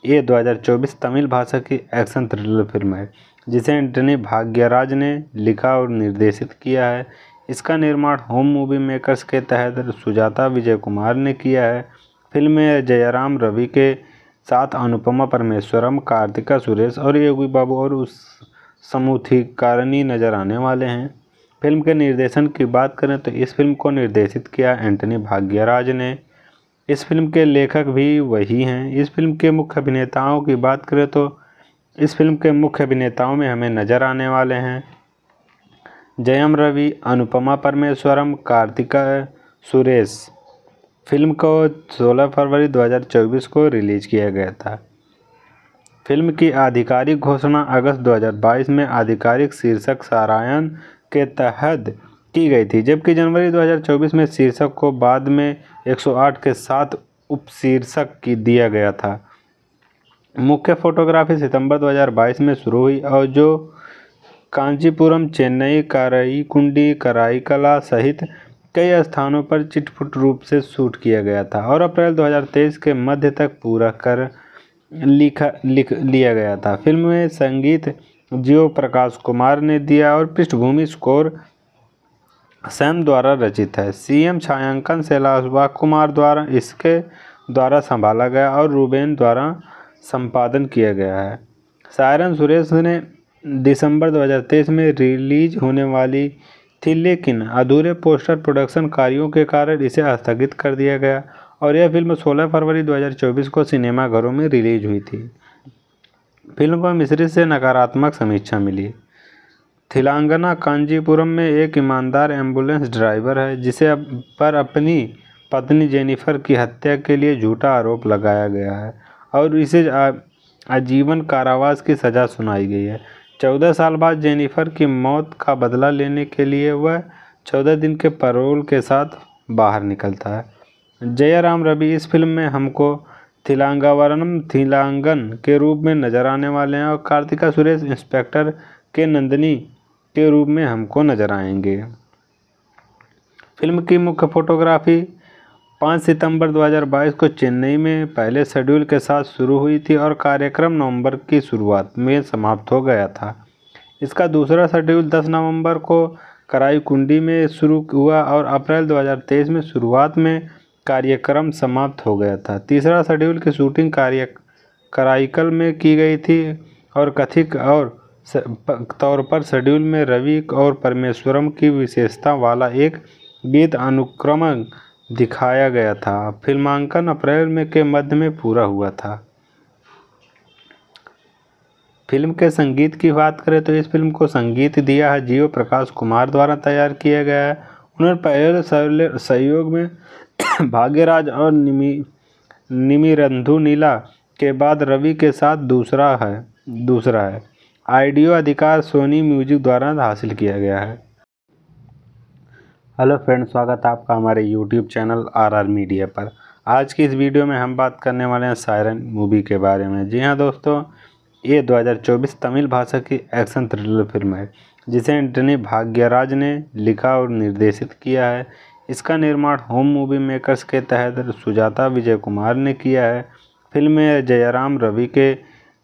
ये 2024 तमिल भाषा की एक्शन थ्रिलर फिल्म है जिसे एंटनी भाग्यराज ने लिखा और निर्देशित किया है इसका निर्माण होम मूवी मेकर्स के तहत सुजाता विजय कुमार ने किया है फिल्म में जयराम रवि के साथ अनुपमा परमेश्वरम कार्तिका सुरेश और योगी बाबू और उस समूथीकारणी नजर आने वाले हैं फिल्म के निर्देशन की बात करें तो इस फिल्म को निर्देशित किया एंटनी भाग्यराज ने इस फिल्म के लेखक भी वही हैं इस फिल्म के मुख्य अभिनेताओं की बात करें तो इस फिल्म के मुख्य अभिनेताओं में हमें नज़र आने वाले हैं जयम रवि अनुपमा परमेश्वरम कार्तिका सुरेश फिल्म को 16 फरवरी 2024 को रिलीज़ किया गया था फिल्म की आधिकारिक घोषणा अगस्त 2022 में आधिकारिक शीर्षक सारायण के तहत की गई थी जबकि जनवरी 2024 में शीर्षक को बाद में 108 के साथ उपशीर्षक की दिया गया था मुख्य फोटोग्राफी सितंबर 2022 में शुरू हुई और जो कांचीपुरम चेन्नई कराई कराईकला सहित कई स्थानों पर चिटफुट रूप से शूट किया गया था और अप्रैल 2023 के मध्य तक पूरा कर लिखा लिख लिया गया था फिल्म में संगीत जियो प्रकाश कुमार ने दिया और पृष्ठभूमि स्कोर सैम द्वारा रचित है सीएम छायांकन शैलाशवा कुमार द्वारा इसके द्वारा संभाला गया और रूबेन द्वारा संपादन किया गया है सायरन सुरेश ने दिसंबर 2023 में रिलीज होने वाली थी लेकिन अधूरे पोस्टर प्रोडक्शन कार्यों के कारण इसे स्थगित कर दिया गया और यह फिल्म 16 फरवरी 2024 को सिनेमाघरों में रिलीज हुई थी फिल्म को मिश्रित से नकारात्मक समीक्षा मिली थिलांगना कांजीपुरम में एक ईमानदार एम्बुलेंस ड्राइवर है जिसे अप पर अपनी पत्नी जेनिफर की हत्या के लिए झूठा आरोप लगाया गया है और इसे आजीवन कारावास की सज़ा सुनाई गई है चौदह साल बाद जेनिफर की मौत का बदला लेने के लिए वह चौदह दिन के पैरोल के साथ बाहर निकलता है जयराम रवि इस फिल्म में हमको थिलांगावरनम थीलांगन के रूप में नज़र आने वाले हैं और कार्तिका सुरेश इंस्पेक्टर के नंदनी के रूप में हमको नज़र आएंगे फिल्म की मुख्य फोटोग्राफी पाँच सितंबर 2022 को चेन्नई में पहले शेड्यूल के साथ शुरू हुई थी और कार्यक्रम नवंबर की शुरुआत में समाप्त हो गया था इसका दूसरा शेड्यूल 10 नवंबर को कराईकुंडी में शुरू हुआ और अप्रैल 2023 में शुरुआत में कार्यक्रम समाप्त हो गया था तीसरा शेड्यूल की शूटिंग कार्य कराइकल में की गई थी और कथिक और तौर पर शेड्यूल में रवि और परमेश्वरम की विशेषता वाला एक गीत अनुक्रमण दिखाया गया था फिल्मांकन अप्रैल में के मध्य में पूरा हुआ था फिल्म के संगीत की बात करें तो इस फिल्म को संगीत दिया है जीव प्रकाश कुमार द्वारा तैयार किया गया है उन्होंने पहले सहयोग में भाग्यराज और निमी निमिरंधु नीला के बाद रवि के साथ दूसरा है दूसरा है आइडियो अधिकार सोनी म्यूजिक द्वारा हासिल किया गया है हेलो फ्रेंड स्वागत है आपका हमारे यूट्यूब चैनल आरआर मीडिया पर आज की इस वीडियो में हम बात करने वाले हैं सायरन मूवी के बारे में जी हाँ दोस्तों ये 2024 तमिल भाषा की एक्शन थ्रिलर फिल्म है जिसे एंटनी भाग्यराज ने लिखा और निर्देशित किया है इसका निर्माण होम मूवी मेकर्स के तहत सुजाता विजय कुमार ने किया है फिल्म में जयराम रवि के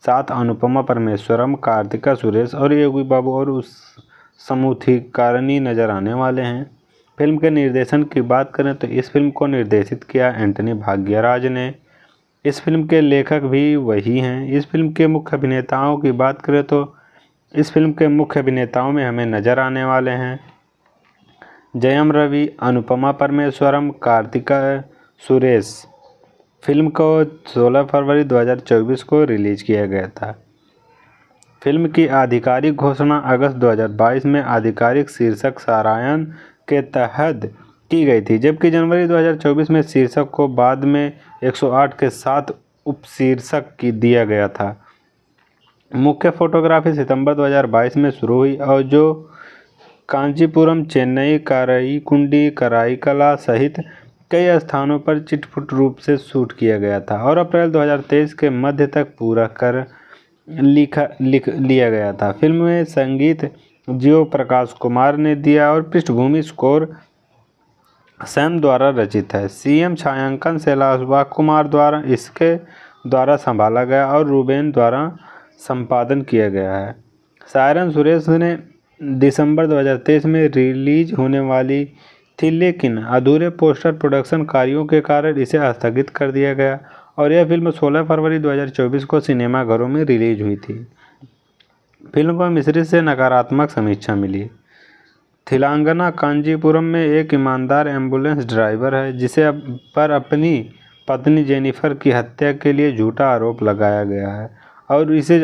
साथ अनुपमा परमेश्वरम कार्तिका सुरेश और योगी बाबू और उस कारणी नज़र आने वाले हैं फिल्म के निर्देशन की बात करें तो इस फिल्म को निर्देशित किया एंटनी भाग्यराज ने इस फिल्म के लेखक भी वही हैं इस फिल्म के मुख्य अभिनेताओं की बात करें तो इस फिल्म के मुख्य अभिनेताओं में हमें नज़र आने वाले हैं जयम रवि अनुपमा परमेश्वरम कार्तिका सुरेश फिल्म को 16 फरवरी 2024 को रिलीज़ किया गया था फिल्म की आधिकारिक घोषणा अगस्त 2022 में आधिकारिक शीर्षक सारायण के तहत की गई थी जबकि जनवरी 2024 में शीर्षक को बाद में 108 के साथ उपशीर्षक की दिया गया था मुख्य फोटोग्राफी सितंबर 2022 में शुरू हुई और जो कांचीपुरम चेन्नई कराई कुंडी कराई कला सहित कई स्थानों पर चिटफुट रूप से शूट किया गया था और अप्रैल 2023 के मध्य तक पूरा कर लिखा लिख लिया गया था फिल्म में संगीत जीव प्रकाश कुमार ने दिया और पृष्ठभूमि स्कोर सैम द्वारा रचित है सीएम छायांकन शैलाश कुमार द्वारा इसके द्वारा संभाला गया और रूबेन द्वारा संपादन किया गया है सायरन सुरेश ने दिसंबर 2023 में रिलीज होने वाली थी लेकिन अधूरे पोस्टर प्रोडक्शन कार्यों के कारण इसे स्थगित कर दिया गया और यह फिल्म 16 फरवरी 2024 को सिनेमाघरों में रिलीज हुई थी फिल्म को मिश्री से नकारात्मक समीक्षा मिली थिलांगना कांजीपुरम में एक ईमानदार एम्बुलेंस ड्राइवर है जिसे अप पर अपनी पत्नी जेनिफर की हत्या के लिए झूठा आरोप लगाया गया है और इसे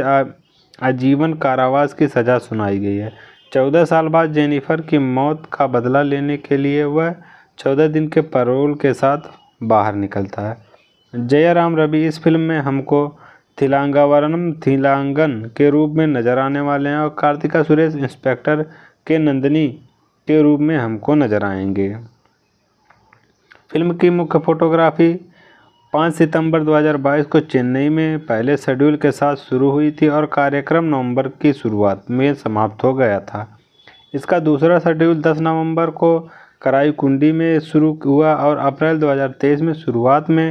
आजीवन कारावास की सज़ा सुनाई गई है चौदह साल बाद जेनिफर की मौत का बदला लेने के लिए वह चौदह दिन के परोल के साथ बाहर निकलता है जयराम रवि इस फिल्म में हमको थिलांगावरम थीलांगन के रूप में नजर आने वाले हैं और कार्तिका सुरेश इंस्पेक्टर के नंदनी के रूप में हमको नजर आएंगे फिल्म की मुख्य फोटोग्राफी 5 सितंबर 2022 को चेन्नई में पहले शेड्यूल के साथ शुरू हुई थी और कार्यक्रम नवंबर की शुरुआत में समाप्त हो गया था इसका दूसरा शेड्यूल 10 नवंबर को कराई कुंडी में शुरू हुआ और अप्रैल 2023 में शुरुआत में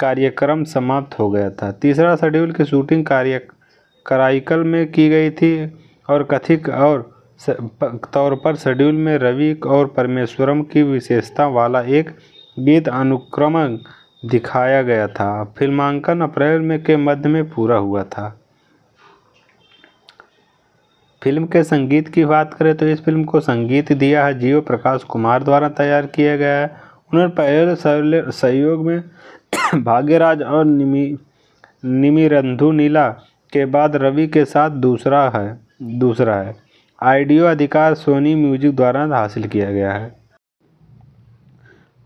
कार्यक्रम समाप्त हो गया था तीसरा शेड्यूल की शूटिंग कार्य कराइकल में की गई थी और कथिक और तौर पर शेड्यूल में रवि और परमेश्वरम की विशेषता वाला एक गीत अनुक्रम दिखाया गया था फिल्मांकन अप्रैल में के मध्य में पूरा हुआ था फिल्म के संगीत की बात करें तो इस फिल्म को संगीत दिया है जीव प्रकाश कुमार द्वारा तैयार किया गया है उन्होंने पहले सहयोग में भाग्यराज और निमी निमिरंधु नीला के बाद रवि के साथ दूसरा है दूसरा है आइडियो अधिकार सोनी म्यूजिक द्वारा हासिल किया गया है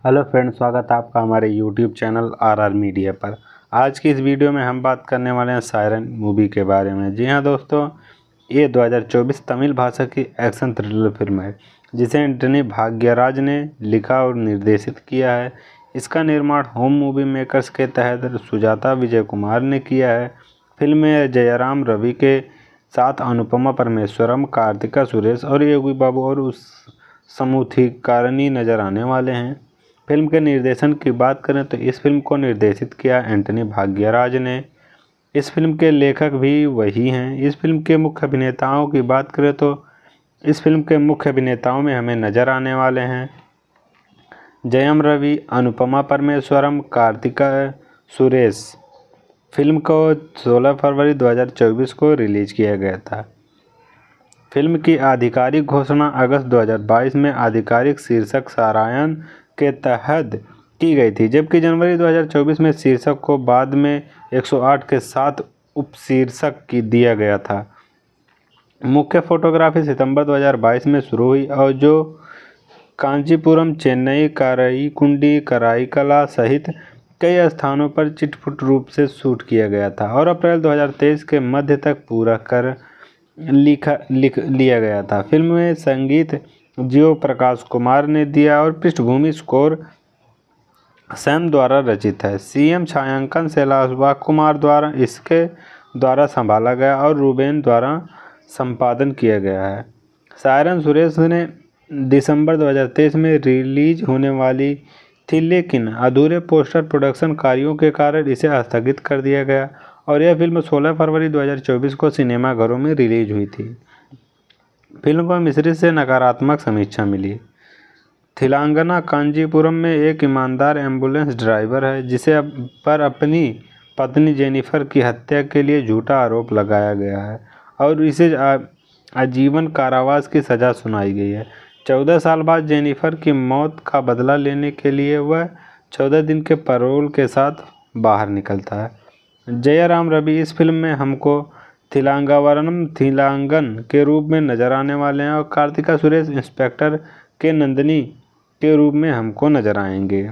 हेलो फ्रेंड स्वागत है आपका हमारे यूट्यूब चैनल आरआर मीडिया पर आज की इस वीडियो में हम बात करने वाले हैं सायरन मूवी के बारे में जी हाँ दोस्तों ये 2024 तमिल भाषा की एक्शन थ्रिलर फिल्म है जिसे एंटनी भाग्यराज ने लिखा और निर्देशित किया है इसका निर्माण होम मूवी मेकर्स के तहत सुजाता विजय कुमार ने किया है फिल्म में जयराम रवि के साथ अनुपमा परमेश्वरम कार्तिका सुरेश और योगी बाबू और उस समूथिकारणी नजर आने वाले हैं फिल्म के निर्देशन की बात करें तो इस फिल्म को निर्देशित किया एंटनी भाग्यराज ने इस फिल्म के लेखक भी वही हैं इस फिल्म के मुख्य अभिनेताओं की बात करें तो इस फिल्म के मुख्य अभिनेताओं में हमें नज़र आने वाले हैं जयम रवि अनुपमा परमेश्वरम कार्तिका सुरेश फिल्म को 16 फरवरी 2024 को रिलीज़ किया गया था फिल्म की आधिकारिक घोषणा अगस्त 2022 में आधिकारिक शीर्षक सारायण के तहत की गई थी जबकि जनवरी 2024 में शीर्षक को बाद में 108 के साथ उपशीर्षक की दिया गया था मुख्य फोटोग्राफी सितंबर 2022 में शुरू हुई और जो कांचीपुरम चेन्नई कराई कराईकला सहित कई स्थानों पर चिटफुट रूप से शूट किया गया था और अप्रैल 2023 के मध्य तक पूरा कर लिखा लिख लिया गया था फिल्म में संगीत जियो प्रकाश कुमार ने दिया और पृष्ठभूमि स्कोर सैम द्वारा रचित है सीएम छायांकन शैलाशवा कुमार द्वारा इसके द्वारा संभाला गया और रूबेन द्वारा संपादन किया गया है सायरन सुरेश ने दिसंबर 2023 में रिलीज होने वाली थी लेकिन अधूरे पोस्टर प्रोडक्शन कार्यों के कारण इसे स्थगित कर दिया गया और यह फिल्म 16 फरवरी 2024 को सिनेमाघरों में रिलीज हुई थी फिल्म को मिश्रित से नकारात्मक समीक्षा मिली थिलांगना कांजीपुरम में एक ईमानदार एम्बुलेंस ड्राइवर है जिसे पर अपनी पत्नी जेनिफर की हत्या के लिए झूठा आरोप लगाया गया है और इसे आजीवन कारावास की सज़ा सुनाई गई है चौदह साल बाद जेनिफर की मौत का बदला लेने के लिए वह चौदह दिन के पैरोल के साथ बाहर निकलता है जयराम रवि इस फिल्म में हमको थिलांगावरनम थिलांगन के रूप में नज़र आने वाले हैं और कार्तिका सुरेश इंस्पेक्टर के नंदनी के रूप में हमको नज़र आएंगे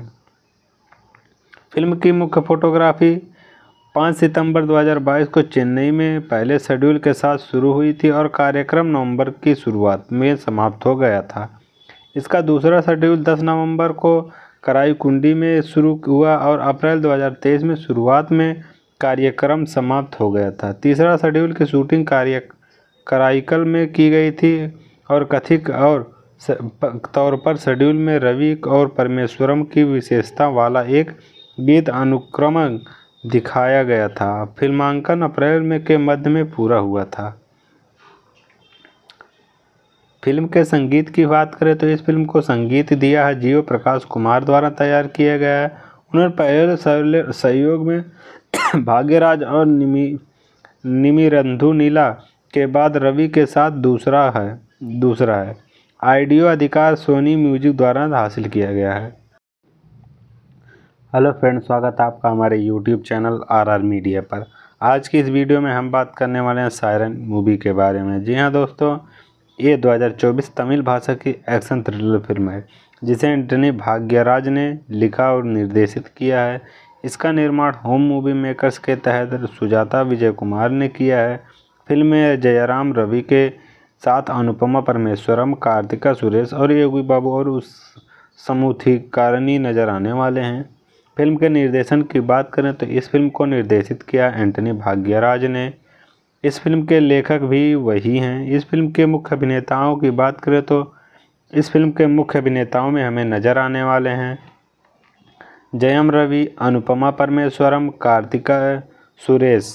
फिल्म की मुख्य फोटोग्राफी पाँच सितंबर 2022 को चेन्नई में पहले शेड्यूल के साथ शुरू हुई थी और कार्यक्रम नवंबर की शुरुआत में समाप्त हो गया था इसका दूसरा शेड्यूल 10 नवंबर को कराईकुंडी में शुरू हुआ और अप्रैल 2023 में शुरुआत में कार्यक्रम समाप्त हो गया था तीसरा शेड्यूल की शूटिंग कार्य कराइकल में की गई थी और कथिक और तौर पर शेड्यूल में रवि और परमेश्वरम की विशेषता वाला एक गीत अनुक्रमण दिखाया गया था फिल्मांकन अप्रैल में के मध्य में पूरा हुआ था फिल्म के संगीत की बात करें तो इस फिल्म को संगीत दिया है जीव प्रकाश कुमार द्वारा तैयार किया गया है उन्होंने पहले सहयोग में भाग्यराज और निमी निमिरंधु नीला के बाद रवि के साथ दूसरा है दूसरा है आइडियो अधिकार सोनी म्यूजिक द्वारा हासिल किया गया है हेलो फ्रेंड स्वागत है आपका हमारे यूट्यूब चैनल आरआर मीडिया पर आज की इस वीडियो में हम बात करने वाले हैं सायरन मूवी के बारे में जी हाँ दोस्तों ये 2024 तमिल भाषा की एक्शन थ्रिलर फिल्म है जिसे एंटनी भाग्यराज ने लिखा और निर्देशित किया है इसका निर्माण होम मूवी मेकर्स के तहत सुजाता विजय कुमार ने किया है फिल्म में जयराम रवि के साथ अनुपमा परमेश्वरम कार्तिका सुरेश और योगी बाबू और उस कारणी नज़र आने वाले हैं फिल्म के निर्देशन की बात करें तो इस फिल्म को निर्देशित किया एंटनी भाग्यराज ने इस फिल्म के लेखक भी वही हैं इस फिल्म के मुख्य अभिनेताओं की बात करें तो इस फिल्म के मुख्य अभिनेताओं में हमें नज़र आने वाले हैं जयम रवि अनुपमा परमेश्वरम कार्तिका सुरेश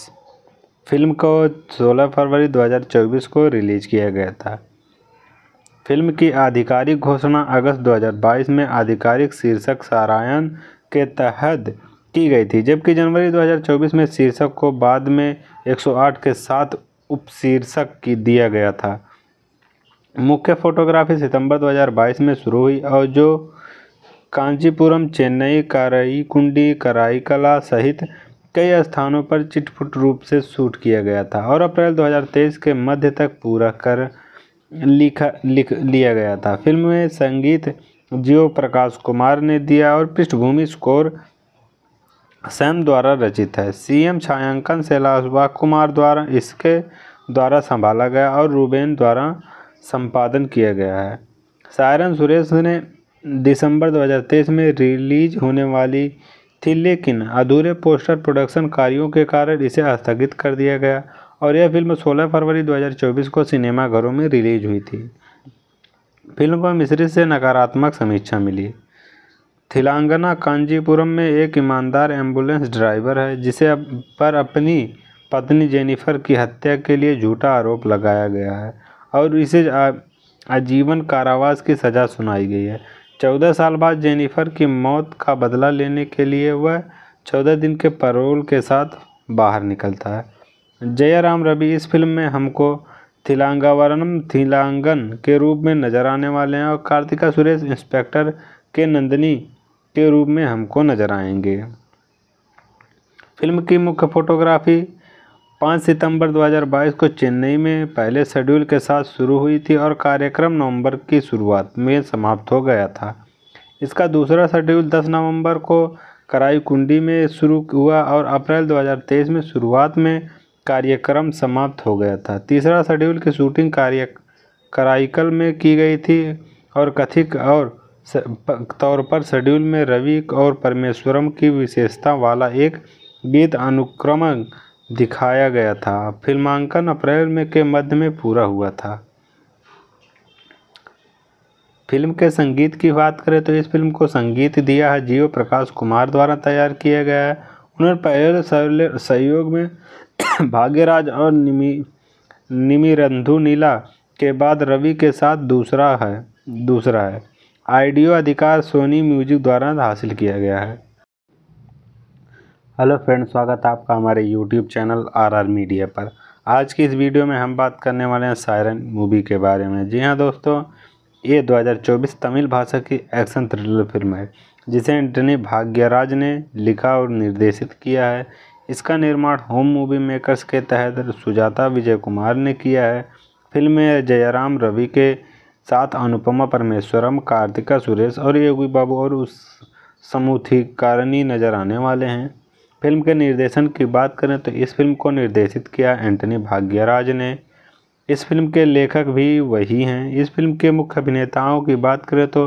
फिल्म को 16 फरवरी 2024 को रिलीज़ किया गया था फिल्म की आधिकारिक घोषणा अगस्त 2022 में आधिकारिक शीर्षक सारायण के तहत की गई थी जबकि जनवरी 2024 में शीर्षक को बाद में 108 के साथ उपशीर्षक की दिया गया था मुख्य फोटोग्राफी सितंबर 2022 में शुरू हुई और जो कांचीपुरम चेन्नई कराईकुंडी कराईकला सहित कई स्थानों पर चिटफुट रूप से शूट किया गया था और अप्रैल 2023 के मध्य तक पूरा कर लिखा लिख लिया गया था फिल्म में संगीत जीव प्रकाश कुमार ने दिया और पृष्ठभूमि स्कोर सैम द्वारा रचित है सीएम छायांकन शैलाशवा कुमार द्वारा इसके द्वारा संभाला गया और रूबेन द्वारा संपादन किया गया है सायरन सुरेश ने दिसंबर 2023 में रिलीज होने वाली थी लेकिन अधूरे पोस्टर प्रोडक्शन कार्यों के कारण इसे स्थगित कर दिया गया और यह फिल्म 16 फरवरी 2024 को सिनेमाघरों में रिलीज हुई थी फिल्म को मिश्रित से नकारात्मक समीक्षा मिली थिलांगना कांजीपुरम में एक ईमानदार एम्बुलेंस ड्राइवर है जिसे अप पर अपनी पत्नी जेनिफर की हत्या के लिए झूठा आरोप लगाया गया है और इसे आजीवन कारावास की सज़ा सुनाई गई है चौदह साल बाद जेनिफर की मौत का बदला लेने के लिए वह चौदह दिन के परोल के साथ बाहर निकलता है जयराम रवि इस फिल्म में हमको थिलांगावरम थीलांगन के रूप में नजर आने वाले हैं और कार्तिका सुरेश इंस्पेक्टर के नंदनी के रूप में हमको नजर आएंगे फिल्म की मुख्य फोटोग्राफी 5 सितंबर 2022 को चेन्नई में पहले शेड्यूल के साथ शुरू हुई थी और कार्यक्रम नवंबर की शुरुआत में समाप्त हो गया था इसका दूसरा शेड्यूल 10 नवंबर को कराई कुंडी में शुरू हुआ और अप्रैल 2023 में शुरुआत में कार्यक्रम समाप्त हो गया था तीसरा शेड्यूल की शूटिंग कार्य कराइकल में की गई थी और कथिक और तौर पर शेड्यूल में रवि और परमेश्वरम की विशेषता वाला एक गीत अनुक्रम दिखाया गया था फिल्मांकन अप्रैल में के मध्य में पूरा हुआ था फिल्म के संगीत की बात करें तो इस फिल्म को संगीत दिया है जीव प्रकाश कुमार द्वारा तैयार किया गया है उन्होंने पहले सहयोग में भाग्यराज और निमी निमिरंधु नीला के बाद रवि के साथ दूसरा है दूसरा है आइडियो अधिकार सोनी म्यूजिक द्वारा हासिल किया गया है हेलो फ्रेंड स्वागत है आपका हमारे यूट्यूब चैनल आरआर मीडिया पर आज की इस वीडियो में हम बात करने वाले हैं सायरन मूवी के बारे में जी हाँ दोस्तों ये 2024 तमिल भाषा की एक्शन थ्रिलर फिल्म है जिसे एंटनी भाग्यराज ने लिखा और निर्देशित किया है इसका निर्माण होम मूवी मेकर्स के तहत सुजाता विजय कुमार ने किया है फिल्म में जयराम रवि के साथ अनुपमा परमेश्वरम कार्तिका सुरेश और योगी बाबू और उस समूथीकारणी नजर आने वाले हैं फिल्म के निर्देशन की बात करें तो इस फिल्म को निर्देशित किया एंटनी भाग्यराज ने इस फिल्म के लेखक भी वही हैं इस फिल्म के मुख्य अभिनेताओं की बात करें तो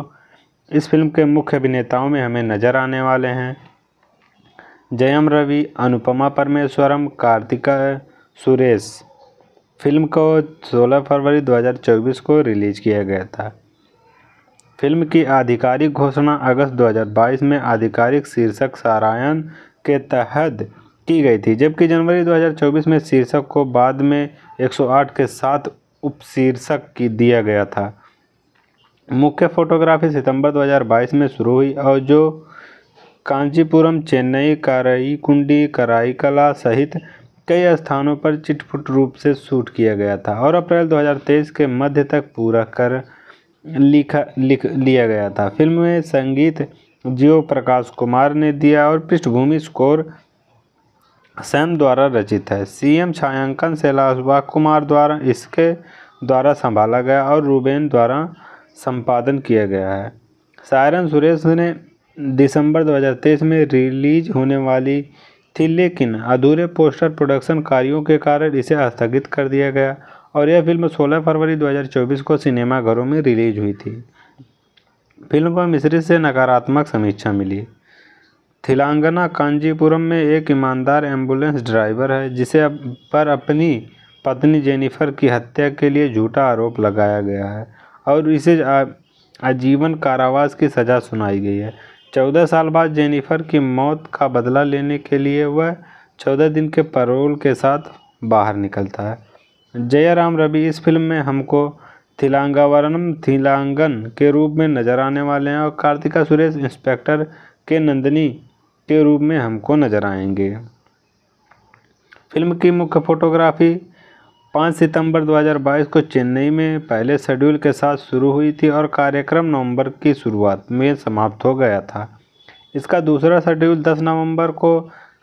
इस फिल्म के मुख्य अभिनेताओं में हमें नज़र आने वाले हैं जयम रवि अनुपमा परमेश्वरम कार्तिका सुरेश फिल्म को 16 फरवरी 2024 को रिलीज़ किया गया था फिल्म की आधिकारिक घोषणा अगस्त 2022 में आधिकारिक शीर्षक सारायण के तहत की गई थी जबकि जनवरी 2024 में शीर्षक को बाद में 108 के साथ उपशीर्षक की दिया गया था मुख्य फोटोग्राफी सितंबर 2022 में शुरू हुई और जो कांचीपुरम चेन्नई कराईकुंडी कराईकला सहित कई स्थानों पर चिटफुट रूप से शूट किया गया था और अप्रैल 2023 के मध्य तक पूरा कर लिखा लिख लिया गया था फिल्म में संगीत जियो प्रकाश कुमार ने दिया और पृष्ठभूमि स्कोर सैम द्वारा रचित है सीएम छायांकन शैलाशवा कुमार द्वारा इसके द्वारा संभाला गया और रूबेन द्वारा संपादन किया गया है सायरन सुरेश ने दिसंबर 2023 में रिलीज होने वाली थी लेकिन अधूरे पोस्टर प्रोडक्शन कार्यों के कारण इसे स्थगित कर दिया गया और यह फिल्म 16 फरवरी 2024 को सिनेमाघरों में रिलीज हुई थी फिल्म को मिश्रित से नकारात्मक समीक्षा मिली थिलांगना कांजीपुरम में एक ईमानदार एम्बुलेंस ड्राइवर है जिसे अप पर अपनी पत्नी जेनिफर की हत्या के लिए झूठा आरोप लगाया गया है और इसे आजीवन कारावास की सज़ा सुनाई गई है चौदह साल बाद जेनिफर की मौत का बदला लेने के लिए वह चौदह दिन के पैरोल के साथ बाहर निकलता है जयराम रवि इस फिल्म में हमको थिलांगावरनम थिलांगन के रूप में नज़र आने वाले हैं और कार्तिका सुरेश इंस्पेक्टर के नंदनी के रूप में हमको नज़र आएंगे फिल्म की मुख्य फोटोग्राफी पाँच सितंबर 2022 को चेन्नई में पहले शेड्यूल के साथ शुरू हुई थी और कार्यक्रम नवंबर की शुरुआत में समाप्त हो गया था इसका दूसरा शेड्यूल 10 नवंबर को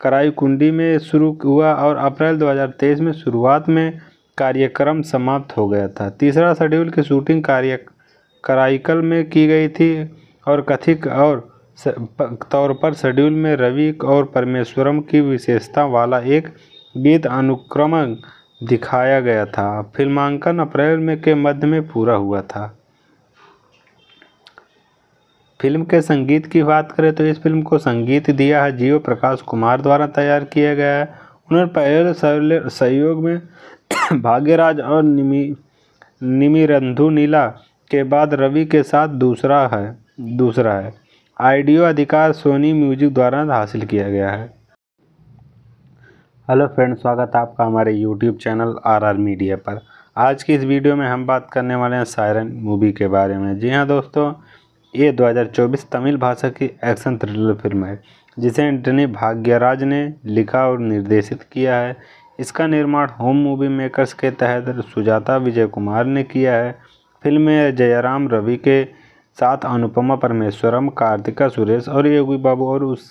कराईकुंडी में शुरू हुआ और अप्रैल 2023 में शुरुआत में कार्यक्रम समाप्त हो गया था तीसरा शेड्यूल की शूटिंग कार्य कराइकल में की गई थी और कथिक और तौर पर शेड्यूल में रवि और परमेश्वरम की विशेषता वाला एक गीत अनुक्रमण दिखाया गया था फिल्मांकन अप्रैल में के मध्य में पूरा हुआ था फिल्म के संगीत की बात करें तो इस फिल्म को संगीत दिया है जीव प्रकाश कुमार द्वारा तैयार किया गया है उन्होंने पहले सहयोग में भाग्यराज और निमी निमिरंधु नीला के बाद रवि के साथ दूसरा है दूसरा है आइडियो अधिकार सोनी म्यूजिक द्वारा हासिल किया गया है हेलो फ्रेंड स्वागत है आपका हमारे यूट्यूब चैनल आरआर मीडिया पर आज की इस वीडियो में हम बात करने वाले हैं सायरन मूवी के बारे में जी हाँ दोस्तों ये 2024 तमिल भाषा की एक्शन थ्रिलर फिल्म है जिसे एंटनी भाग्यराज ने लिखा और निर्देशित किया है इसका निर्माण होम मूवी मेकर्स के तहत सुजाता विजय कुमार ने किया है फिल्म में जयराम रवि के साथ अनुपमा परमेश्वरम कार्तिका सुरेश और योगी बाबू और उस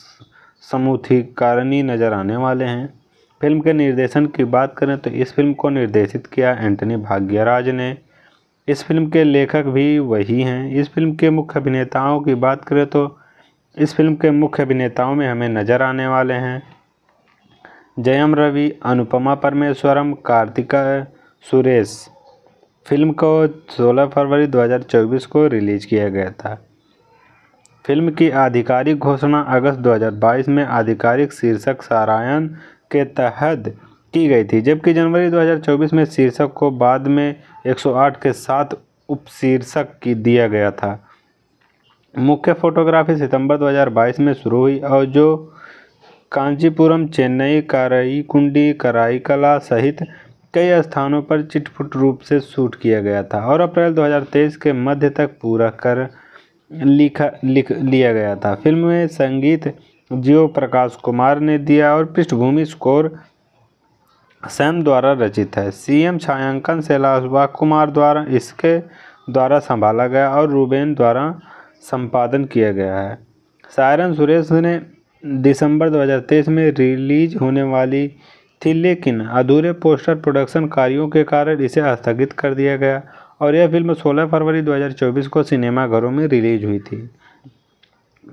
समूथी कारणी नज़र आने वाले हैं फिल्म के निर्देशन की बात करें तो इस फिल्म को निर्देशित किया एंटनी भाग्यराज ने इस फिल्म के लेखक भी वही हैं इस फिल्म के मुख्य अभिनेताओं की बात करें तो इस फिल्म के मुख्य अभिनेताओं में हमें नज़र आने वाले हैं जयम रवि अनुपमा परमेश्वरम कार्तिका सुरेश फिल्म को 16 फरवरी 2024 को रिलीज़ किया गया था फिल्म की आधिकारिक घोषणा अगस्त 2022 में आधिकारिक शीर्षक सारायण के तहत की गई थी जबकि जनवरी 2024 में शीर्षक को बाद में 108 के साथ उपशीर्षक की दिया गया था मुख्य फोटोग्राफी सितंबर 2022 में शुरू हुई और जो कांचीपुरम चेन्नई कराईकुंडी कराईकला सहित कई स्थानों पर चिटफुट रूप से शूट किया गया था और अप्रैल 2023 के मध्य तक पूरा कर लिखा लिख लिया गया था फिल्म में संगीत जीव प्रकाश कुमार ने दिया और पृष्ठभूमि स्कोर सैम द्वारा रचित है सीएम छायांकन शैलाशवा कुमार द्वारा इसके द्वारा संभाला गया और रूबेन द्वारा संपादन किया गया है सायरन सुरेश ने दिसंबर 2023 में रिलीज होने वाली थी लेकिन अधूरे पोस्टर प्रोडक्शन कार्यों के कारण इसे स्थगित कर दिया गया और यह फिल्म 16 फरवरी 2024 को सिनेमाघरों में रिलीज हुई थी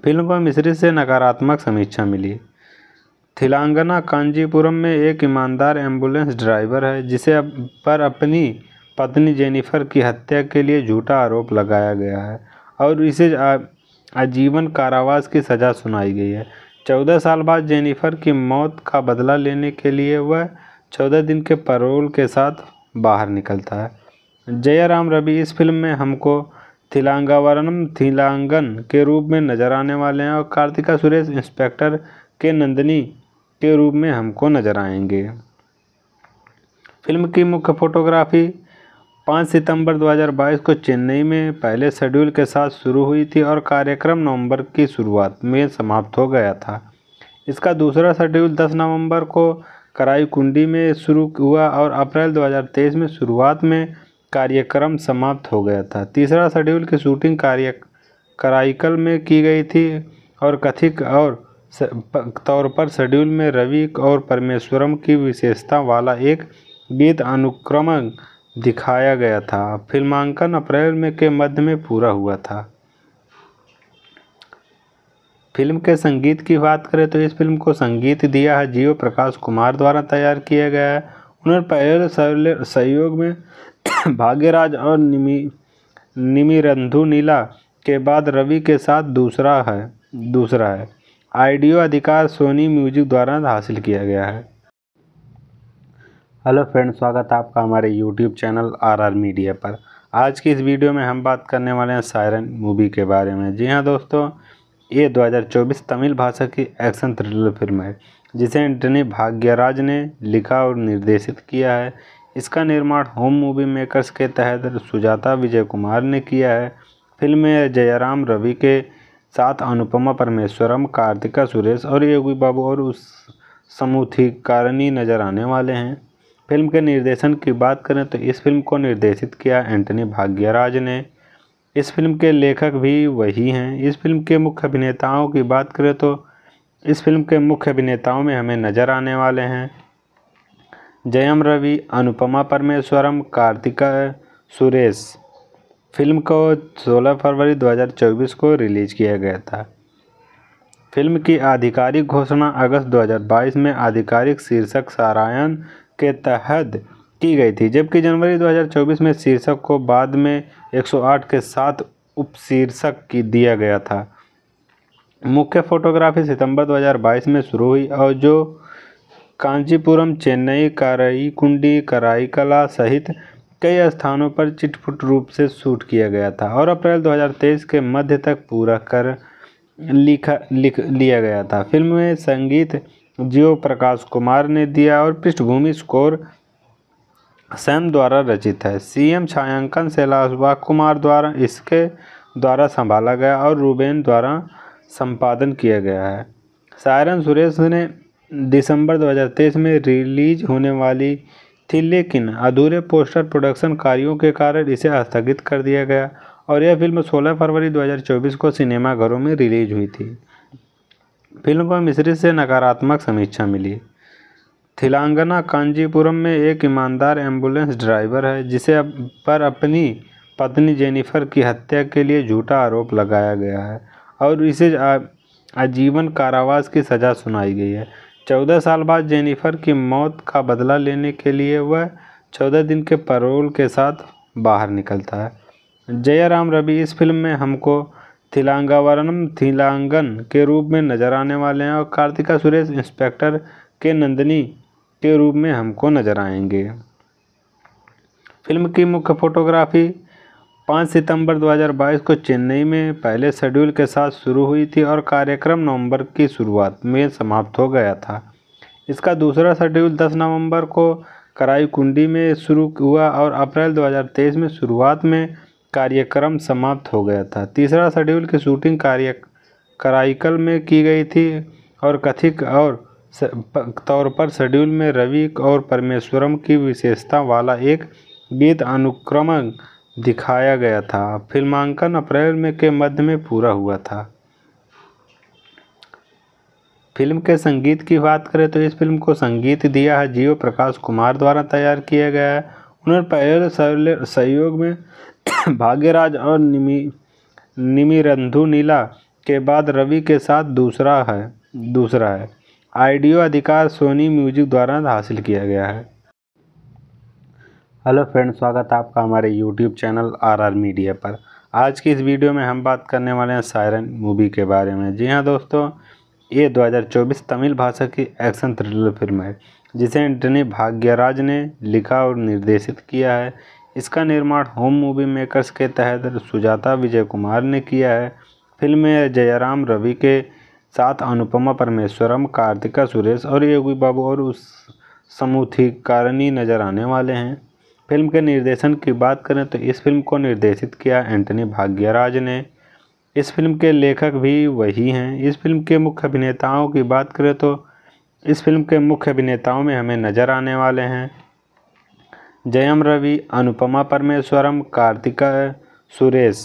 फिल्म को मिश्रित से नकारात्मक समीक्षा मिली थिलांगना कांजीपुरम में एक ईमानदार एम्बुलेंस ड्राइवर है जिसे पर अपनी पत्नी जेनिफर की हत्या के लिए झूठा आरोप लगाया गया है और इसे आजीवन कारावास की सज़ा सुनाई गई है चौदह साल बाद जेनिफर की मौत का बदला लेने के लिए वह चौदह दिन के परोल के साथ बाहर निकलता है जयराम रवि इस फिल्म में हमको थिलांगावरम थीलांगन के रूप में नजर आने वाले हैं और कार्तिका सुरेश इंस्पेक्टर के नंदिनी के रूप में हमको नजर आएंगे फिल्म की मुख्य फोटोग्राफी 5 सितंबर 2022 को चेन्नई में पहले शेड्यूल के साथ शुरू हुई थी और कार्यक्रम नवंबर की शुरुआत में समाप्त हो गया था इसका दूसरा शेड्यूल 10 नवंबर को कराई कुंडी में शुरू हुआ और अप्रैल 2023 में शुरुआत में कार्यक्रम समाप्त हो गया था तीसरा शेड्यूल की शूटिंग कार्य कराइकल में की गई थी और कथिक और तौर पर शेड्यूल में रवि और परमेश्वरम की विशेषता वाला एक गीत अनुक्रम दिखाया गया था फिल्मांकन अप्रैल में के मध्य में पूरा हुआ था फिल्म के संगीत की बात करें तो इस फिल्म को संगीत दिया है जीव प्रकाश कुमार द्वारा तैयार किया गया है उन्होंने पहले सहयोग में भाग्यराज और निमी निमिरंधु नीला के बाद रवि के साथ दूसरा है दूसरा है आइडियो अधिकार सोनी म्यूजिक द्वारा हासिल किया गया है हेलो फ्रेंड स्वागत है आपका हमारे यूट्यूब चैनल आरआर मीडिया पर आज की इस वीडियो में हम बात करने वाले हैं सायरन मूवी के बारे में जी हाँ दोस्तों ये 2024 तमिल भाषा की एक्शन थ्रिलर फिल्म है जिसे एंटनी भाग्यराज ने लिखा और निर्देशित किया है इसका निर्माण होम मूवी मेकर्स के तहत सुजाता विजय कुमार ने किया है फिल्म में जयराम रवि के साथ अनुपमा परमेश्वरम कार्तिका सुरेश और योगी बाबू और उस समूथीकारणी नज़र आने वाले हैं फिल्म के निर्देशन की बात करें तो इस फिल्म को निर्देशित किया एंटनी भाग्यराज ने इस फिल्म के लेखक भी वही हैं इस फिल्म के मुख्य अभिनेताओं की बात करें तो इस फिल्म के मुख्य अभिनेताओं में हमें नज़र आने वाले हैं जयम रवि अनुपमा परमेश्वरम कार्तिका सुरेश फिल्म को 16 फरवरी 2024 को रिलीज़ किया गया था फिल्म की आधिकारिक घोषणा अगस्त 2022 में आधिकारिक शीर्षक सारायण के तहत की गई थी जबकि जनवरी 2024 में शीर्षक को बाद में 108 के साथ उपशीर्षक की दिया गया था मुख्य फोटोग्राफी सितंबर 2022 में शुरू हुई और जो कांचीपुरम चेन्नई कराई कराईकला सहित कई स्थानों पर चिटफुट रूप से शूट किया गया था और अप्रैल 2023 के मध्य तक पूरा कर लिखा लिख लिया गया था फिल्म में संगीत जियो प्रकाश कुमार ने दिया और पृष्ठभूमि स्कोर सैम द्वारा रचित है सीएम छायांकन शैलाशवा कुमार द्वारा इसके द्वारा संभाला गया और रूबेन द्वारा संपादन किया गया है सायरन सुरेश ने दिसंबर 2023 में रिलीज होने वाली थी लेकिन अधूरे पोस्टर प्रोडक्शन कार्यों के कारण इसे स्थगित कर दिया गया और यह फिल्म 16 फरवरी 2024 को सिनेमाघरों में रिलीज हुई थी फिल्म को मिश्रित से नकारात्मक समीक्षा मिली थिलांगना कांजीपुरम में एक ईमानदार एम्बुलेंस ड्राइवर है जिसे अप पर अपनी पत्नी जेनिफर की हत्या के लिए झूठा आरोप लगाया गया है और इसे आजीवन कारावास की सज़ा सुनाई गई है चौदह साल बाद जेनिफर की मौत का बदला लेने के लिए वह चौदह दिन के पैरोल के साथ बाहर निकलता है जयराम रवि इस फिल्म में हमको थिलांगावरनम थिलांगन के रूप में नज़र आने वाले हैं और कार्तिका सुरेश इंस्पेक्टर के नंदनी के रूप में हमको नज़र आएंगे फिल्म की मुख्य फोटोग्राफी पाँच सितंबर 2022 को चेन्नई में पहले शेड्यूल के साथ शुरू हुई थी और कार्यक्रम नवंबर की शुरुआत में समाप्त हो गया था इसका दूसरा शेड्यूल 10 नवंबर को कराईकुंडी में शुरू हुआ और अप्रैल 2023 में शुरुआत में कार्यक्रम समाप्त हो गया था तीसरा शेड्यूल की शूटिंग कार्य कराइकल में की गई थी और कथिक और तौर पर शेड्यूल में रवि और परमेश्वरम की विशेषता वाला एक गीत अनुक्रमण दिखाया गया था फिल्मांकन अप्रैल में के मध्य में पूरा हुआ था फिल्म के संगीत की बात करें तो इस फिल्म को संगीत दिया है जीव प्रकाश कुमार द्वारा तैयार किया गया है उन्होंने पहले सहयोग में भाग्यराज और निमी निमिरंधु नीला के बाद रवि के साथ दूसरा है दूसरा है आइडियो अधिकार सोनी म्यूजिक द्वारा हासिल किया गया है हेलो फ्रेंड स्वागत है आपका हमारे यूट्यूब चैनल आरआर मीडिया पर आज की इस वीडियो में हम बात करने वाले हैं सायरन मूवी के बारे में जी हाँ दोस्तों ये 2024 तमिल भाषा की एक्शन थ्रिलर फिल्म है जिसे एंटनी भाग्यराज ने लिखा और निर्देशित किया है इसका निर्माण होम मूवी मेकर्स के तहत सुजाता विजय कुमार ने किया है फिल्म में जयराम रवि के साथ अनुपमा परमेश्वरम कार्तिका सुरेश और योगी बाबू और उस कारणी नज़र आने वाले हैं फिल्म के निर्देशन की बात करें तो इस फिल्म को निर्देशित किया एंटनी भाग्यराज ने इस फिल्म के लेखक भी वही हैं इस फिल्म के मुख्य अभिनेताओं की बात करें तो इस फिल्म के मुख्य अभिनेताओं में हमें नज़र आने वाले हैं जयम रवि अनुपमा परमेश्वरम कार्तिका सुरेश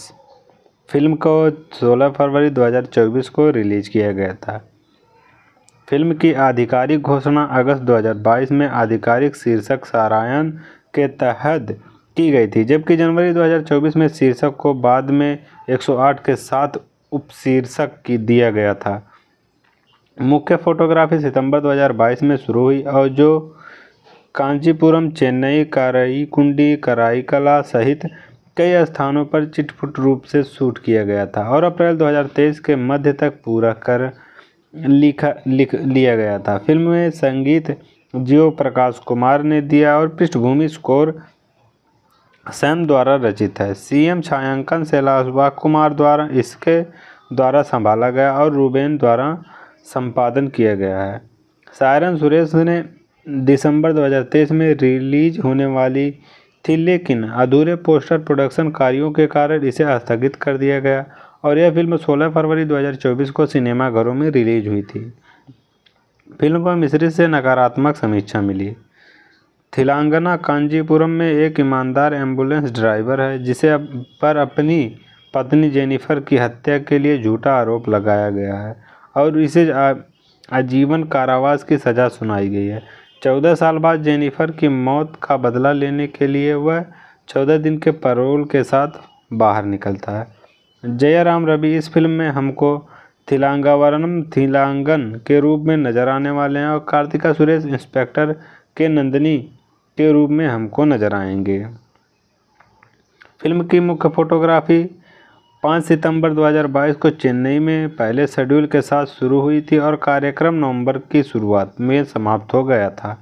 फिल्म को 16 फरवरी 2024 को रिलीज़ किया गया था फिल्म की आधिकारिक घोषणा अगस्त 2022 में आधिकारिक शीर्षक सारायण के तहत की गई थी जबकि जनवरी 2024 में शीर्षक को बाद में 108 के साथ उपशीर्षक की दिया गया था मुख्य फोटोग्राफी सितंबर 2022 में शुरू हुई और जो कांचीपुरम चेन्नई कराईकुंडी कराईकला सहित कई स्थानों पर चिटफुट रूप से शूट किया गया था और अप्रैल 2023 के मध्य तक पूरा कर लिखा लिख लिया गया था फिल्म में संगीत जीव प्रकाश कुमार ने दिया और पृष्ठभूमि स्कोर सैम द्वारा रचित है सीएम छायांकन शैलाशवा कुमार द्वारा इसके द्वारा संभाला गया और रूबेन द्वारा संपादन किया गया है सायरन सुरेश ने दिसंबर 2023 में रिलीज होने वाली थी लेकिन अधूरे पोस्टर प्रोडक्शन कार्यों के कारण इसे स्थगित कर दिया गया और यह फिल्म 16 फरवरी 2024 को सिनेमाघरों में रिलीज हुई थी फिल्म को मिश्रित से नकारात्मक समीक्षा मिली थिलांगना कांजीपुरम में एक ईमानदार एम्बुलेंस ड्राइवर है जिसे अप पर अपनी पत्नी जेनिफर की हत्या के लिए झूठा आरोप लगाया गया है और इसे आजीवन कारावास की सज़ा सुनाई गई है चौदह साल बाद जेनिफर की मौत का बदला लेने के लिए वह चौदह दिन के परोल के साथ बाहर निकलता है जयराम रवि इस फिल्म में हमको थिलांगावरम थीलांगन के रूप में नजर आने वाले हैं और कार्तिका सुरेश इंस्पेक्टर के नंदनी के रूप में हमको नजर आएंगे फिल्म की मुख्य फोटोग्राफी 5 सितंबर 2022 को चेन्नई में पहले शेड्यूल के साथ शुरू हुई थी और कार्यक्रम नवंबर की शुरुआत में समाप्त हो गया था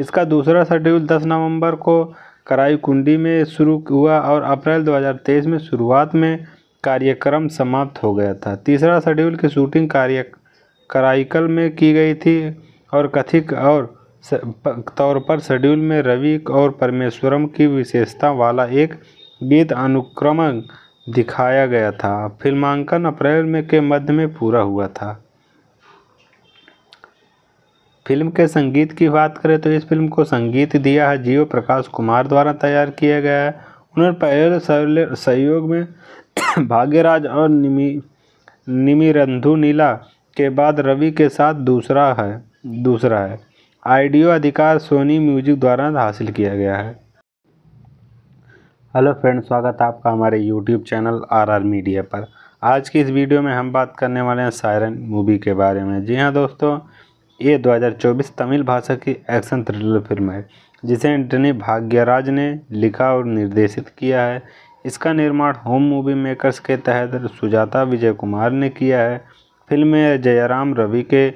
इसका दूसरा शेड्यूल 10 नवंबर को कराई कुंडी में शुरू हुआ और अप्रैल 2023 में शुरुआत में कार्यक्रम समाप्त हो गया था तीसरा शेड्यूल की शूटिंग कार्य कराइकल में की गई थी और कथिक और तौर पर शेड्यूल में रवि और परमेश्वरम की विशेषता वाला एक गीत अनुक्रम दिखाया गया था फिल्मांकन अप्रैल में के मध्य में पूरा हुआ था फिल्म के संगीत की बात करें तो इस फिल्म को संगीत दिया है जीव प्रकाश कुमार द्वारा तैयार किया गया है उन्होंने पहले सहयोग में भाग्यराज और निमी निमिरंधु नीला के बाद रवि के साथ दूसरा है दूसरा है आइडियो अधिकार सोनी म्यूजिक द्वारा हासिल किया गया है हेलो फ्रेंड स्वागत है आपका हमारे यूट्यूब चैनल आरआर मीडिया पर आज की इस वीडियो में हम बात करने वाले हैं सायरन मूवी के बारे में जी हाँ दोस्तों ये 2024 तमिल भाषा की एक्शन थ्रिलर फिल्म है जिसे एंटनी भाग्यराज ने लिखा और निर्देशित किया है इसका निर्माण होम मूवी मेकर्स के तहत सुजाता विजय कुमार ने किया है फिल्म में जयराम रवि के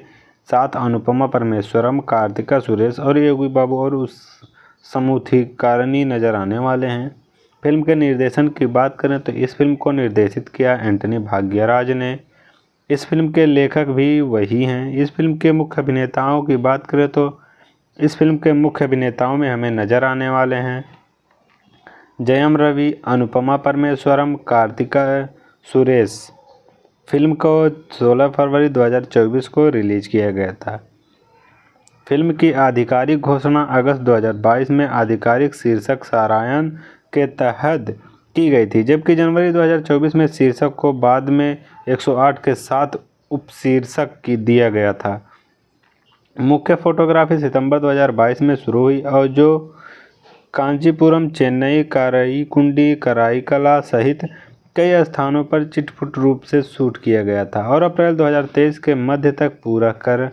साथ अनुपमा परमेश्वरम कार्तिका सुरेश और योगी बाबू और उस समूथीकारणी नजर आने वाले हैं फिल्म के निर्देशन की बात करें तो इस फिल्म को निर्देशित किया एंटनी भाग्यराज ने इस फिल्म के लेखक भी वही हैं इस फिल्म के मुख्य अभिनेताओं की बात करें तो इस फिल्म के मुख्य अभिनेताओं में हमें नज़र आने वाले हैं जयम रवि अनुपमा परमेश्वरम कार्तिका सुरेश फिल्म को 16 फरवरी 2024 को रिलीज़ किया गया था फिल्म की आधिकारिक घोषणा अगस्त 2022 में आधिकारिक शीर्षक सारायण के तहत की गई थी जबकि जनवरी 2024 में शीर्षक को बाद में 108 के साथ उपशीर्षक की दिया गया था मुख्य फोटोग्राफी सितंबर 2022 में शुरू हुई और जो कांचीपुरम चेन्नई कराई कराईकला सहित कई स्थानों पर चिटफुट रूप से शूट किया गया था और अप्रैल 2023 के मध्य तक पूरा कर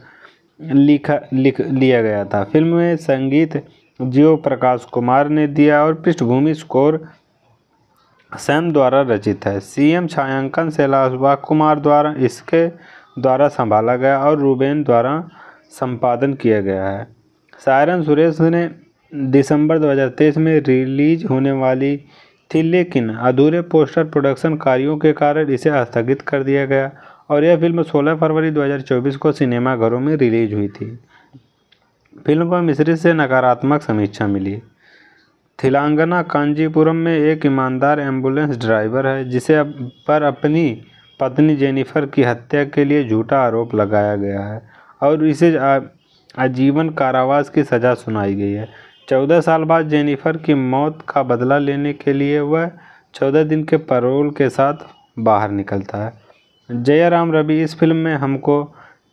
लिखा लिख लिया गया था फिल्म में संगीत जियो प्रकाश कुमार ने दिया और पृष्ठभूमि स्कोर सैम द्वारा रचित है सीएम छायांकन शैलाशवा कुमार द्वारा इसके द्वारा संभाला गया और रूबेन द्वारा संपादन किया गया है सायरन सुरेश ने दिसंबर 2023 में रिलीज होने वाली थी लेकिन अधूरे पोस्टर प्रोडक्शन कार्यों के कारण इसे स्थगित कर दिया गया और यह फिल्म 16 फरवरी 2024 को सिनेमाघरों में रिलीज हुई थी फिल्म को मिश्रित से नकारात्मक समीक्षा मिली थिलांगना कांजीपुरम में एक ईमानदार एम्बुलेंस ड्राइवर है जिसे अप, पर अपनी पत्नी जेनिफर की हत्या के लिए झूठा आरोप लगाया गया है और इसे आजीवन कारावास की सज़ा सुनाई गई है चौदह साल बाद जेनिफर की मौत का बदला लेने के लिए वह चौदह दिन के पैरोल के साथ बाहर निकलता है जयराम रवि इस फिल्म में हमको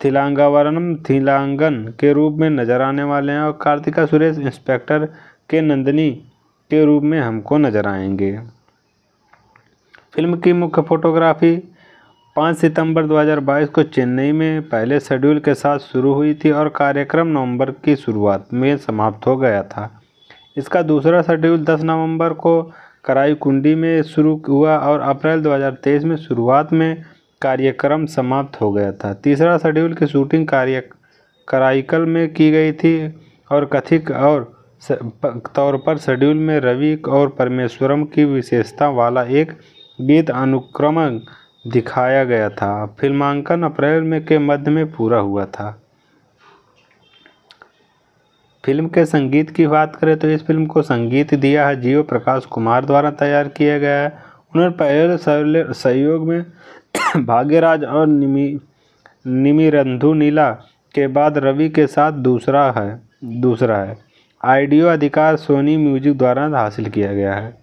थिलांगावरनम थिलांगन के रूप में नज़र आने वाले हैं और कार्तिका सुरेश इंस्पेक्टर के नंदनी के रूप में हमको नज़र आएंगे फिल्म की मुख्य फोटोग्राफी पाँच सितंबर 2022 को चेन्नई में पहले शेड्यूल के साथ शुरू हुई थी और कार्यक्रम नवंबर की शुरुआत में समाप्त हो गया था इसका दूसरा शेड्यूल 10 नवंबर को कराईकुंडी में शुरू हुआ और अप्रैल 2023 में शुरुआत में कार्यक्रम समाप्त हो गया था तीसरा शेड्यूल की शूटिंग कार्य कराइकल में की गई थी और कथिक और तौर पर शेड्यूल में रवि और परमेश्वरम की विशेषता वाला एक गीत अनुक्रमण दिखाया गया था फिल्मांकन अप्रैल में के मध्य में पूरा हुआ था फिल्म के संगीत की बात करें तो इस फिल्म को संगीत दिया है जीव प्रकाश कुमार द्वारा तैयार किया गया है उन्होंने पहले सहयोग में भाग्यराज और निमी निमिरंधु नीला के बाद रवि के साथ दूसरा है दूसरा है आइडियो अधिकार सोनी म्यूजिक द्वारा हासिल किया गया है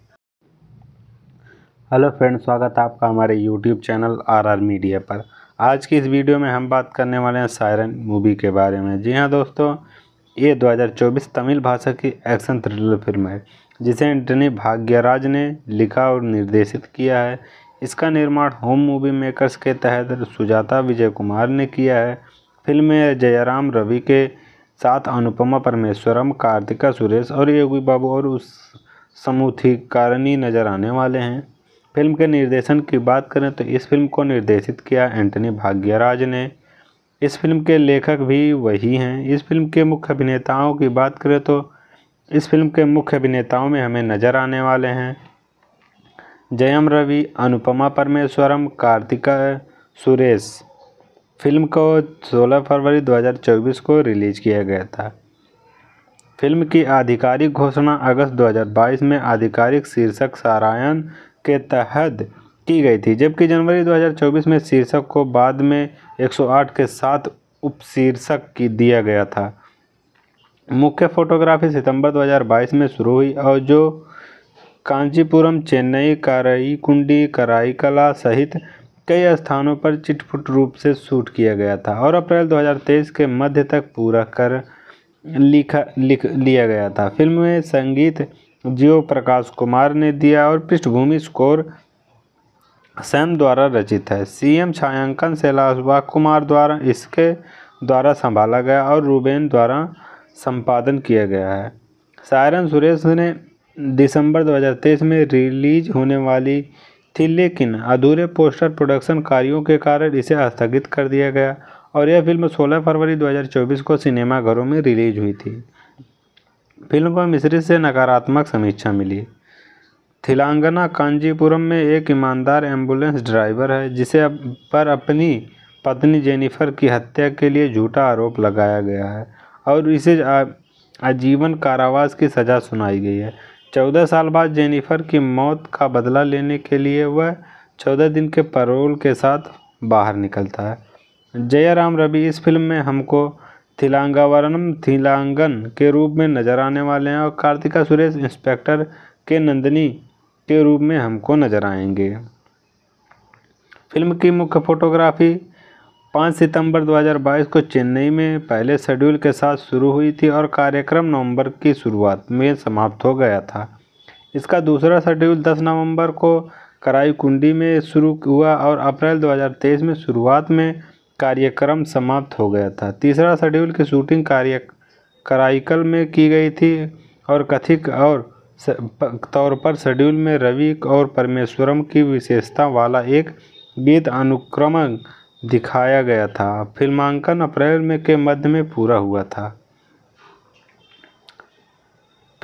हेलो फ्रेंड स्वागत है आपका हमारे यूट्यूब चैनल आरआर मीडिया पर आज की इस वीडियो में हम बात करने वाले हैं सायरन मूवी के बारे में जी हाँ दोस्तों ये 2024 तमिल भाषा की एक्शन थ्रिलर फिल्म है जिसे एंटनी भाग्यराज ने लिखा और निर्देशित किया है इसका निर्माण होम मूवी मेकर्स के तहत सुजाता विजय कुमार ने किया है फिल्म में जयराम रवि के साथ अनुपमा परमेश्वरम कार्तिका सुरेश और योगी बाबू और उस समूथी कारणी नज़र आने वाले हैं फिल्म के निर्देशन की बात करें तो इस फिल्म को निर्देशित किया एंटनी भाग्यराज ने इस फिल्म के लेखक भी वही हैं इस फिल्म के मुख्य अभिनेताओं की बात करें तो इस फिल्म के मुख्य अभिनेताओं में हमें नज़र आने वाले हैं जयम रवि अनुपमा परमेश्वरम कार्तिका सुरेश फिल्म को 16 फरवरी 2024 को रिलीज़ किया गया था फिल्म की आधिकारिक घोषणा अगस्त 2022 में आधिकारिक शीर्षक सारायण के तहत की गई थी जबकि जनवरी 2024 में शीर्षक को बाद में 108 के साथ उपशीर्षक की दिया गया था मुख्य फोटोग्राफी सितंबर 2022 में शुरू हुई और जो कांचीपुरम चेन्नई कराईकुंडी कराईकला सहित कई स्थानों पर चिटफुट रूप से शूट किया गया था और अप्रैल 2023 के मध्य तक पूरा कर लिखा लिख लिया गया था फिल्म में संगीत जीव प्रकाश कुमार ने दिया और पृष्ठभूमि स्कोर सैम द्वारा रचित है सीएम छायांकन शैलाशवा कुमार द्वारा इसके द्वारा संभाला गया और रूबेन द्वारा संपादन किया गया है सायरन सुरेश ने दिसंबर 2023 में रिलीज होने वाली थी लेकिन अधूरे पोस्टर प्रोडक्शन कार्यों के कारण इसे स्थगित कर दिया गया और यह फिल्म 16 फरवरी 2024 को सिनेमाघरों में रिलीज हुई थी फिल्म को मिश्रित से नकारात्मक समीक्षा मिली थिलांगना कांजीपुरम में एक ईमानदार एम्बुलेंस ड्राइवर है जिसे अप पर अपनी पत्नी जेनिफर की हत्या के लिए झूठा आरोप लगाया गया है और इसे आजीवन कारावास की सज़ा सुनाई गई है चौदह साल बाद जेनिफर की मौत का बदला लेने के लिए वह चौदह दिन के परोल के साथ बाहर निकलता है जयराम रवि इस फिल्म में हमको थिलांगावरम थिलांगन के रूप में नजर आने वाले हैं और कार्तिका सुरेश इंस्पेक्टर के नंदनी के रूप में हमको नजर आएंगे फिल्म की मुख्य फोटोग्राफी 5 सितंबर 2022 को चेन्नई में पहले शेड्यूल के साथ शुरू हुई थी और कार्यक्रम नवंबर की शुरुआत में समाप्त हो गया था इसका दूसरा शेड्यूल 10 नवंबर को कराई कुंडी में शुरू हुआ और अप्रैल 2023 में शुरुआत में कार्यक्रम समाप्त हो गया था तीसरा शेड्यूल की शूटिंग कार्य कराइकल में की गई थी और कथिक और तौर पर शेड्यूल में रवि और परमेश्वरम की विशेषता वाला एक गीत अनुक्रम दिखाया गया था फिल्मांकन अप्रैल में के मध्य में पूरा हुआ था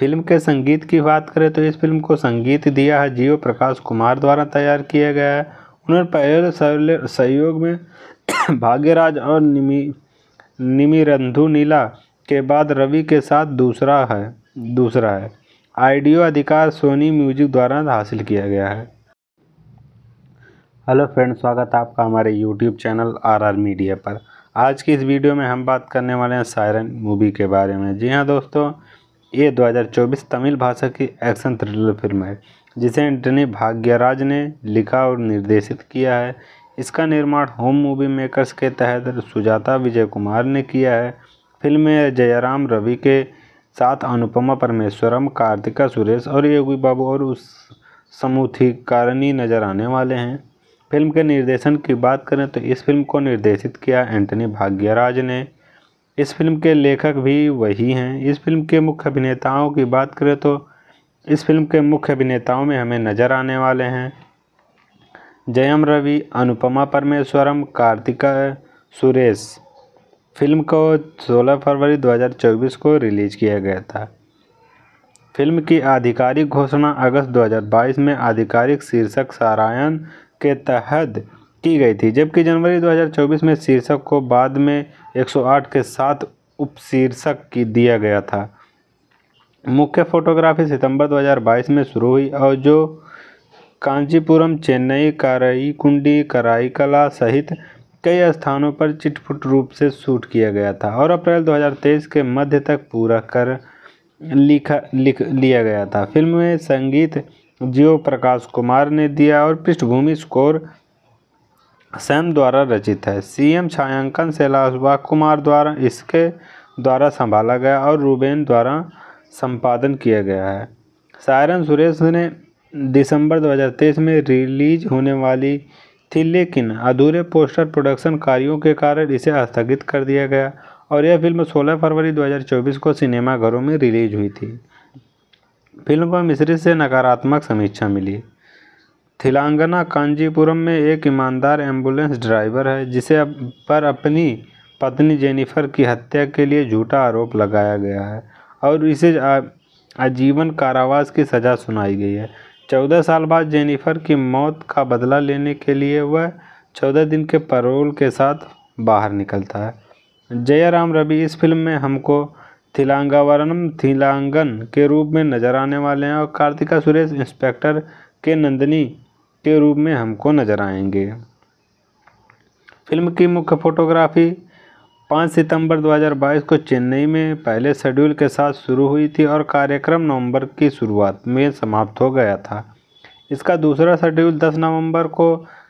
फिल्म के संगीत की बात करें तो इस फिल्म को संगीत दिया है जीव प्रकाश कुमार द्वारा तैयार किया गया है उन्होंने पहले सहयोग में भाग्यराज और निमी निमिरंधु नीला के बाद रवि के साथ दूसरा है दूसरा है आइडियो अधिकार सोनी म्यूजिक द्वारा हासिल किया गया है हेलो फ्रेंड स्वागत है आपका हमारे यूट्यूब चैनल आरआर मीडिया पर आज की इस वीडियो में हम बात करने वाले हैं सायरन मूवी के बारे में जी हाँ दोस्तों ये 2024 तमिल भाषा की एक्शन थ्रिलर फिल्म है जिसे एंटनी भाग्यराज ने लिखा और निर्देशित किया है इसका निर्माण होम मूवी मेकर्स के तहत सुजाता विजय कुमार ने किया है फिल्म में जयराम रवि के साथ अनुपमा परमेश्वरम कार्तिका सुरेश और योगी बाबू और उस समूथीकारणी नजर आने वाले हैं फिल्म के निर्देशन की बात करें तो इस फिल्म को निर्देशित किया एंटनी भाग्यराज ने इस फिल्म के लेखक भी वही हैं इस फिल्म के मुख्य अभिनेताओं की बात करें तो इस फिल्म के मुख्य अभिनेताओं में हमें नज़र आने वाले हैं जयम रवि अनुपमा परमेश्वरम कार्तिका सुरेश फिल्म को 16 फरवरी 2024 को रिलीज़ किया गया था फिल्म की आधिकारिक घोषणा अगस्त 2022 में आधिकारिक शीर्षक सारायण के तहत की गई थी जबकि जनवरी 2024 में शीर्षक को बाद में 108 के साथ उपशीर्षक की दिया गया था मुख्य फोटोग्राफी सितंबर 2022 में शुरू हुई और जो कांचीपुरम चेन्नई कराई कराईकला सहित कई स्थानों पर चिटफुट रूप से शूट किया गया था और अप्रैल 2023 के मध्य तक पूरा कर लिखा लिख लिया गया था फिल्म में संगीत जियो प्रकाश कुमार ने दिया और पृष्ठभूमि स्कोर सैम द्वारा रचित है सीएम छायांकन शैलाशवा कुमार द्वारा इसके द्वारा संभाला गया और रूबेन द्वारा संपादन किया गया है सायरन सुरेश ने दिसंबर 2023 में रिलीज होने वाली थी लेकिन अधूरे पोस्टर प्रोडक्शन कार्यों के कारण इसे स्थगित कर दिया गया और यह फिल्म 16 फरवरी 2024 को सिनेमाघरों में रिलीज हुई थी फिल्म को मिश्रित से नकारात्मक समीक्षा मिली थिलांगना कांजीपुरम में एक ईमानदार एम्बुलेंस ड्राइवर है जिसे अप पर अपनी पत्नी जेनिफर की हत्या के लिए झूठा आरोप लगाया गया है और इसे आजीवन कारावास की सज़ा सुनाई गई है चौदह साल बाद जेनिफर की मौत का बदला लेने के लिए वह चौदह दिन के पैरोल के साथ बाहर निकलता है जयराम रवि इस फिल्म में हमको थिलांगावरनम थीलांगन के रूप में नज़र आने वाले हैं और कार्तिका सुरेश इंस्पेक्टर के नंदनी के रूप में हमको नज़र आएंगे फिल्म की मुख्य फोटोग्राफी पाँच सितंबर 2022 को चेन्नई में पहले शेड्यूल के साथ शुरू हुई थी और कार्यक्रम नवंबर की शुरुआत में समाप्त हो गया था इसका दूसरा शेड्यूल 10 नवंबर को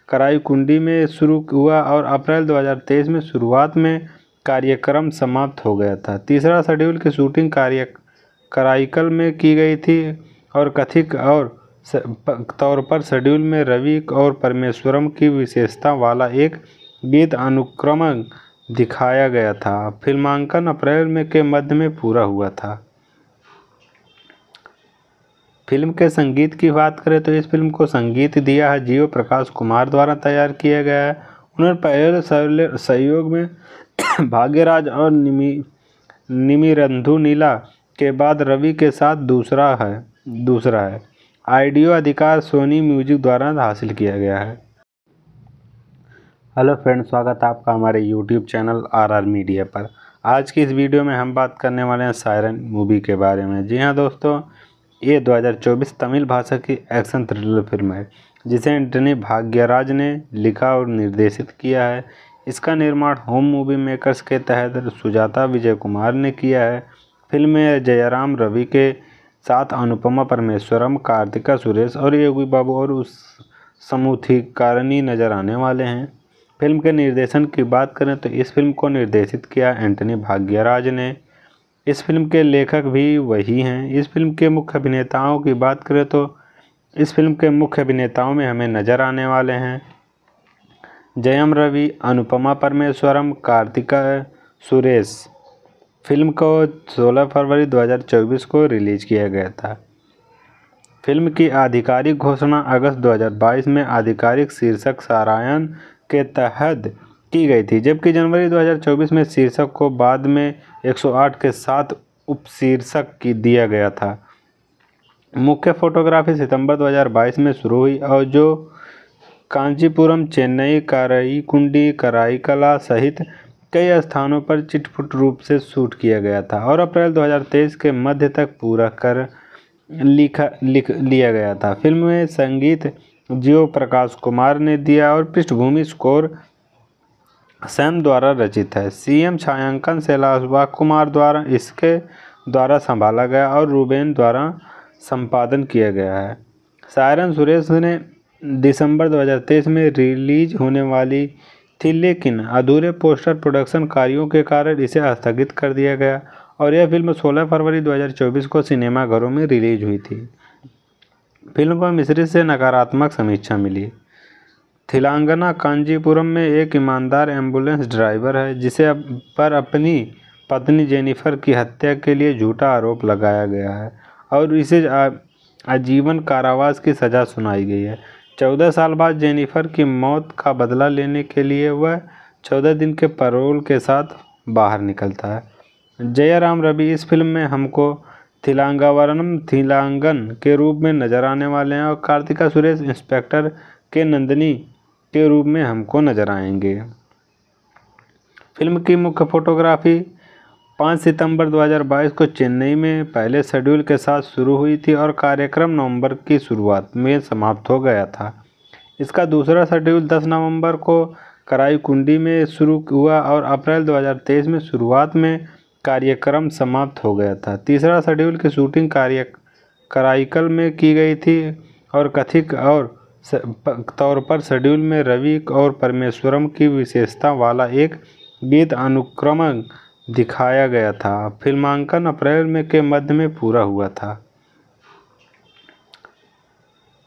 कराईकुंडी में शुरू हुआ और अप्रैल 2023 में शुरुआत में कार्यक्रम समाप्त हो गया था तीसरा शेड्यूल की शूटिंग कार्य कराइकल में की गई थी और कथिक और तौर पर शेड्यूल में रवि और परमेश्वरम की विशेषता वाला एक गीत अनुक्रमण दिखाया गया था फिल्मांकन अप्रैल में के मध्य में पूरा हुआ था फिल्म के संगीत की बात करें तो इस फिल्म को संगीत दिया है जीव प्रकाश कुमार द्वारा तैयार किया गया है उन्होंने पहले सहयोग में भाग्यराज और निमी निमिरंधु नीला के बाद रवि के साथ दूसरा है दूसरा है आइडियो अधिकार सोनी म्यूजिक द्वारा हासिल किया गया है हेलो फ्रेंड स्वागत है आपका हमारे यूट्यूब चैनल आरआर मीडिया पर आज की इस वीडियो में हम बात करने वाले हैं सायरन मूवी के बारे में जी हाँ दोस्तों ये 2024 तमिल भाषा की एक्शन थ्रिलर फिल्म है जिसे एंटनी भाग्यराज ने लिखा और निर्देशित किया है इसका निर्माण होम मूवी मेकर्स के तहत सुजाता विजय कुमार ने किया है फिल्म में जयराम रवि के साथ अनुपमा परमेश्वरम कार्तिका सुरेश और योगी बाबू और उस समूथी कारणी नज़र आने वाले हैं फिल्म के निर्देशन की बात करें तो इस फिल्म को निर्देशित किया एंटनी भाग्यराज ने इस फिल्म के लेखक भी वही हैं इस फिल्म के मुख्य अभिनेताओं की बात करें तो इस फिल्म के मुख्य अभिनेताओं में हमें नज़र आने वाले हैं जयम रवि अनुपमा परमेश्वरम कार्तिका सुरेश फिल्म को 16 फरवरी 2024 को रिलीज़ किया गया था फिल्म की आधिकारिक घोषणा अगस्त 2022 में आधिकारिक शीर्षक सारायण के तहत की गई थी जबकि जनवरी 2024 में शीर्षक को बाद में 108 के साथ उपशीर्षक की दिया गया था मुख्य फोटोग्राफी सितंबर 2022 में शुरू हुई और जो कांचीपुरम चेन्नई कराईकुंडी कराईकला सहित कई स्थानों पर चिटफुट रूप से शूट किया गया था और अप्रैल 2023 के मध्य तक पूरा कर लिखा लिख लिया गया था फिल्म में संगीत जीव प्रकाश कुमार ने दिया और पृष्ठभूमि स्कोर सैम द्वारा रचित है सीएम छायांकन शैलाशवा कुमार द्वारा इसके द्वारा संभाला गया और रूबेन द्वारा संपादन किया गया है सायरन सुरेश ने दिसंबर 2023 में रिलीज होने वाली थी लेकिन अधूरे पोस्टर प्रोडक्शन कार्यों के कारण इसे स्थगित कर दिया गया और यह फिल्म 16 फरवरी 2024 को सिनेमाघरों में रिलीज हुई थी फिल्म को मिश्रित से नकारात्मक समीक्षा मिली थिलांगना कांजीपुरम में एक ईमानदार एम्बुलेंस ड्राइवर है जिसे पर अपनी पत्नी जेनिफर की हत्या के लिए झूठा आरोप लगाया गया है और इसे आजीवन कारावास की सज़ा सुनाई गई है चौदह साल बाद जेनिफर की मौत का बदला लेने के लिए वह चौदह दिन के परोल के साथ बाहर निकलता है जयराम रवि इस फिल्म में हमको थिलांगावरम थीलांगन के रूप में नजर आने वाले हैं और कार्तिका सुरेश इंस्पेक्टर के नंदिनी के रूप में हमको नजर आएंगे फिल्म की मुख्य फोटोग्राफी 5 सितंबर 2022 को चेन्नई में पहले शेड्यूल के साथ शुरू हुई थी और कार्यक्रम नवंबर की शुरुआत में समाप्त हो गया था इसका दूसरा शेड्यूल 10 नवंबर को कराई कुंडी में शुरू हुआ और अप्रैल 2023 में शुरुआत में कार्यक्रम समाप्त हो गया था तीसरा शेड्यूल की शूटिंग कार्य कराइकल में की गई थी और कथिक और तौर पर शेड्यूल में रवि और परमेश्वरम की विशेषता वाला एक गीत अनुक्रम दिखाया गया था फिल्मांकन अप्रैल में के मध्य में पूरा हुआ था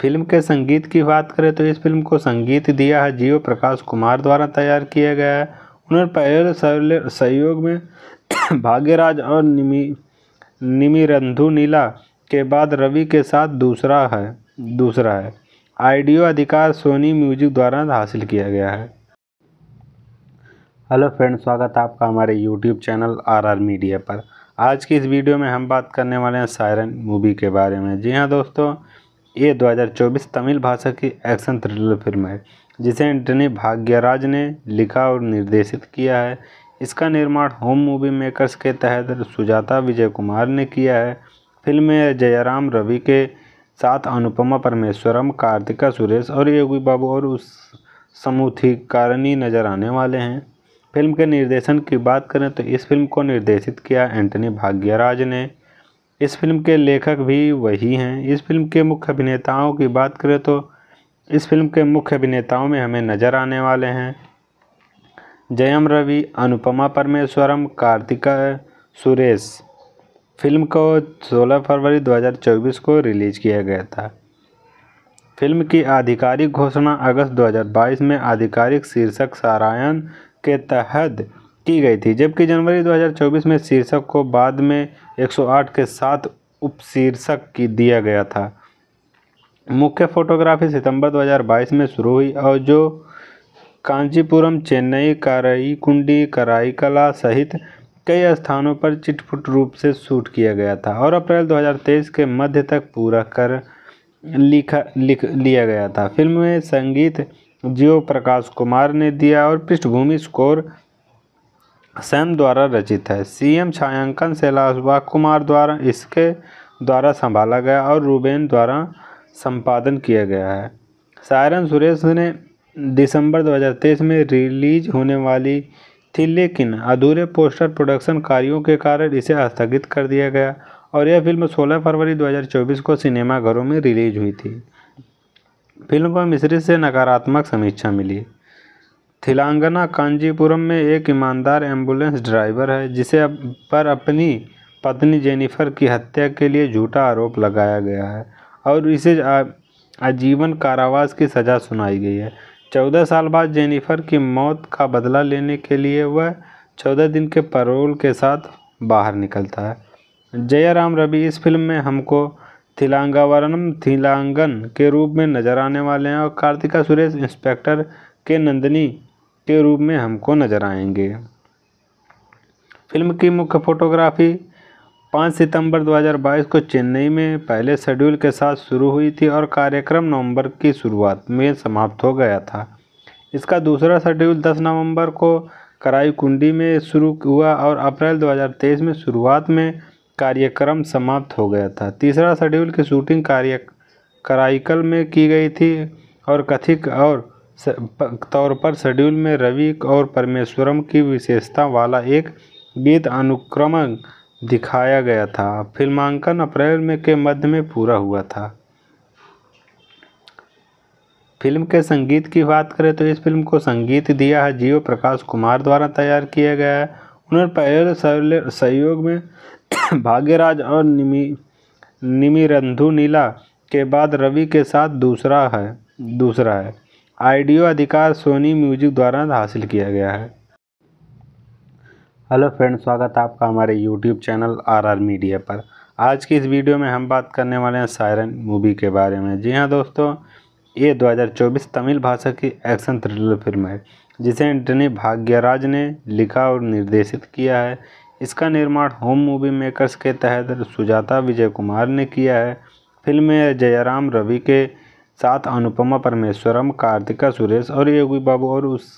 फिल्म के संगीत की बात करें तो इस फिल्म को संगीत दिया है जीव प्रकाश कुमार द्वारा तैयार किया गया है उन्होंने पहले सहयोग में भाग्यराज और निमी निमिरंधु नीला के बाद रवि के साथ दूसरा है दूसरा है आइडियो अधिकार सोनी म्यूजिक द्वारा हासिल किया गया है हेलो फ्रेंड स्वागत है आपका हमारे यूट्यूब चैनल आरआर मीडिया पर आज की इस वीडियो में हम बात करने वाले हैं सायरन मूवी के बारे में जी हाँ दोस्तों ये 2024 तमिल भाषा की एक्शन थ्रिलर फिल्म है जिसे एंटनी भाग्यराज ने लिखा और निर्देशित किया है इसका निर्माण होम मूवी मेकर्स के तहत सुजाता विजय कुमार ने किया है फिल्म में जयराम रवि के साथ अनुपमा परमेश्वरम कार्तिका सुरेश और योगी बाबू और उस समूथीकारणी नजर आने वाले हैं फिल्म के निर्देशन की बात करें तो इस फिल्म को निर्देशित किया एंटनी भाग्यराज ने इस फिल्म के लेखक भी वही हैं इस फिल्म के मुख्य अभिनेताओं की बात करें तो इस फिल्म के मुख्य अभिनेताओं में हमें नज़र आने वाले हैं जयम रवि अनुपमा परमेश्वरम कार्तिका सुरेश फिल्म को 16 फरवरी 2024 को रिलीज़ किया गया था फिल्म की आधिकारिक घोषणा अगस्त 2022 में आधिकारिक शीर्षक सारायण के तहत की गई थी जबकि जनवरी 2024 में शीर्षक को बाद में 108 के साथ उपशीर्षक की दिया गया था मुख्य फोटोग्राफी सितंबर 2022 में शुरू हुई और जो कांचीपुरम चेन्नई कराईकुंडी कराईकला सहित कई स्थानों पर चिटफुट रूप से शूट किया गया था और अप्रैल 2023 के मध्य तक पूरा कर लिखा लिख लिया गया था फिल्म में संगीत जियो प्रकाश कुमार ने दिया और पृष्ठभूमि स्कोर सैम द्वारा रचित है सीएम छायांकन शैलाशवा कुमार द्वारा इसके द्वारा संभाला गया और रूबेन द्वारा संपादन किया गया है सायरन सुरेश ने दिसंबर 2023 में रिलीज होने वाली थी लेकिन अधूरे पोस्टर प्रोडक्शन कार्यों के कारण इसे स्थगित कर दिया गया और यह फिल्म 16 फरवरी 2024 को सिनेमाघरों में रिलीज हुई थी फिल्म को मिश्रित से नकारात्मक समीक्षा मिली थिलांगना कांजीपुरम में एक ईमानदार एम्बुलेंस ड्राइवर है जिसे अप पर अपनी पत्नी जेनिफर की हत्या के लिए झूठा आरोप लगाया गया है और इसे आजीवन कारावास की सज़ा सुनाई गई है चौदह साल बाद जेनिफर की मौत का बदला लेने के लिए वह चौदह दिन के पैरोल के साथ बाहर निकलता है जयराम रवि इस फिल्म में हमको थिलांगावरनम थिलांगन के रूप में नज़र आने वाले हैं और कार्तिका सुरेश इंस्पेक्टर के नंदनी के रूप में हमको नज़र आएंगे फिल्म की मुख्य फोटोग्राफी पाँच सितंबर 2022 को चेन्नई में पहले शेड्यूल के साथ शुरू हुई थी और कार्यक्रम नवंबर की शुरुआत में समाप्त हो गया था इसका दूसरा शेड्यूल 10 नवंबर को कराईकुंडी में शुरू हुआ और अप्रैल 2023 में शुरुआत में कार्यक्रम समाप्त हो गया था तीसरा शेड्यूल की शूटिंग कार्य कराइकल में की गई थी और कथिक और तौर पर शेड्यूल में रवि और परमेश्वरम की विशेषता वाला एक गीत अनुक्रमण दिखाया गया था फिल्मांकन अप्रैल में के मध्य में पूरा हुआ था फिल्म के संगीत की बात करें तो इस फिल्म को संगीत दिया है जीव प्रकाश कुमार द्वारा तैयार किया गया है उन्होंने पहले सहयोग में भाग्यराज और निमी निमिरंधु नीला के बाद रवि के साथ दूसरा है दूसरा है आइडियो अधिकार सोनी म्यूजिक द्वारा हासिल किया गया है हेलो फ्रेंड स्वागत है आपका हमारे यूट्यूब चैनल आरआर मीडिया पर आज की इस वीडियो में हम बात करने वाले हैं सायरन मूवी के बारे में जी हाँ दोस्तों ये 2024 तमिल भाषा की एक्शन थ्रिलर फिल्म है जिसे एंटनी भाग्यराज ने लिखा और निर्देशित किया है इसका निर्माण होम मूवी मेकर्स के तहत सुजाता विजय कुमार ने किया है फिल्म में जयराम रवि के साथ अनुपमा परमेश्वरम कार्तिका सुरेश और योगी बाबू और उस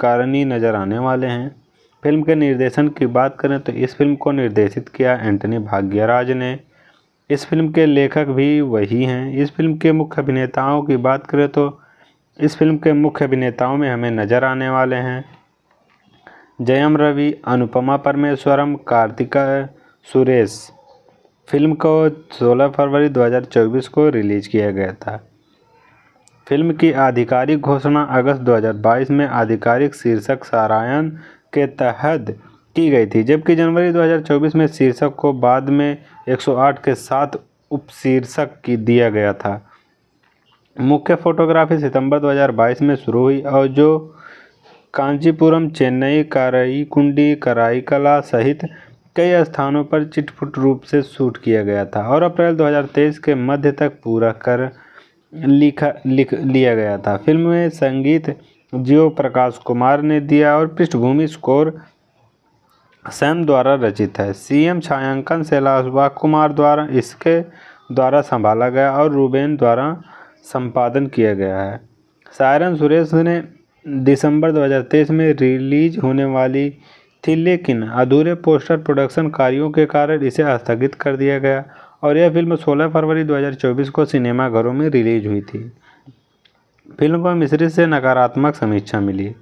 कारणी नज़र आने वाले हैं फिल्म के निर्देशन की बात करें तो इस फिल्म को निर्देशित किया एंटनी भाग्यराज ने इस फिल्म के लेखक भी वही हैं इस फिल्म के मुख्य अभिनेताओं की बात करें तो इस फिल्म के मुख्य अभिनेताओं में हमें नज़र आने वाले हैं जयम रवि अनुपमा परमेश्वरम कार्तिका सुरेश फिल्म को 16 फरवरी 2024 को रिलीज़ किया गया था फिल्म की आधिकारिक घोषणा अगस्त 2022 में आधिकारिक शीर्षक सारायण के तहत की गई थी जबकि जनवरी 2024 में शीर्षक को बाद में 108 के साथ उपशीर्षक की दिया गया था मुख्य फोटोग्राफी सितंबर 2022 में शुरू हुई और जो कांचीपुरम चेन्नई कराईकुंडी कराईकला सहित कई स्थानों पर चिटफुट रूप से शूट किया गया था और अप्रैल 2023 के मध्य तक पूरा कर लिखा लिख लिया गया था फिल्म में संगीत जीव प्रकाश कुमार ने दिया और पृष्ठभूमि स्कोर सैम द्वारा रचित है सीएम छायांकन शैलाशवा कुमार द्वारा इसके द्वारा संभाला गया और रूबेन द्वारा संपादन किया गया है सायरन सुरेश ने दिसंबर 2023 में रिलीज होने वाली थी लेकिन अधूरे पोस्टर प्रोडक्शन कार्यों के कारण इसे स्थगित कर दिया गया और यह फिल्म 16 फरवरी 2024 को सिनेमाघरों में रिलीज हुई थी फिल्म को मिश्री से नकारात्मक समीक्षा मिली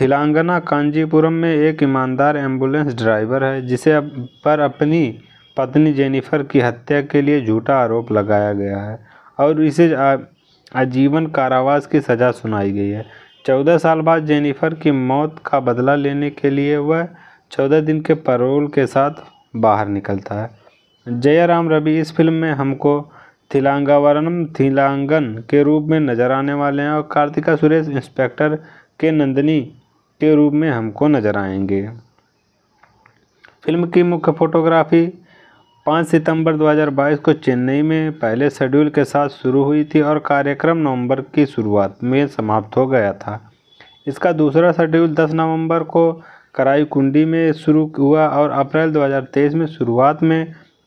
थिलांगना कांजीपुरम में एक ईमानदार एम्बुलेंस ड्राइवर है जिसे अप पर अपनी पत्नी जेनिफर की हत्या के लिए झूठा आरोप लगाया गया है और इसे आजीवन कारावास की सज़ा सुनाई गई है चौदह साल बाद जेनिफर की मौत का बदला लेने के लिए वह चौदह दिन के परोल के साथ बाहर निकलता है जयराम रवि इस फिल्म में हमको थिलांगावरम थीलांगन के रूप में नजर आने वाले हैं और कार्तिका सुरेश इंस्पेक्टर के नंदनी के रूप में हमको नजर आएंगे फिल्म की मुख्य फोटोग्राफी 5 सितंबर 2022 को चेन्नई में पहले शेड्यूल के साथ शुरू हुई थी और कार्यक्रम नवंबर की शुरुआत में समाप्त हो गया था इसका दूसरा शेड्यूल 10 नवंबर को कराई कुंडी में शुरू हुआ और अप्रैल 2023 में शुरुआत में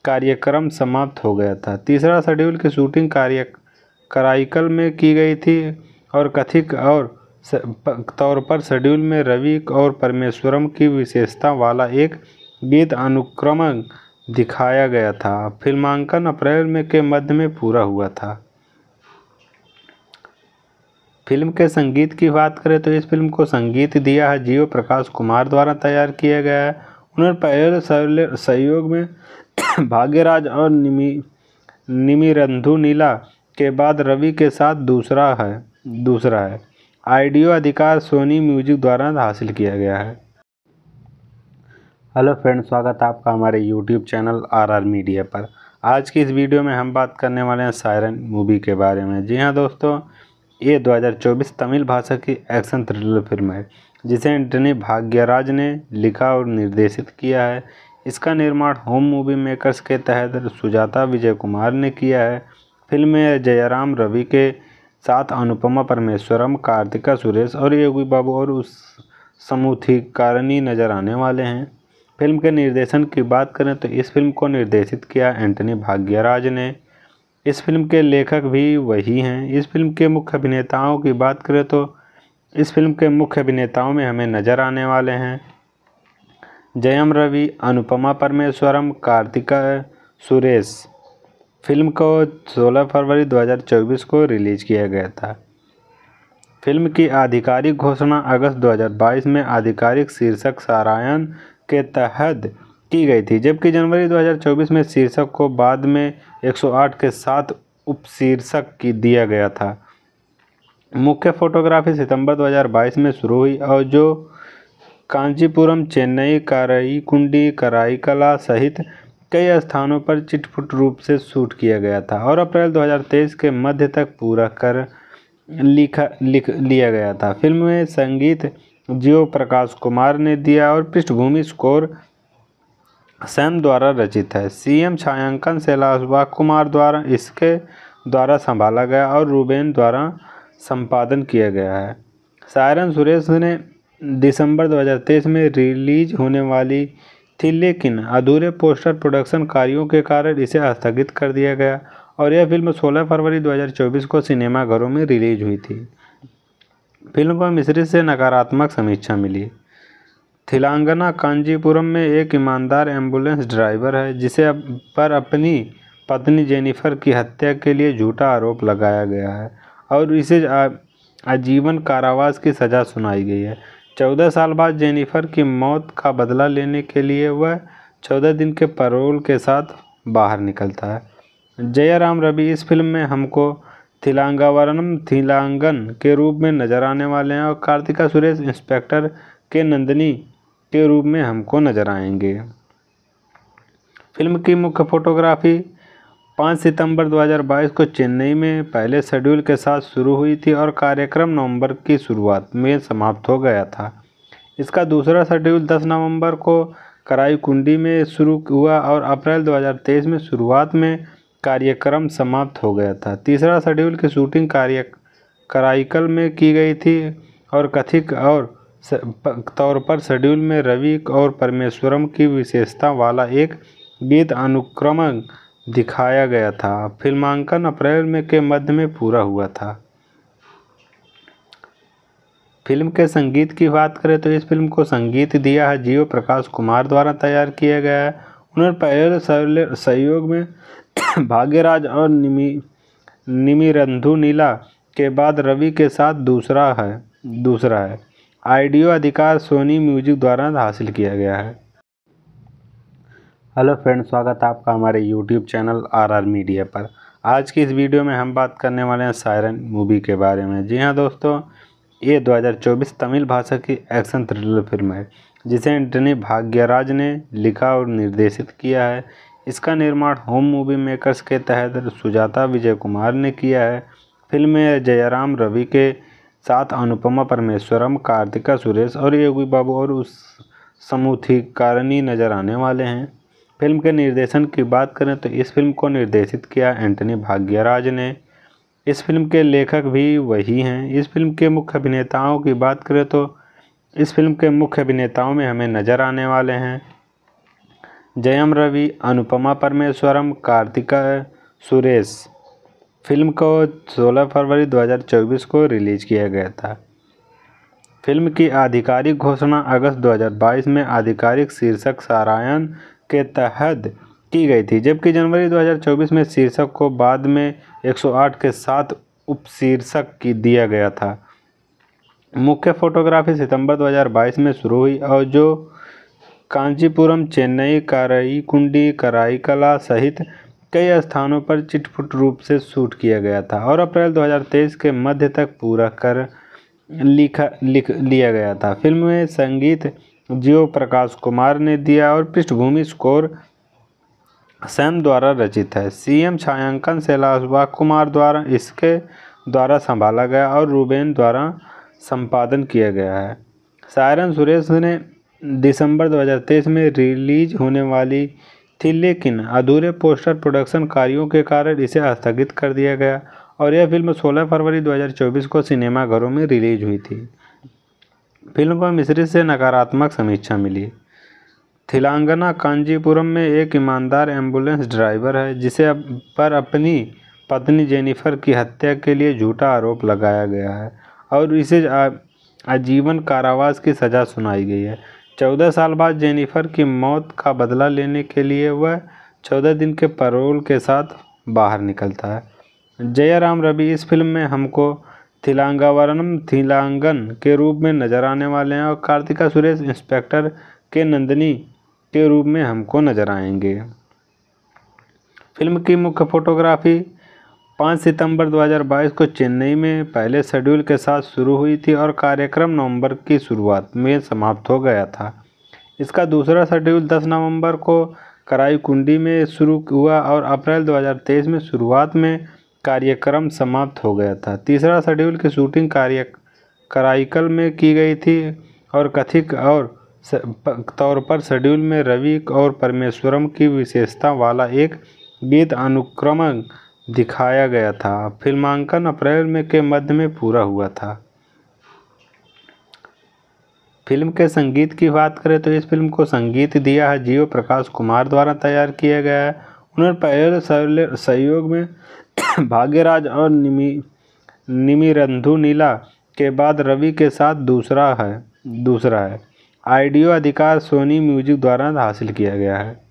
कार्यक्रम समाप्त हो गया था तीसरा शेड्यूल की शूटिंग कार्य कराइकल में की गई थी और कथिक और तौर पर शेड्यूल में रवि और परमेश्वरम की विशेषता वाला एक गीत अनुक्रम दिखाया गया था फिल्मांकन अप्रैल में के मध्य में पूरा हुआ था फिल्म के संगीत की बात करें तो इस फिल्म को संगीत दिया है जीव प्रकाश कुमार द्वारा तैयार किया गया है उन्होंने पहले सहयोग में भाग्यराज और निमी निमिरंधु नीला के बाद रवि के साथ दूसरा है दूसरा है आइडियो अधिकार सोनी म्यूजिक द्वारा हासिल किया गया है हेलो फ्रेंड स्वागत है आपका हमारे यूट्यूब चैनल आरआर मीडिया पर आज की इस वीडियो में हम बात करने वाले हैं सायरन मूवी के बारे में जी हाँ दोस्तों ये 2024 तमिल भाषा की एक्शन थ्रिलर फिल्म है जिसे एंटनी भाग्यराज ने लिखा और निर्देशित किया है इसका निर्माण होम मूवी मेकर्स के तहत सुजाता विजय कुमार ने किया है फिल्म में जयराम रवि के साथ अनुपमा परमेश्वरम कार्तिका सुरेश और योगी बाबू और उस समूथिकारणी नजर आने वाले हैं फिल्म के निर्देशन की बात करें तो इस फिल्म को निर्देशित किया एंटनी भाग्यराज ने इस फिल्म के लेखक भी वही हैं इस फिल्म के मुख्य अभिनेताओं की बात करें तो इस फिल्म के मुख्य अभिनेताओं में हमें नज़र आने वाले हैं जयम रवि अनुपमा परमेश्वरम कार्तिका सुरेश फिल्म को 16 फरवरी 2024 को रिलीज़ किया गया था फिल्म की आधिकारिक घोषणा अगस्त 2022 में आधिकारिक शीर्षक सारायण के तहत की गई थी जबकि जनवरी 2024 में शीर्षक को बाद में 108 के साथ उपशीर्षक की दिया गया था मुख्य फोटोग्राफी सितंबर 2022 में शुरू हुई और जो कांचीपुरम चेन्नई कराई कराईकला सहित कई स्थानों पर चिटफुट रूप से शूट किया गया था और अप्रैल 2023 के मध्य तक पूरा कर लिखा लिख लिया गया था फिल्म में संगीत जियो प्रकाश कुमार ने दिया और पृष्ठभूमि स्कोर सैम द्वारा रचित है सीएम छायांकन शैलाशवा कुमार द्वारा इसके द्वारा संभाला गया और रूबेन द्वारा संपादन किया गया है सायरन सुरेश ने दिसंबर 2023 में रिलीज होने वाली थी लेकिन अधूरे पोस्टर प्रोडक्शन कार्यों के कारण इसे स्थगित कर दिया गया और यह फिल्म 16 फरवरी 2024 को सिनेमाघरों में रिलीज हुई थी फिल्म को मिश्रित से नकारात्मक समीक्षा मिली थिलांगना कांजीपुरम में एक ईमानदार एम्बुलेंस ड्राइवर है जिसे पर अपनी पत्नी जेनिफर की हत्या के लिए झूठा आरोप लगाया गया है और इसे आजीवन कारावास की सज़ा सुनाई गई है चौदह साल बाद जेनिफर की मौत का बदला लेने के लिए वह चौदह दिन के पैरोल के साथ बाहर निकलता है जयराम रवि इस फिल्म में हमको थिलांगावरनम थिलांगन के रूप में नज़र आने वाले हैं और कार्तिका सुरेश इंस्पेक्टर के नंदनी के रूप में हमको नज़र आएंगे फिल्म की मुख्य फोटोग्राफी पाँच सितंबर 2022 को चेन्नई में पहले शेड्यूल के साथ शुरू हुई थी और कार्यक्रम नवंबर की शुरुआत में समाप्त हो गया था इसका दूसरा शेड्यूल 10 नवंबर को कराईकुंडी में शुरू हुआ और अप्रैल 2023 में शुरुआत में कार्यक्रम समाप्त हो गया था तीसरा शेड्यूल की शूटिंग कार्य कराइकल में की गई थी और कथिक और तौर पर शेड्यूल में रवि और परमेश्वरम की विशेषता वाला एक गीत अनुक्रमण दिखाया गया था फिल्मांकन अप्रैल में के मध्य में पूरा हुआ था फिल्म के संगीत की बात करें तो इस फिल्म को संगीत दिया है जीव प्रकाश कुमार द्वारा तैयार किया गया है उन्होंने पहले सहयोग में भाग्यराज और निमी निमिरंधु नीला के बाद रवि के साथ दूसरा है दूसरा है आइडियो अधिकार सोनी म्यूजिक द्वारा हासिल किया गया है हेलो फ्रेंड स्वागत है आपका हमारे यूट्यूब चैनल आरआर मीडिया पर आज की इस वीडियो में हम बात करने वाले हैं सायरन मूवी के बारे में जी हाँ दोस्तों ये 2024 तमिल भाषा की एक्शन थ्रिलर फिल्म है जिसे एंटनी भाग्यराज ने लिखा और निर्देशित किया है इसका निर्माण होम मूवी मेकर्स के तहत सुजाता विजय कुमार ने किया है फिल्म में जयराम रवि के साथ अनुपमा परमेश्वरम कार्तिका सुरेश और योगी बाबू और उस समूथीकारणी नजर आने वाले हैं फिल्म के निर्देशन की बात करें तो इस फिल्म को निर्देशित किया एंटनी भाग्यराज ने इस फिल्म के लेखक भी वही हैं इस फिल्म के मुख्य अभिनेताओं की बात करें तो इस फिल्म के मुख्य अभिनेताओं में हमें नज़र आने वाले हैं जयम रवि अनुपमा परमेश्वरम कार्तिका सुरेश फिल्म को 16 फरवरी 2024 को रिलीज़ किया गया था फिल्म की आधिकारिक घोषणा अगस्त 2022 में आधिकारिक शीर्षक सारायण के तहत की गई थी जबकि जनवरी 2024 में शीर्षक को बाद में 108 के साथ उपशीर्षक की दिया गया था मुख्य फोटोग्राफी सितंबर 2022 में शुरू हुई और जो कांचीपुरम चेन्नई कराईकुंडी कराईकला सहित कई स्थानों पर चिटफुट रूप से शूट किया गया था और अप्रैल 2023 के मध्य तक पूरा कर लिखा लिख लिया गया था फिल्म में संगीत जीव प्रकाश कुमार ने दिया और पृष्ठभूमि स्कोर सैम द्वारा रचित है सीएम छायांकन शैलाश कुमार द्वारा इसके द्वारा संभाला गया और रूबेन द्वारा संपादन किया गया है सायरन सुरेश ने दिसंबर 2023 में रिलीज होने वाली थी लेकिन अधूरे पोस्टर प्रोडक्शन कार्यों के कारण इसे स्थगित कर दिया गया और यह फिल्म 16 फरवरी 2024 को सिनेमाघरों में रिलीज हुई थी फिल्म को मिश्रित से नकारात्मक समीक्षा मिली थिलांगना कांजीपुरम में एक ईमानदार एम्बुलेंस ड्राइवर है जिसे अप पर अपनी पत्नी जेनिफर की हत्या के लिए झूठा आरोप लगाया गया है और इसे आजीवन कारावास की सज़ा सुनाई गई है चौदह साल बाद जेनिफर की मौत का बदला लेने के लिए वह चौदह दिन के परोल के साथ बाहर निकलता है जयराम रवि इस फिल्म में हमको थिलांगावरम थीलांगन के रूप में नजर आने वाले हैं और कार्तिका सुरेश इंस्पेक्टर के नंदिनी के रूप में हमको नजर आएंगे फिल्म की मुख्य फोटोग्राफी 5 सितंबर 2022 को चेन्नई में पहले शेड्यूल के साथ शुरू हुई थी और कार्यक्रम नवंबर की शुरुआत में समाप्त हो गया था इसका दूसरा शेड्यूल 10 नवंबर को कराई कुंडी में शुरू हुआ और अप्रैल 2023 में शुरुआत में कार्यक्रम समाप्त हो गया था तीसरा शेड्यूल की शूटिंग कार्य कराइकल में की गई थी और कथिक और तौर पर शेड्यूल में रवि और परमेश्वरम की विशेषता वाला एक गीत अनुक्रम दिखाया गया था फिल्मांकन अप्रैल में के मध्य में पूरा हुआ था फिल्म के संगीत की बात करें तो इस फिल्म को संगीत दिया है जीव प्रकाश कुमार द्वारा तैयार किया गया है उन्होंने पहले सहयोग में भाग्यराज और निमी निमिरंधु नीला के बाद रवि के साथ दूसरा है दूसरा है आइडियो अधिकार सोनी म्यूजिक द्वारा हासिल किया गया है